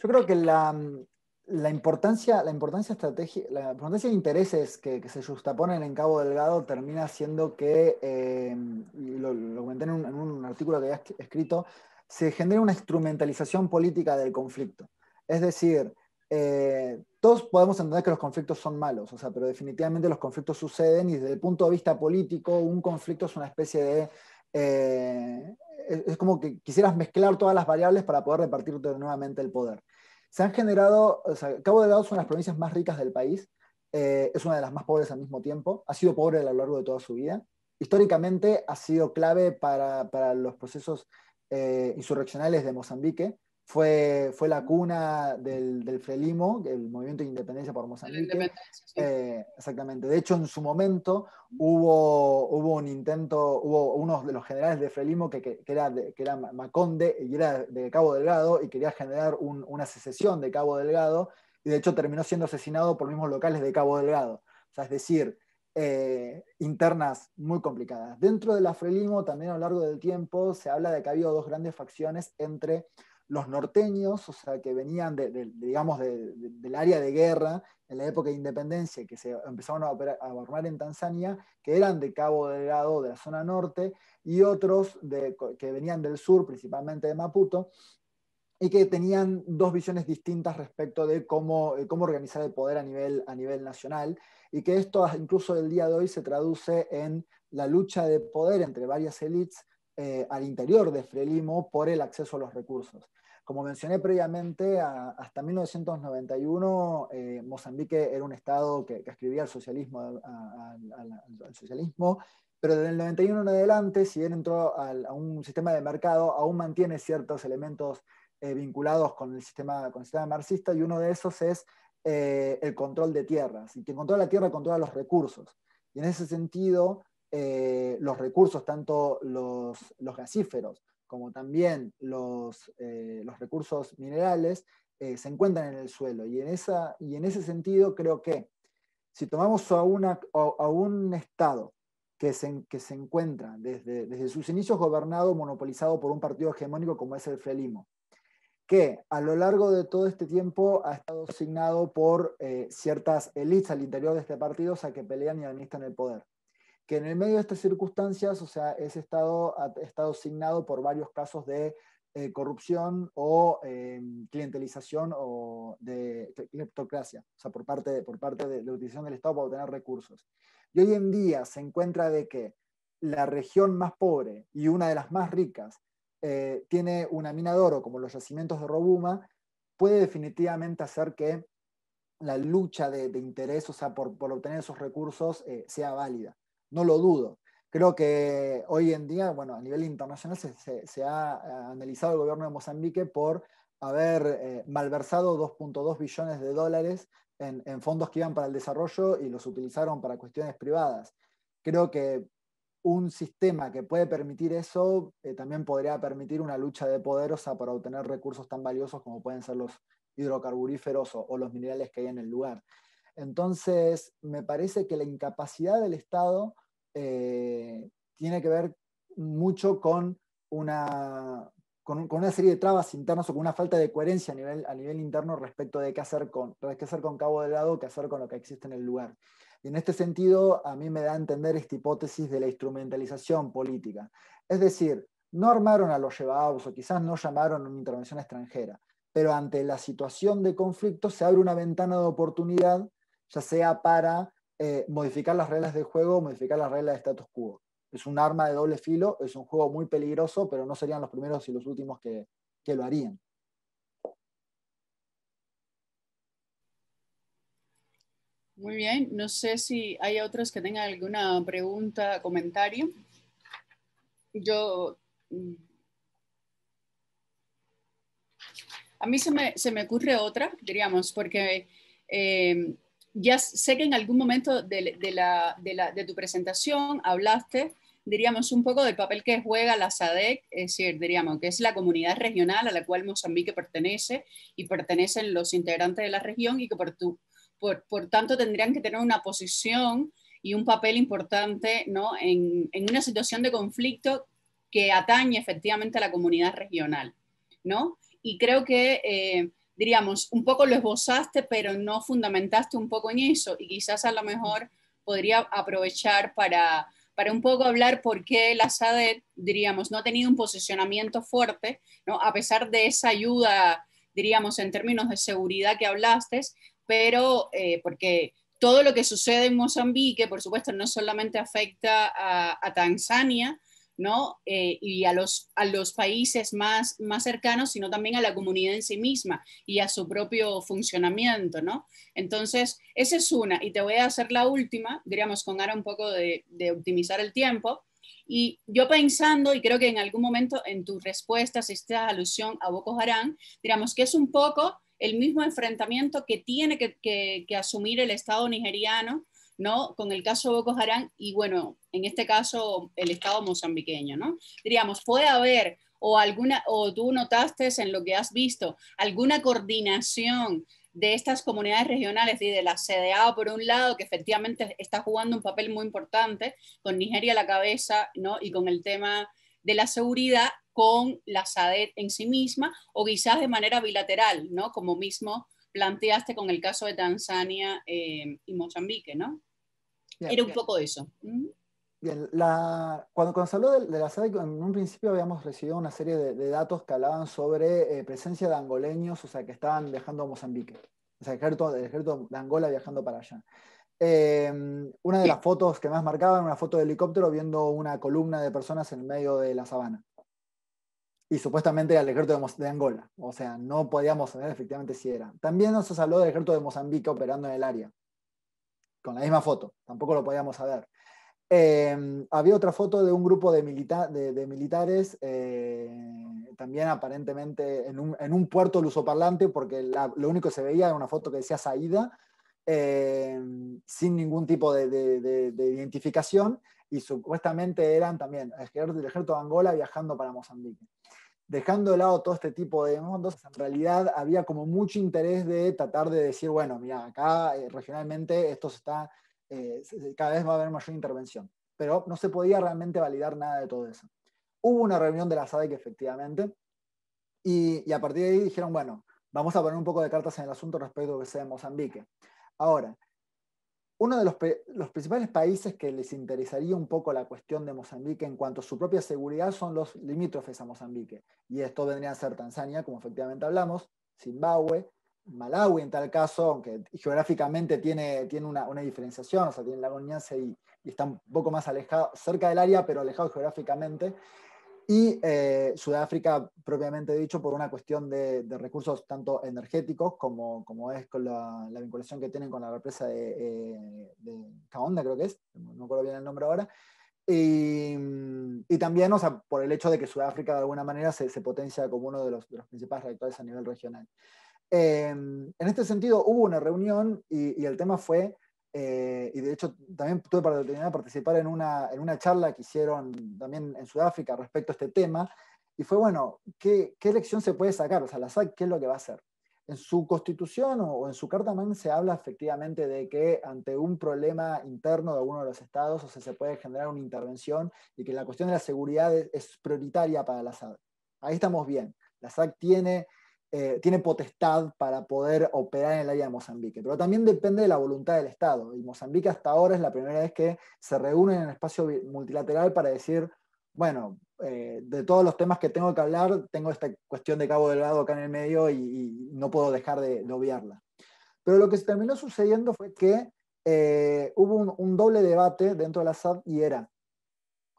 Yo creo que la, mm, la importancia, la estratégica, la importancia de intereses que, se justaponen en Cabo Delgado termina siendo que, em, lo, comenté en un, artículo que había escrito, se genera una instrumentalización política del conflicto. Es decir, eh, todos podemos entender que los conflictos son malos, sea, pero definitivamente los conflictos suceden y desde el punto de vista político, un conflicto es una especie de eh, es como que quisieras mezclar todas las variables para poder repartir nuevamente el poder. Se han generado, o Cabo Delgado es una de las provincias más ricas del país, eh, es una de las más pobres al mismo tiempo, ha sido pobre a lo largo de toda su vida. Históricamente ha sido clave para, los procesos eh, insurreccionales de Mozambique, fue, fue la cuna del, del Frelimo, el movimiento de independencia por Mozambique. Eh, exactamente. De hecho, en su momento hubo, hubo un intento, hubo uno de los generales de Frelimo que, era, que era Maconde y era de Cabo Delgado y quería generar una secesión de Cabo Delgado y de hecho terminó siendo asesinado por mismos locales de Cabo Delgado. O sea, es decir, eh, internas muy complicadas. Dentro de la Frelimo, también a lo largo del tiempo, se habla de que ha habido dos grandes facciones entre los norteños, o sea, que venían digamos, del área de guerra en la época de independencia, que se empezaron a, formar en Tanzania, que eran de Cabo Delgado, de la zona norte, y otros que venían del sur, principalmente de Maputo, y que tenían dos visiones distintas respecto de cómo, eh, organizar el poder a nivel, a nivel nacional, y que esto ah, incluso el día de hoy se traduce en la lucha de poder entre varias élites eh, al interior de Frelimo por el acceso a los recursos. Como mencioné previamente, hasta 1991 eh, Mozambique era un estado que, escribía al socialismo, al socialismo, pero desde el 91 en adelante, si bien entró a un sistema de mercado, aún mantiene ciertos elementos eh, vinculados con el, sistema, con marxista y uno de esos es eh, el control de tierras. Y que controla la tierra controla los recursos. Y en ese sentido, los recursos, tanto los, los gasíferos como también los, eh, los recursos minerales, eh, se encuentran en el suelo. Y en, esa, y en ese sentido creo que si tomamos a, una, a un Estado que se, que se encuentra desde, desde, sus inicios gobernado, monopolizado por un partido hegemónico como es el FELIMO, que a lo largo de todo este tiempo ha estado asignado por eh, ciertas élites al interior de este partido o sea, que pelean y administran el poder que en el medio de estas circunstancias, o sea, ese Estado ha estado signado por varios casos de eh, corrupción o eh, clientelización o de cleptocracia, o sea, por parte, de, por parte de la utilización del Estado para obtener recursos. Y hoy en día se encuentra de que la región más pobre y una de las más ricas eh, tiene una mina de oro, como los yacimientos de Robuma, puede definitivamente hacer que la lucha de, interés, o sea, por, por obtener esos recursos, sea válida no lo dudo. Creo que hoy en día, bueno, a nivel internacional se, ha eh, analizado el gobierno de Mozambique por haber eh, malversado 2.2 billones de dólares en, fondos que iban para el desarrollo y los utilizaron para cuestiones privadas. Creo que un sistema que puede permitir eso eh, también podría permitir una lucha de poderosa para obtener recursos tan valiosos como pueden ser los hidrocarburíferos o los minerales que hay en el lugar. Entonces, me parece que la incapacidad del Estado eh, tiene que ver mucho con una, con, una serie de trabas internas o con una falta de coherencia a nivel, interno respecto de qué hacer con, qué hacer con Cabo lado qué hacer con lo que existe en el lugar. Y en este sentido, a mí me da a entender esta hipótesis de la instrumentalización política. Es decir, no armaron a los llevados o quizás no llamaron a una intervención extranjera, pero ante la situación de conflicto se abre una ventana de oportunidad ya sea para eh, modificar las reglas del juego o modificar las reglas de status quo. Es un arma de doble filo, es un juego muy peligroso, pero no serían los primeros y los últimos que, lo harían. Muy bien, no sé si hay otros que tengan alguna pregunta, comentario. Yo mm. a mí se me, ocurre otra, diríamos, porque eh, ya sé que en algún momento de, de, la, de, la, de, tu presentación hablaste, diríamos, un poco del papel que juega la SADEC, es decir, diríamos, que es la comunidad regional a la cual Mozambique pertenece y pertenecen los integrantes de la región y que por, por, tanto tendrían que tener una posición y un papel importante ¿no? en, en una situación de conflicto que atañe efectivamente a la comunidad regional. ¿no? Y creo que... Eh, diríamos, un poco lo esbozaste, pero no fundamentaste un poco en eso y quizás a lo mejor podría aprovechar para, para un poco hablar por qué la sadet diríamos, no ha tenido un posicionamiento fuerte, ¿no? a pesar de esa ayuda, diríamos, en términos de seguridad que hablaste, pero eh, porque todo lo que sucede en Mozambique, por supuesto, no solamente afecta a Tanzania, eh, y a los, a los países más, más cercanos, sino también a la comunidad en sí misma y a su propio funcionamiento, ¿no? Entonces, esa es una. Y te voy a hacer la última, diríamos, con ahora un poco de, optimizar el tiempo. Y yo pensando, y creo que en algún momento en tus respuestas estás alusión a Boko Haram, diríamos que es un poco el mismo enfrentamiento que tiene que asumir el Estado nigeriano con el caso Boko Haram y bueno, en este caso el Estado mozambiqueño, ¿no? Diríamos, puede haber o alguna o tú notaste en lo que has visto alguna coordinación de estas comunidades regionales y de la CDAO por un lado, que efectivamente está jugando un papel muy importante con Nigeria a la cabeza ¿no? y con el tema de la seguridad con la SADET en sí misma o quizás de manera bilateral, ¿no? como mismo planteaste con el caso de Tanzania eh, y Mozambique. ¿no? Era un poco eso. Bien, cuando, se habló de, la SADC, en un principio habíamos recibido una serie de, datos que hablaban sobre eh, presencia de angoleños, o sea, que estaban viajando a Mozambique, o sea, el ejército, de Angola viajando para allá. Em, una de las fotos que más marcaba era una foto de helicóptero viendo una columna de personas en medio de la sabana. Y supuestamente era el ejército de, de, Angola. O sea, no podíamos saber efectivamente si era. También nos habló del ejército de Mozambique operando en el área con la misma foto, tampoco lo podíamos saber. Em, había otra foto de un grupo de, de, militares, eh, también aparentemente en un, en un, puerto lusoparlante, porque lo único que se veía era una foto que decía Saída, em, sin ningún tipo de, de, identificación, y supuestamente eran también el ejército de Angola viajando para Mozambique dejando de lado todo este tipo de mundos, en realidad había como mucho interés de tratar de decir, bueno, mira, acá eh, regionalmente esto se está, eh, cada vez va a haber mayor intervención, pero no se podía realmente validar nada de todo eso. Hubo una reunión de la SADC efectivamente, y, y a partir de ahí dijeron, bueno, vamos a poner un poco de cartas en el asunto respecto a lo que sea en Mozambique. Ahora, uno de los, principales países que les interesaría un poco la cuestión de Mozambique en cuanto a su propia seguridad son los limítrofes a Mozambique. Y esto vendría a ser Tanzania, como efectivamente hablamos, Zimbabue, Malawi en tal caso, aunque geográficamente tiene, tiene una, diferenciación, o sea, tiene la y, y está un poco más alejado, cerca del área, pero alejado geográficamente y eh, Sudáfrica, propiamente dicho, por una cuestión de, recursos tanto energéticos como, como es con la, vinculación que tienen con la represa de, eh, Caonda, creo que es, no recuerdo bien el nombre ahora, y, y, también o sea, por el hecho de que Sudáfrica de alguna manera se, potencia como uno de los, principales reactores a nivel regional. Eh, en este sentido, hubo una reunión y, y el tema fue eh, y de hecho también tuve la oportunidad de participar en una, en una charla que hicieron también en Sudáfrica respecto a este tema, y fue, bueno, ¿qué, qué lección se puede sacar? O sea, la SAC, ¿qué es lo que va a hacer? En su constitución o, en su carta también se habla efectivamente de que ante un problema interno de alguno de los estados, o sea, se puede generar una intervención y que la cuestión de la seguridad es, es prioritaria para la SAC. Ahí estamos bien. La SAC tiene eh, tiene potestad para poder operar en el área de Mozambique, pero también depende de la voluntad del Estado. Y Mozambique hasta ahora es la primera vez que se reúne en un espacio multilateral para decir, bueno, eh, de todos los temas que tengo que hablar, tengo esta cuestión de Cabo Delgado acá en el medio y, no puedo dejar de, obviarla. Pero lo que se terminó sucediendo fue que eh, hubo un, un, doble debate dentro de la SAD y era,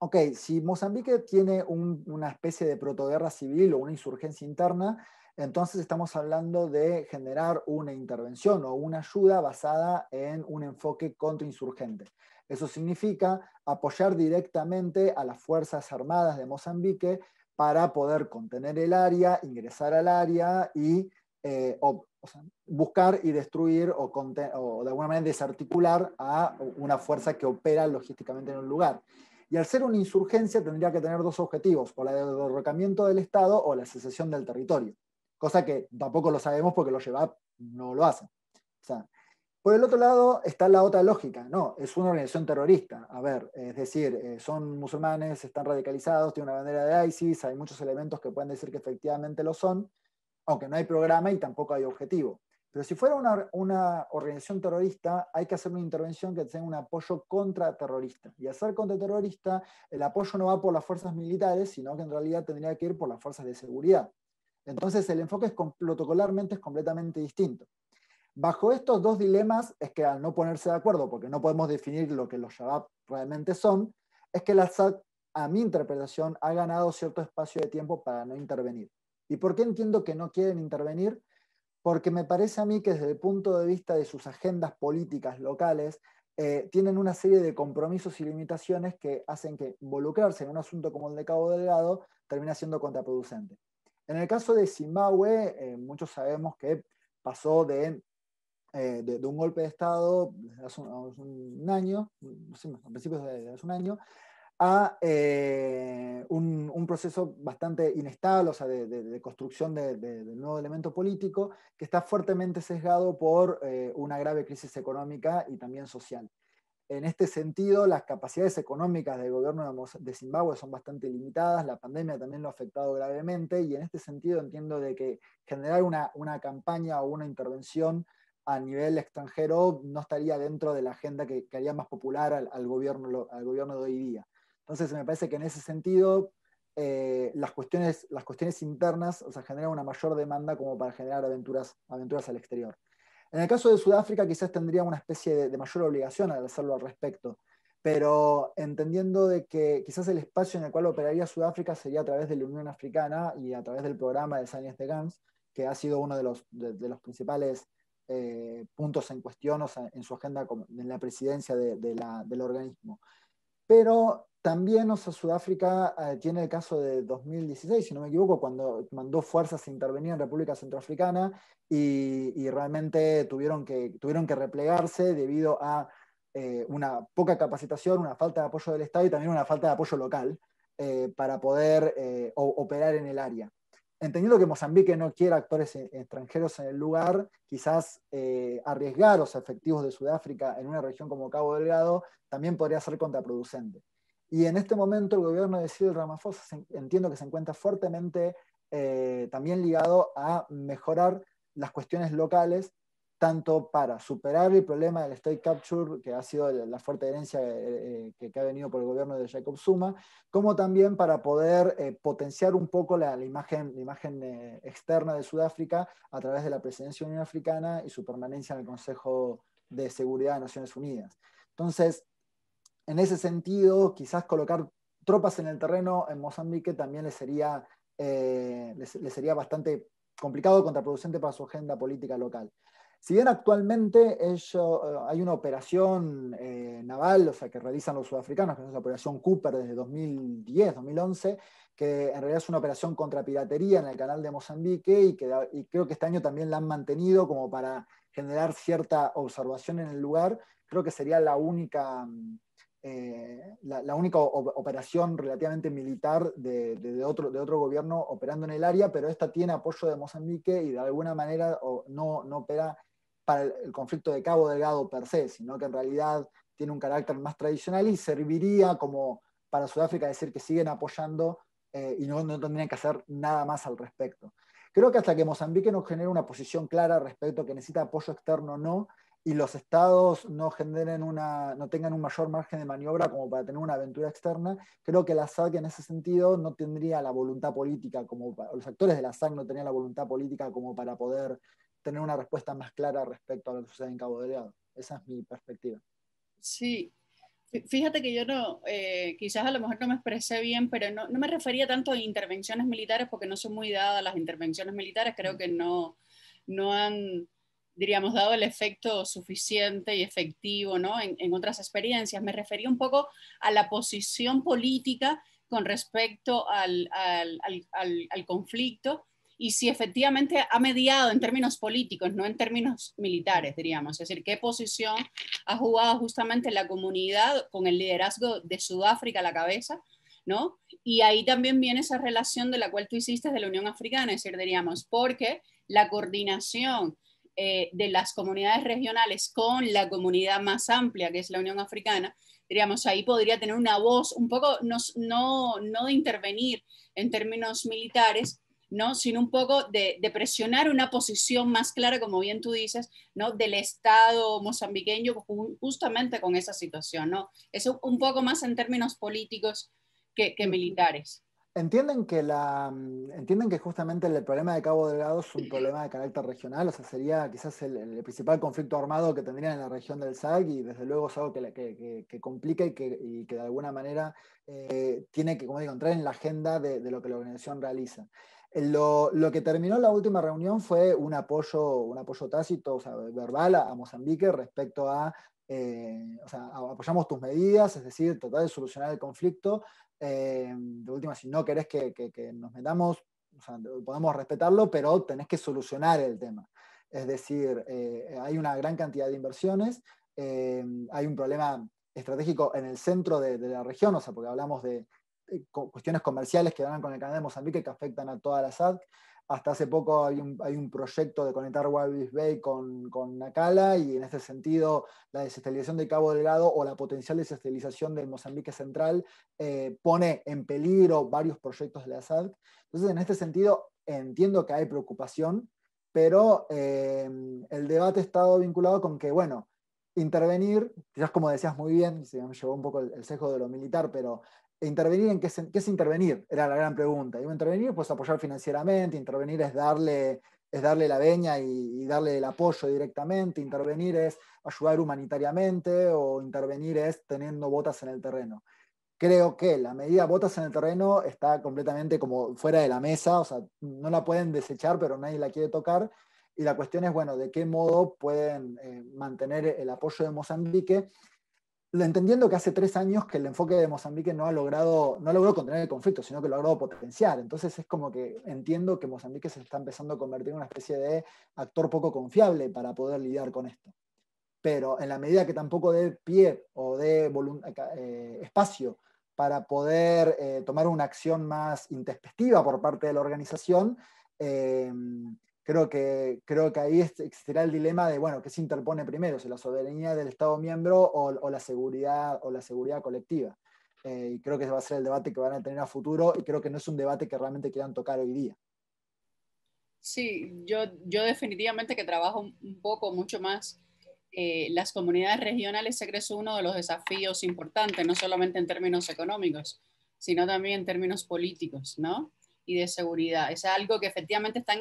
ok, si Mozambique tiene una especie de protoguerra civil o una insurgencia interna, entonces estamos hablando de generar una intervención o una ayuda basada en un enfoque contrainsurgente. Eso significa apoyar directamente a las Fuerzas Armadas de Mozambique para poder contener el área, ingresar al área y eh, buscar y destruir o de alguna manera desarticular a una fuerza que opera logísticamente en un lugar. Y al ser una insurgencia tendría que tener dos objetivos, o la derrocamiento del Estado o la secesión del territorio, cosa que tampoco lo sabemos porque lo lleva, no lo hacen. por el otro lado está la otra lógica, no, es una organización terrorista, a ver, es decir, eh, son musulmanes, están radicalizados, tienen una bandera de ISIS, hay muchos elementos que pueden decir que efectivamente lo son, aunque no hay programa y tampoco hay objetivo. Pero si fuera una, organización terrorista, hay que hacer una intervención que tenga un apoyo contra contraterrorista. Y al ser contraterrorista, el apoyo no va por las fuerzas militares, sino que en realidad tendría que ir por las fuerzas de seguridad. Entonces, el enfoque protocolarmente es completamente distinto. Bajo estos dos dilemas, es que al no ponerse de acuerdo, porque no podemos definir lo que los Shabab realmente son, es que la SAT, a mi interpretación, ha ganado cierto espacio de tiempo para no intervenir. ¿Y por qué entiendo que no quieren intervenir? porque me parece a mí que desde el punto de vista de sus agendas políticas locales, eh, tienen una serie de compromisos y limitaciones que hacen que involucrarse en un asunto como el de Cabo Delgado termina siendo contraproducente. En el caso de Zimbabue, eh, muchos sabemos que pasó eh, de, de, un golpe de Estado hace un, hace un año, mm, a principios de hace un año, a eh, un, proceso bastante inestable, o sea, de, construcción del de, nuevo elemento político, que está fuertemente sesgado por eh, una grave crisis económica y también social. En este sentido, las capacidades económicas del gobierno de Zimbabue son bastante limitadas, la pandemia también lo ha afectado gravemente, y en este sentido entiendo de que generar una, una campaña o una intervención a nivel extranjero no estaría dentro de la agenda que, haría más popular al, gobierno, al gobierno de hoy día. Entonces me parece que en ese sentido eh, las, cuestiones, las cuestiones internas generan una mayor demanda como para generar aventuras, aventuras al exterior. En el caso de Sudáfrica quizás tendría una especie de, mayor obligación al hacerlo al respecto, pero entendiendo de que quizás el espacio en el cual operaría Sudáfrica sería a través de la Unión Africana y a través del programa de Science de Gans, que ha sido uno de los, los principales eh, puntos en cuestión o en su agenda en la presidencia del organismo. Pero también, o Sudáfrica eh, tiene el caso de 2016, si no me equivoco, cuando mandó fuerzas a intervenir en República Centroafricana y, realmente tuvieron que, tuvieron que replegarse debido a eh, una poca capacitación, una falta de apoyo del Estado y también una falta de apoyo local eh, para poder operar en el área. Entendiendo que Mozambique no quiere actores e, extranjeros en el lugar, quizás arriesgar los efectivos de Sudáfrica en una región como Cabo Delgado también podría ser contraproducente. Y en este momento el gobierno de Cyril Ramaphosa entiendo que se encuentra fuertemente eh, también ligado a mejorar las cuestiones locales, tanto para superar el problema del state capture, que ha sido la fuerte herencia eh, eh, que, ha venido por el gobierno de Jacob Zuma, como también para poder potenciar un poco la, imagen, la imagen externa de Sudáfrica a través de la presidencia unión africana y su permanencia en el Consejo de Seguridad de Naciones Unidas. Entonces, en ese sentido, quizás colocar tropas en el terreno en Mozambique también le sería, eh, sería bastante complicado, contraproducente para su agenda política local. Si bien actualmente eh, hay una operación eh, naval, o sea, que realizan los sudafricanos, que es la operación Cooper desde 2010, 2011, que en realidad es una operación contra piratería en el canal de Mozambique y, y creo que este año también la han mantenido como para generar cierta observación en el lugar. Creo que sería la única, eh, la, única operación relativamente militar de, otro, de otro gobierno operando en el área, pero esta tiene apoyo de Mozambique y de alguna manera no, no opera para el, conflicto de Cabo Delgado per se, sino que en realidad tiene un carácter más tradicional y serviría como para Sudáfrica decir que siguen apoyando eh, y no, no tendrían que hacer nada más al respecto. Creo que hasta que Mozambique nos genere una posición clara respecto a que necesita apoyo externo o no, y los estados no generen una, no tengan un mayor margen de maniobra como para tener una aventura externa, creo que la SAC en ese sentido no tendría la voluntad política como los actores de la SAC no tenían la voluntad política como para poder tener una respuesta más clara respecto a lo que sucede en Cabo Delgado. Esa es mi perspectiva. Sí, Fíjate que yo no, eh, quizás a lo mejor no me expresé bien, pero no, me refería tanto a intervenciones militares porque no soy muy dada a las intervenciones militares, creo mm. que no, no han diríamos, dado el efecto suficiente y efectivo ¿no? en, otras experiencias. Me refería un poco a la posición política con respecto al, al, al, al conflicto y si efectivamente ha mediado en términos políticos, no en términos militares, diríamos. Es decir, qué posición ha jugado justamente la comunidad con el liderazgo de Sudáfrica a la cabeza, ¿no? Y ahí también viene esa relación de la cual tú hiciste de la Unión Africana, es decir, diríamos, porque la coordinación eh, de las comunidades regionales con la comunidad más amplia, que es la Unión Africana, diríamos, ahí podría tener una voz, un poco, no, no, no de intervenir en términos militares, ¿no? sino un poco de, presionar una posición más clara, como bien tú dices, ¿no? del Estado mozambiqueño justamente con esa situación. ¿no? Es un poco más en términos políticos que militares. Entienden que, la, mm, entienden que justamente el problema de Cabo Delgado es un problema de carácter regional, o sea, sería quizás el, principal conflicto armado que tendrían en la región del SAC y desde luego es algo que, que, complica y que, de alguna manera eh, tiene que, como digo, entrar en la agenda de, lo que la organización realiza. Eh, lo, que terminó la última reunión fue un apoyo, un apoyo tácito, o sea, verbal a, Mozambique respecto a, eh, o sea, apoyamos tus medidas, es decir, tratar de solucionar el conflicto, eh, de última, si no querés que, nos metamos, podemos respetarlo, pero tenés que solucionar el tema. Es decir, eh, hay una gran cantidad de inversiones, eh, hay un problema estratégico en el centro de, la región, o sea, porque hablamos de, eh, cuestiones comerciales que van con el canal de Mozambique que afectan a toda la SADC. Hasta hace poco hay un, proyecto de conectar Walvis Bay con, con, Nacala y en este sentido la desestabilización de Cabo Delgado o la potencial desestabilización del Mozambique Central eh, pone en peligro varios proyectos de la Entonces, en este sentido, entiendo que hay preocupación, pero eh, el debate ha estado vinculado con que, bueno, intervenir, quizás como decías muy bien, se me llevó un poco el, sesgo de lo militar, pero intervenir en qué, es, intervenir, era la gran pregunta. intervenir, pues apoyar financieramente, intervenir es darle, es darle la veña y, darle el apoyo directamente, intervenir es ayudar humanitariamente o intervenir es teniendo botas en el terreno. Creo que la medida botas en el terreno está completamente como fuera de la mesa, o sea, no la pueden desechar, pero nadie la quiere tocar. Y la cuestión es, bueno, de qué modo pueden eh, mantener el apoyo de Mozambique entendiendo que hace tres años que el enfoque de Mozambique no ha logrado, no logró contener el conflicto, sino que lo ha logrado potenciar. Entonces es como que entiendo que Mozambique se está empezando a convertir en una especie de actor poco confiable para poder lidiar con esto. Pero en la medida que tampoco dé pie o dé eh, eh, espacio para poder eh, tomar una acción más introspectiva por parte de la organización, creo que, creo que ahí existirá el dilema de, bueno, ¿qué se interpone primero? ¿Si la soberanía del Estado miembro o, la, seguridad, o la seguridad colectiva? Eh, y creo que ese va a ser el debate que van a tener a futuro y creo que no es un debate que realmente quieran tocar hoy día. Sí, yo, yo definitivamente que trabajo un poco, mucho más. Eh, las comunidades regionales se crece uno de los desafíos importantes, no solamente en términos económicos, sino también en términos políticos, ¿no? y de seguridad. Es algo que efectivamente están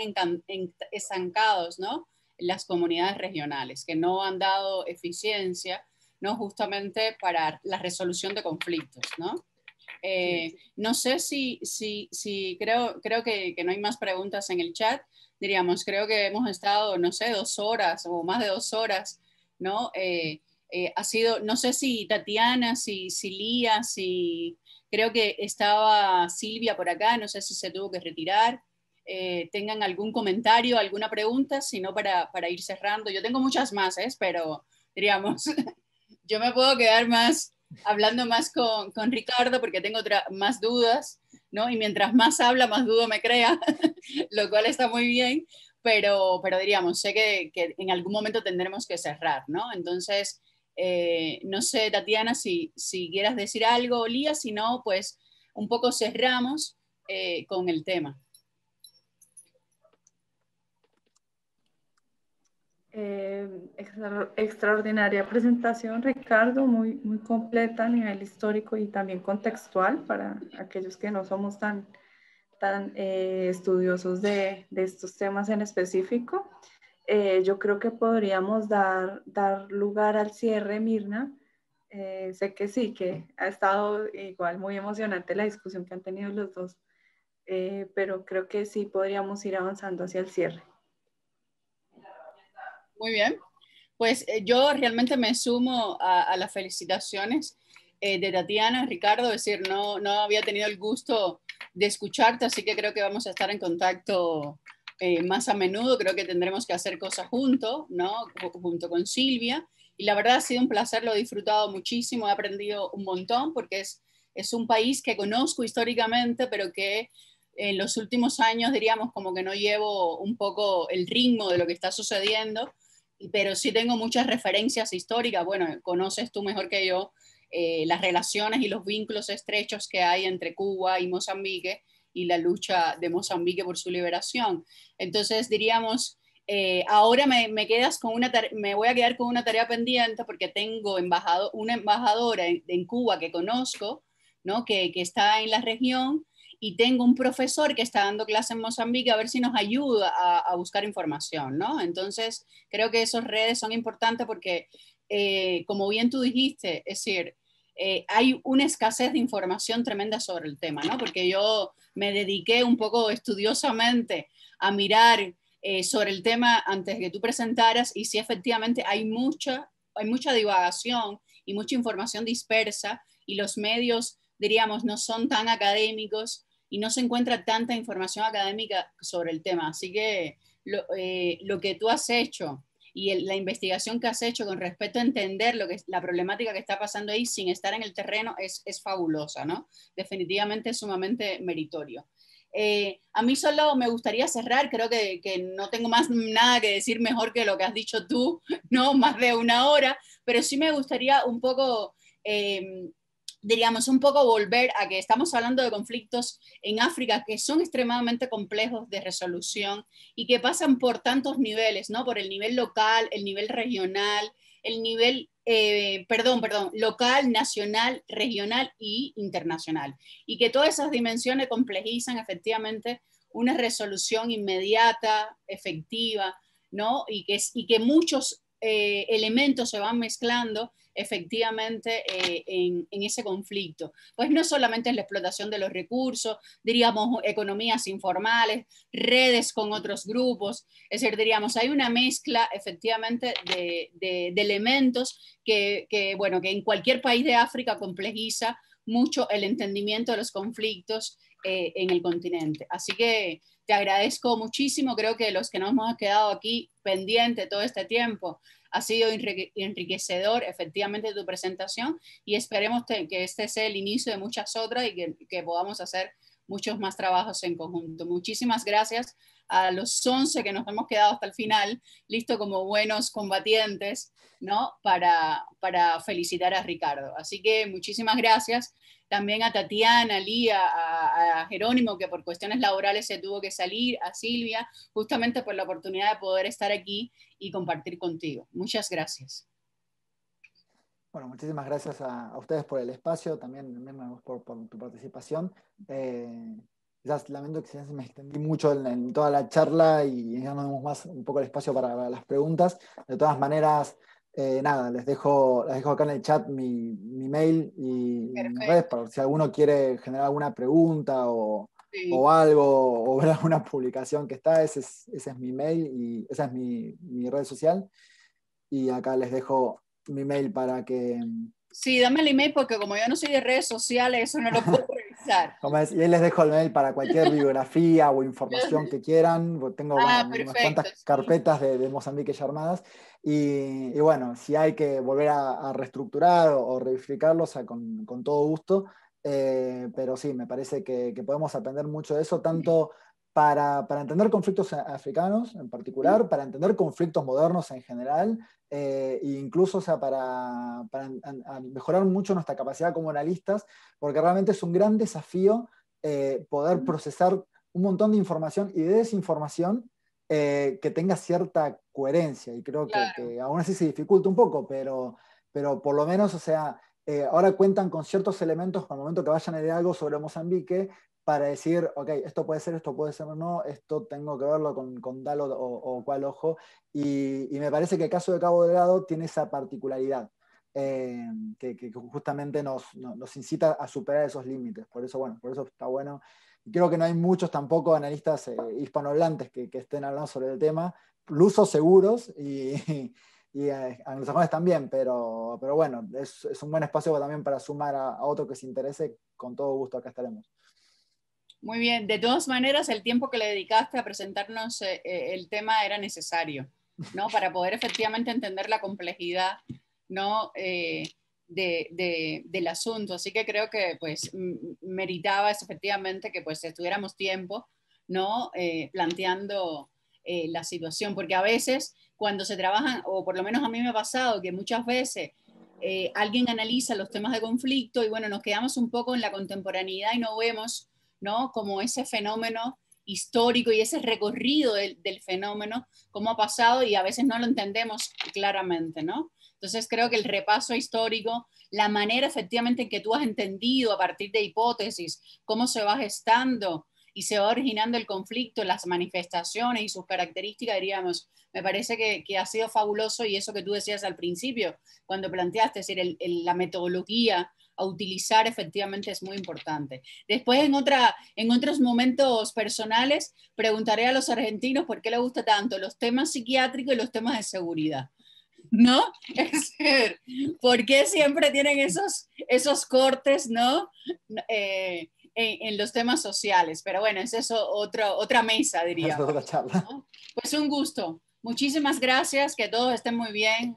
estancados ¿no? las comunidades regionales, que no han dado eficiencia ¿no? justamente para la resolución de conflictos. ¿no? Eh, no sé si, si, si creo, creo que, no hay más preguntas en el chat. Diríamos, creo que hemos estado, no sé, dos horas o más de dos horas, ¿no? Eh, eh, ha sido, no sé si Tatiana, si, si Lía, si Creo que estaba Silvia por acá, no sé si se tuvo que retirar. Eh, tengan algún comentario, alguna pregunta, sino para, para ir cerrando. Yo tengo muchas más, ¿eh? pero diríamos, yo me puedo quedar más hablando más con, con Ricardo porque tengo otra, más dudas, ¿no? Y mientras más habla, más dudo me crea, lo cual está muy bien, pero, pero diríamos, sé que, que en algún momento tendremos que cerrar, ¿no? Entonces, eh, no sé, Tatiana, si, si quieras decir algo, Lía, si no, pues un poco cerramos eh, con el tema. Eh, extraordinaria presentación, Ricardo, muy, muy completa a nivel histórico y también contextual para aquellos que no somos tan, estudiosos de, estos temas en específico. Eh, yo creo que podríamos dar, dar lugar al cierre, Mirna. Eh, sé que sí, que ha estado igual muy emocionante la discusión que han tenido los dos, eh, pero creo que sí podríamos ir avanzando hacia el cierre. Muy bien, pues yo realmente me sumo a, las felicitaciones de Tatiana, Ricardo, es decir, no, no había tenido el gusto de escucharte, así que creo que vamos a estar en contacto eh, más a menudo, creo que tendremos que hacer cosas juntos, ¿no? Junto con Silvia. Y la verdad ha sido un placer, lo he disfrutado muchísimo, he aprendido un montón porque es, es un país que conozco históricamente, pero que en los últimos años diríamos como que no llevo un poco el ritmo de lo que está sucediendo, pero sí tengo muchas referencias históricas. Bueno, conoces tú mejor que yo eh, las relaciones y los vínculos estrechos que hay entre Cuba y Mozambique y la lucha de Mozambique por su liberación. Entonces diríamos, eh, ahora me, me, quedas con una me voy a quedar con una tarea pendiente porque tengo embajado una embajadora en, Cuba que conozco, ¿no? que, que está en la región y tengo un profesor que está dando clase en Mozambique, a ver si nos ayuda a, buscar información, ¿no? Entonces, creo que esas redes son importantes porque, eh, como bien tú dijiste, es decir, eh, hay una escasez de información tremenda sobre el tema, ¿no? Porque yo me dediqué un poco estudiosamente a mirar eh, sobre el tema antes que tú presentaras y sí efectivamente hay mucha, hay mucha divagación y mucha información dispersa y los medios, diríamos, no son tan académicos y no se encuentra tanta información académica sobre el tema. Así que lo, eh, lo que tú has hecho y la investigación que has hecho con respecto a entender lo que la problemática que está pasando ahí sin estar en el terreno es, fabulosa, ¿no? Definitivamente es sumamente meritorio. Eh, a mí solo me gustaría cerrar, creo que, no tengo más nada que decir mejor que lo que has dicho tú, ¿no? Más de una hora, pero sí me gustaría un poco eh, diríamos, un poco volver a que estamos hablando de conflictos en África que son extremadamente complejos de resolución y que pasan por tantos niveles, ¿no? Por el nivel local, el nivel regional, el nivel, eh, perdón, perdón, local, nacional, regional e internacional. Y que todas esas dimensiones complejizan efectivamente una resolución inmediata, efectiva, ¿no? Y que, y que muchos eh, elementos se van mezclando efectivamente eh, en, ese conflicto. Pues no solamente es la explotación de los recursos, diríamos economías informales, redes con otros grupos, es decir, diríamos, hay una mezcla efectivamente de, elementos que, bueno, que en cualquier país de África complejiza mucho el entendimiento de los conflictos eh, en el continente. Así que te agradezco muchísimo, creo que los que nos hemos quedado aquí pendiente todo este tiempo, ha sido enriquecedor efectivamente tu presentación y esperemos que este sea el inicio de muchas otras y que podamos hacer muchos más trabajos en conjunto. Muchísimas gracias a los 11 que nos hemos quedado hasta el final, listo como buenos combatientes, ¿no? Para, para felicitar a Ricardo. Así que muchísimas gracias también a Tatiana, a Lía, a, Jerónimo, que por cuestiones laborales se tuvo que salir, a Silvia, justamente por la oportunidad de poder estar aquí y compartir contigo. Muchas gracias. Bueno, muchísimas gracias a, ustedes por el espacio, también, por, por, tu participación. Eh, lamento que se me extendí mucho en, toda la charla y ya no tenemos más un poco el espacio para, las preguntas. De todas maneras, eh, nada, les dejo, les dejo acá en el chat mi, mi mail y mi redes para si alguno quiere generar alguna pregunta o, algo, o ver alguna publicación que está, ese es, mi mail y esa es mi, mi, red social. Y acá les dejo mi mail para que... Sí, dame el email porque como yo no soy de redes sociales, eso no lo puedo y ahí les dejo el mail para cualquier biografía o información que quieran. Tengo ah, unas cuantas carpetas de, Mozambique armadas. Y, bueno, si hay que volver a, reestructurar o, reificarlos con, todo gusto. Eh, pero sí, me parece que, podemos aprender mucho de eso, tanto para, entender conflictos africanos en particular, para entender conflictos modernos en general eh, e incluso sea, para, mejorar mucho nuestra capacidad como analistas, porque realmente es un gran desafío eh, poder procesar un montón de información y de desinformación eh, que tenga cierta coherencia. Y creo que, aún así se dificulta un poco, pero, pero por lo menos, o sea, ahora cuentan con ciertos elementos para el momento que vayan a leer algo sobre Mozambique, para decir, ok, esto puede ser, esto puede ser o no, esto tengo que verlo con, con tal o, o, cual ojo. Y, me parece que el caso de Cabo Delgado tiene esa particularidad, eh, que, justamente nos, incita a superar esos límites. Por eso, bueno, por eso está bueno. creo que no hay muchos tampoco analistas eh, hispanohablantes que, estén hablando sobre el tema, lusos seguros y, y, eh, anglosajones también, pero, pero bueno, es, un buen espacio también para sumar a, a otro que se interese. Con todo gusto, acá estaremos. Muy bien, de todas maneras, el tiempo que le dedicaste a presentarnos eh, eh, el tema era necesario, ¿no? Para poder efectivamente entender la complejidad, ¿no? Eh, de, de, del asunto. Así que creo que, pues, meritaba efectivamente que, pues, estuviéramos tiempo, ¿no? planteando la situación, porque a veces cuando se trabajan, o por lo menos a mí me ha pasado que muchas veces alguien analiza los temas de conflicto y, bueno, nos quedamos un poco en la contemporaneidad y no vemos ¿no? Como ese fenómeno histórico y ese recorrido del, fenómeno, cómo ha pasado y a veces no lo entendemos claramente, ¿no? Entonces creo que el repaso histórico, la manera efectivamente en que tú has entendido a partir de hipótesis, cómo se va gestando y se va originando el conflicto, las manifestaciones y sus características, diríamos, me parece que, ha sido fabuloso y eso que tú decías al principio, cuando planteaste, es decir, la metodología a utilizar efectivamente es muy importante. Después, en, otra, en otros momentos personales, preguntaré a los argentinos por qué les gusta tanto los temas psiquiátricos y los temas de seguridad. ¿no? Es ¿por qué siempre tienen esos, esos cortes, ¿no? Eh, en, los temas sociales. Pero bueno, es eso, otra otra mesa, diría. Pues un gusto. Muchísimas gracias, que todos estén muy bien.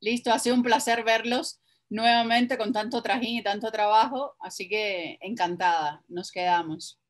Listo, ha sido un placer verlos nuevamente con tanto trajín y tanto trabajo, así que encantada, nos quedamos.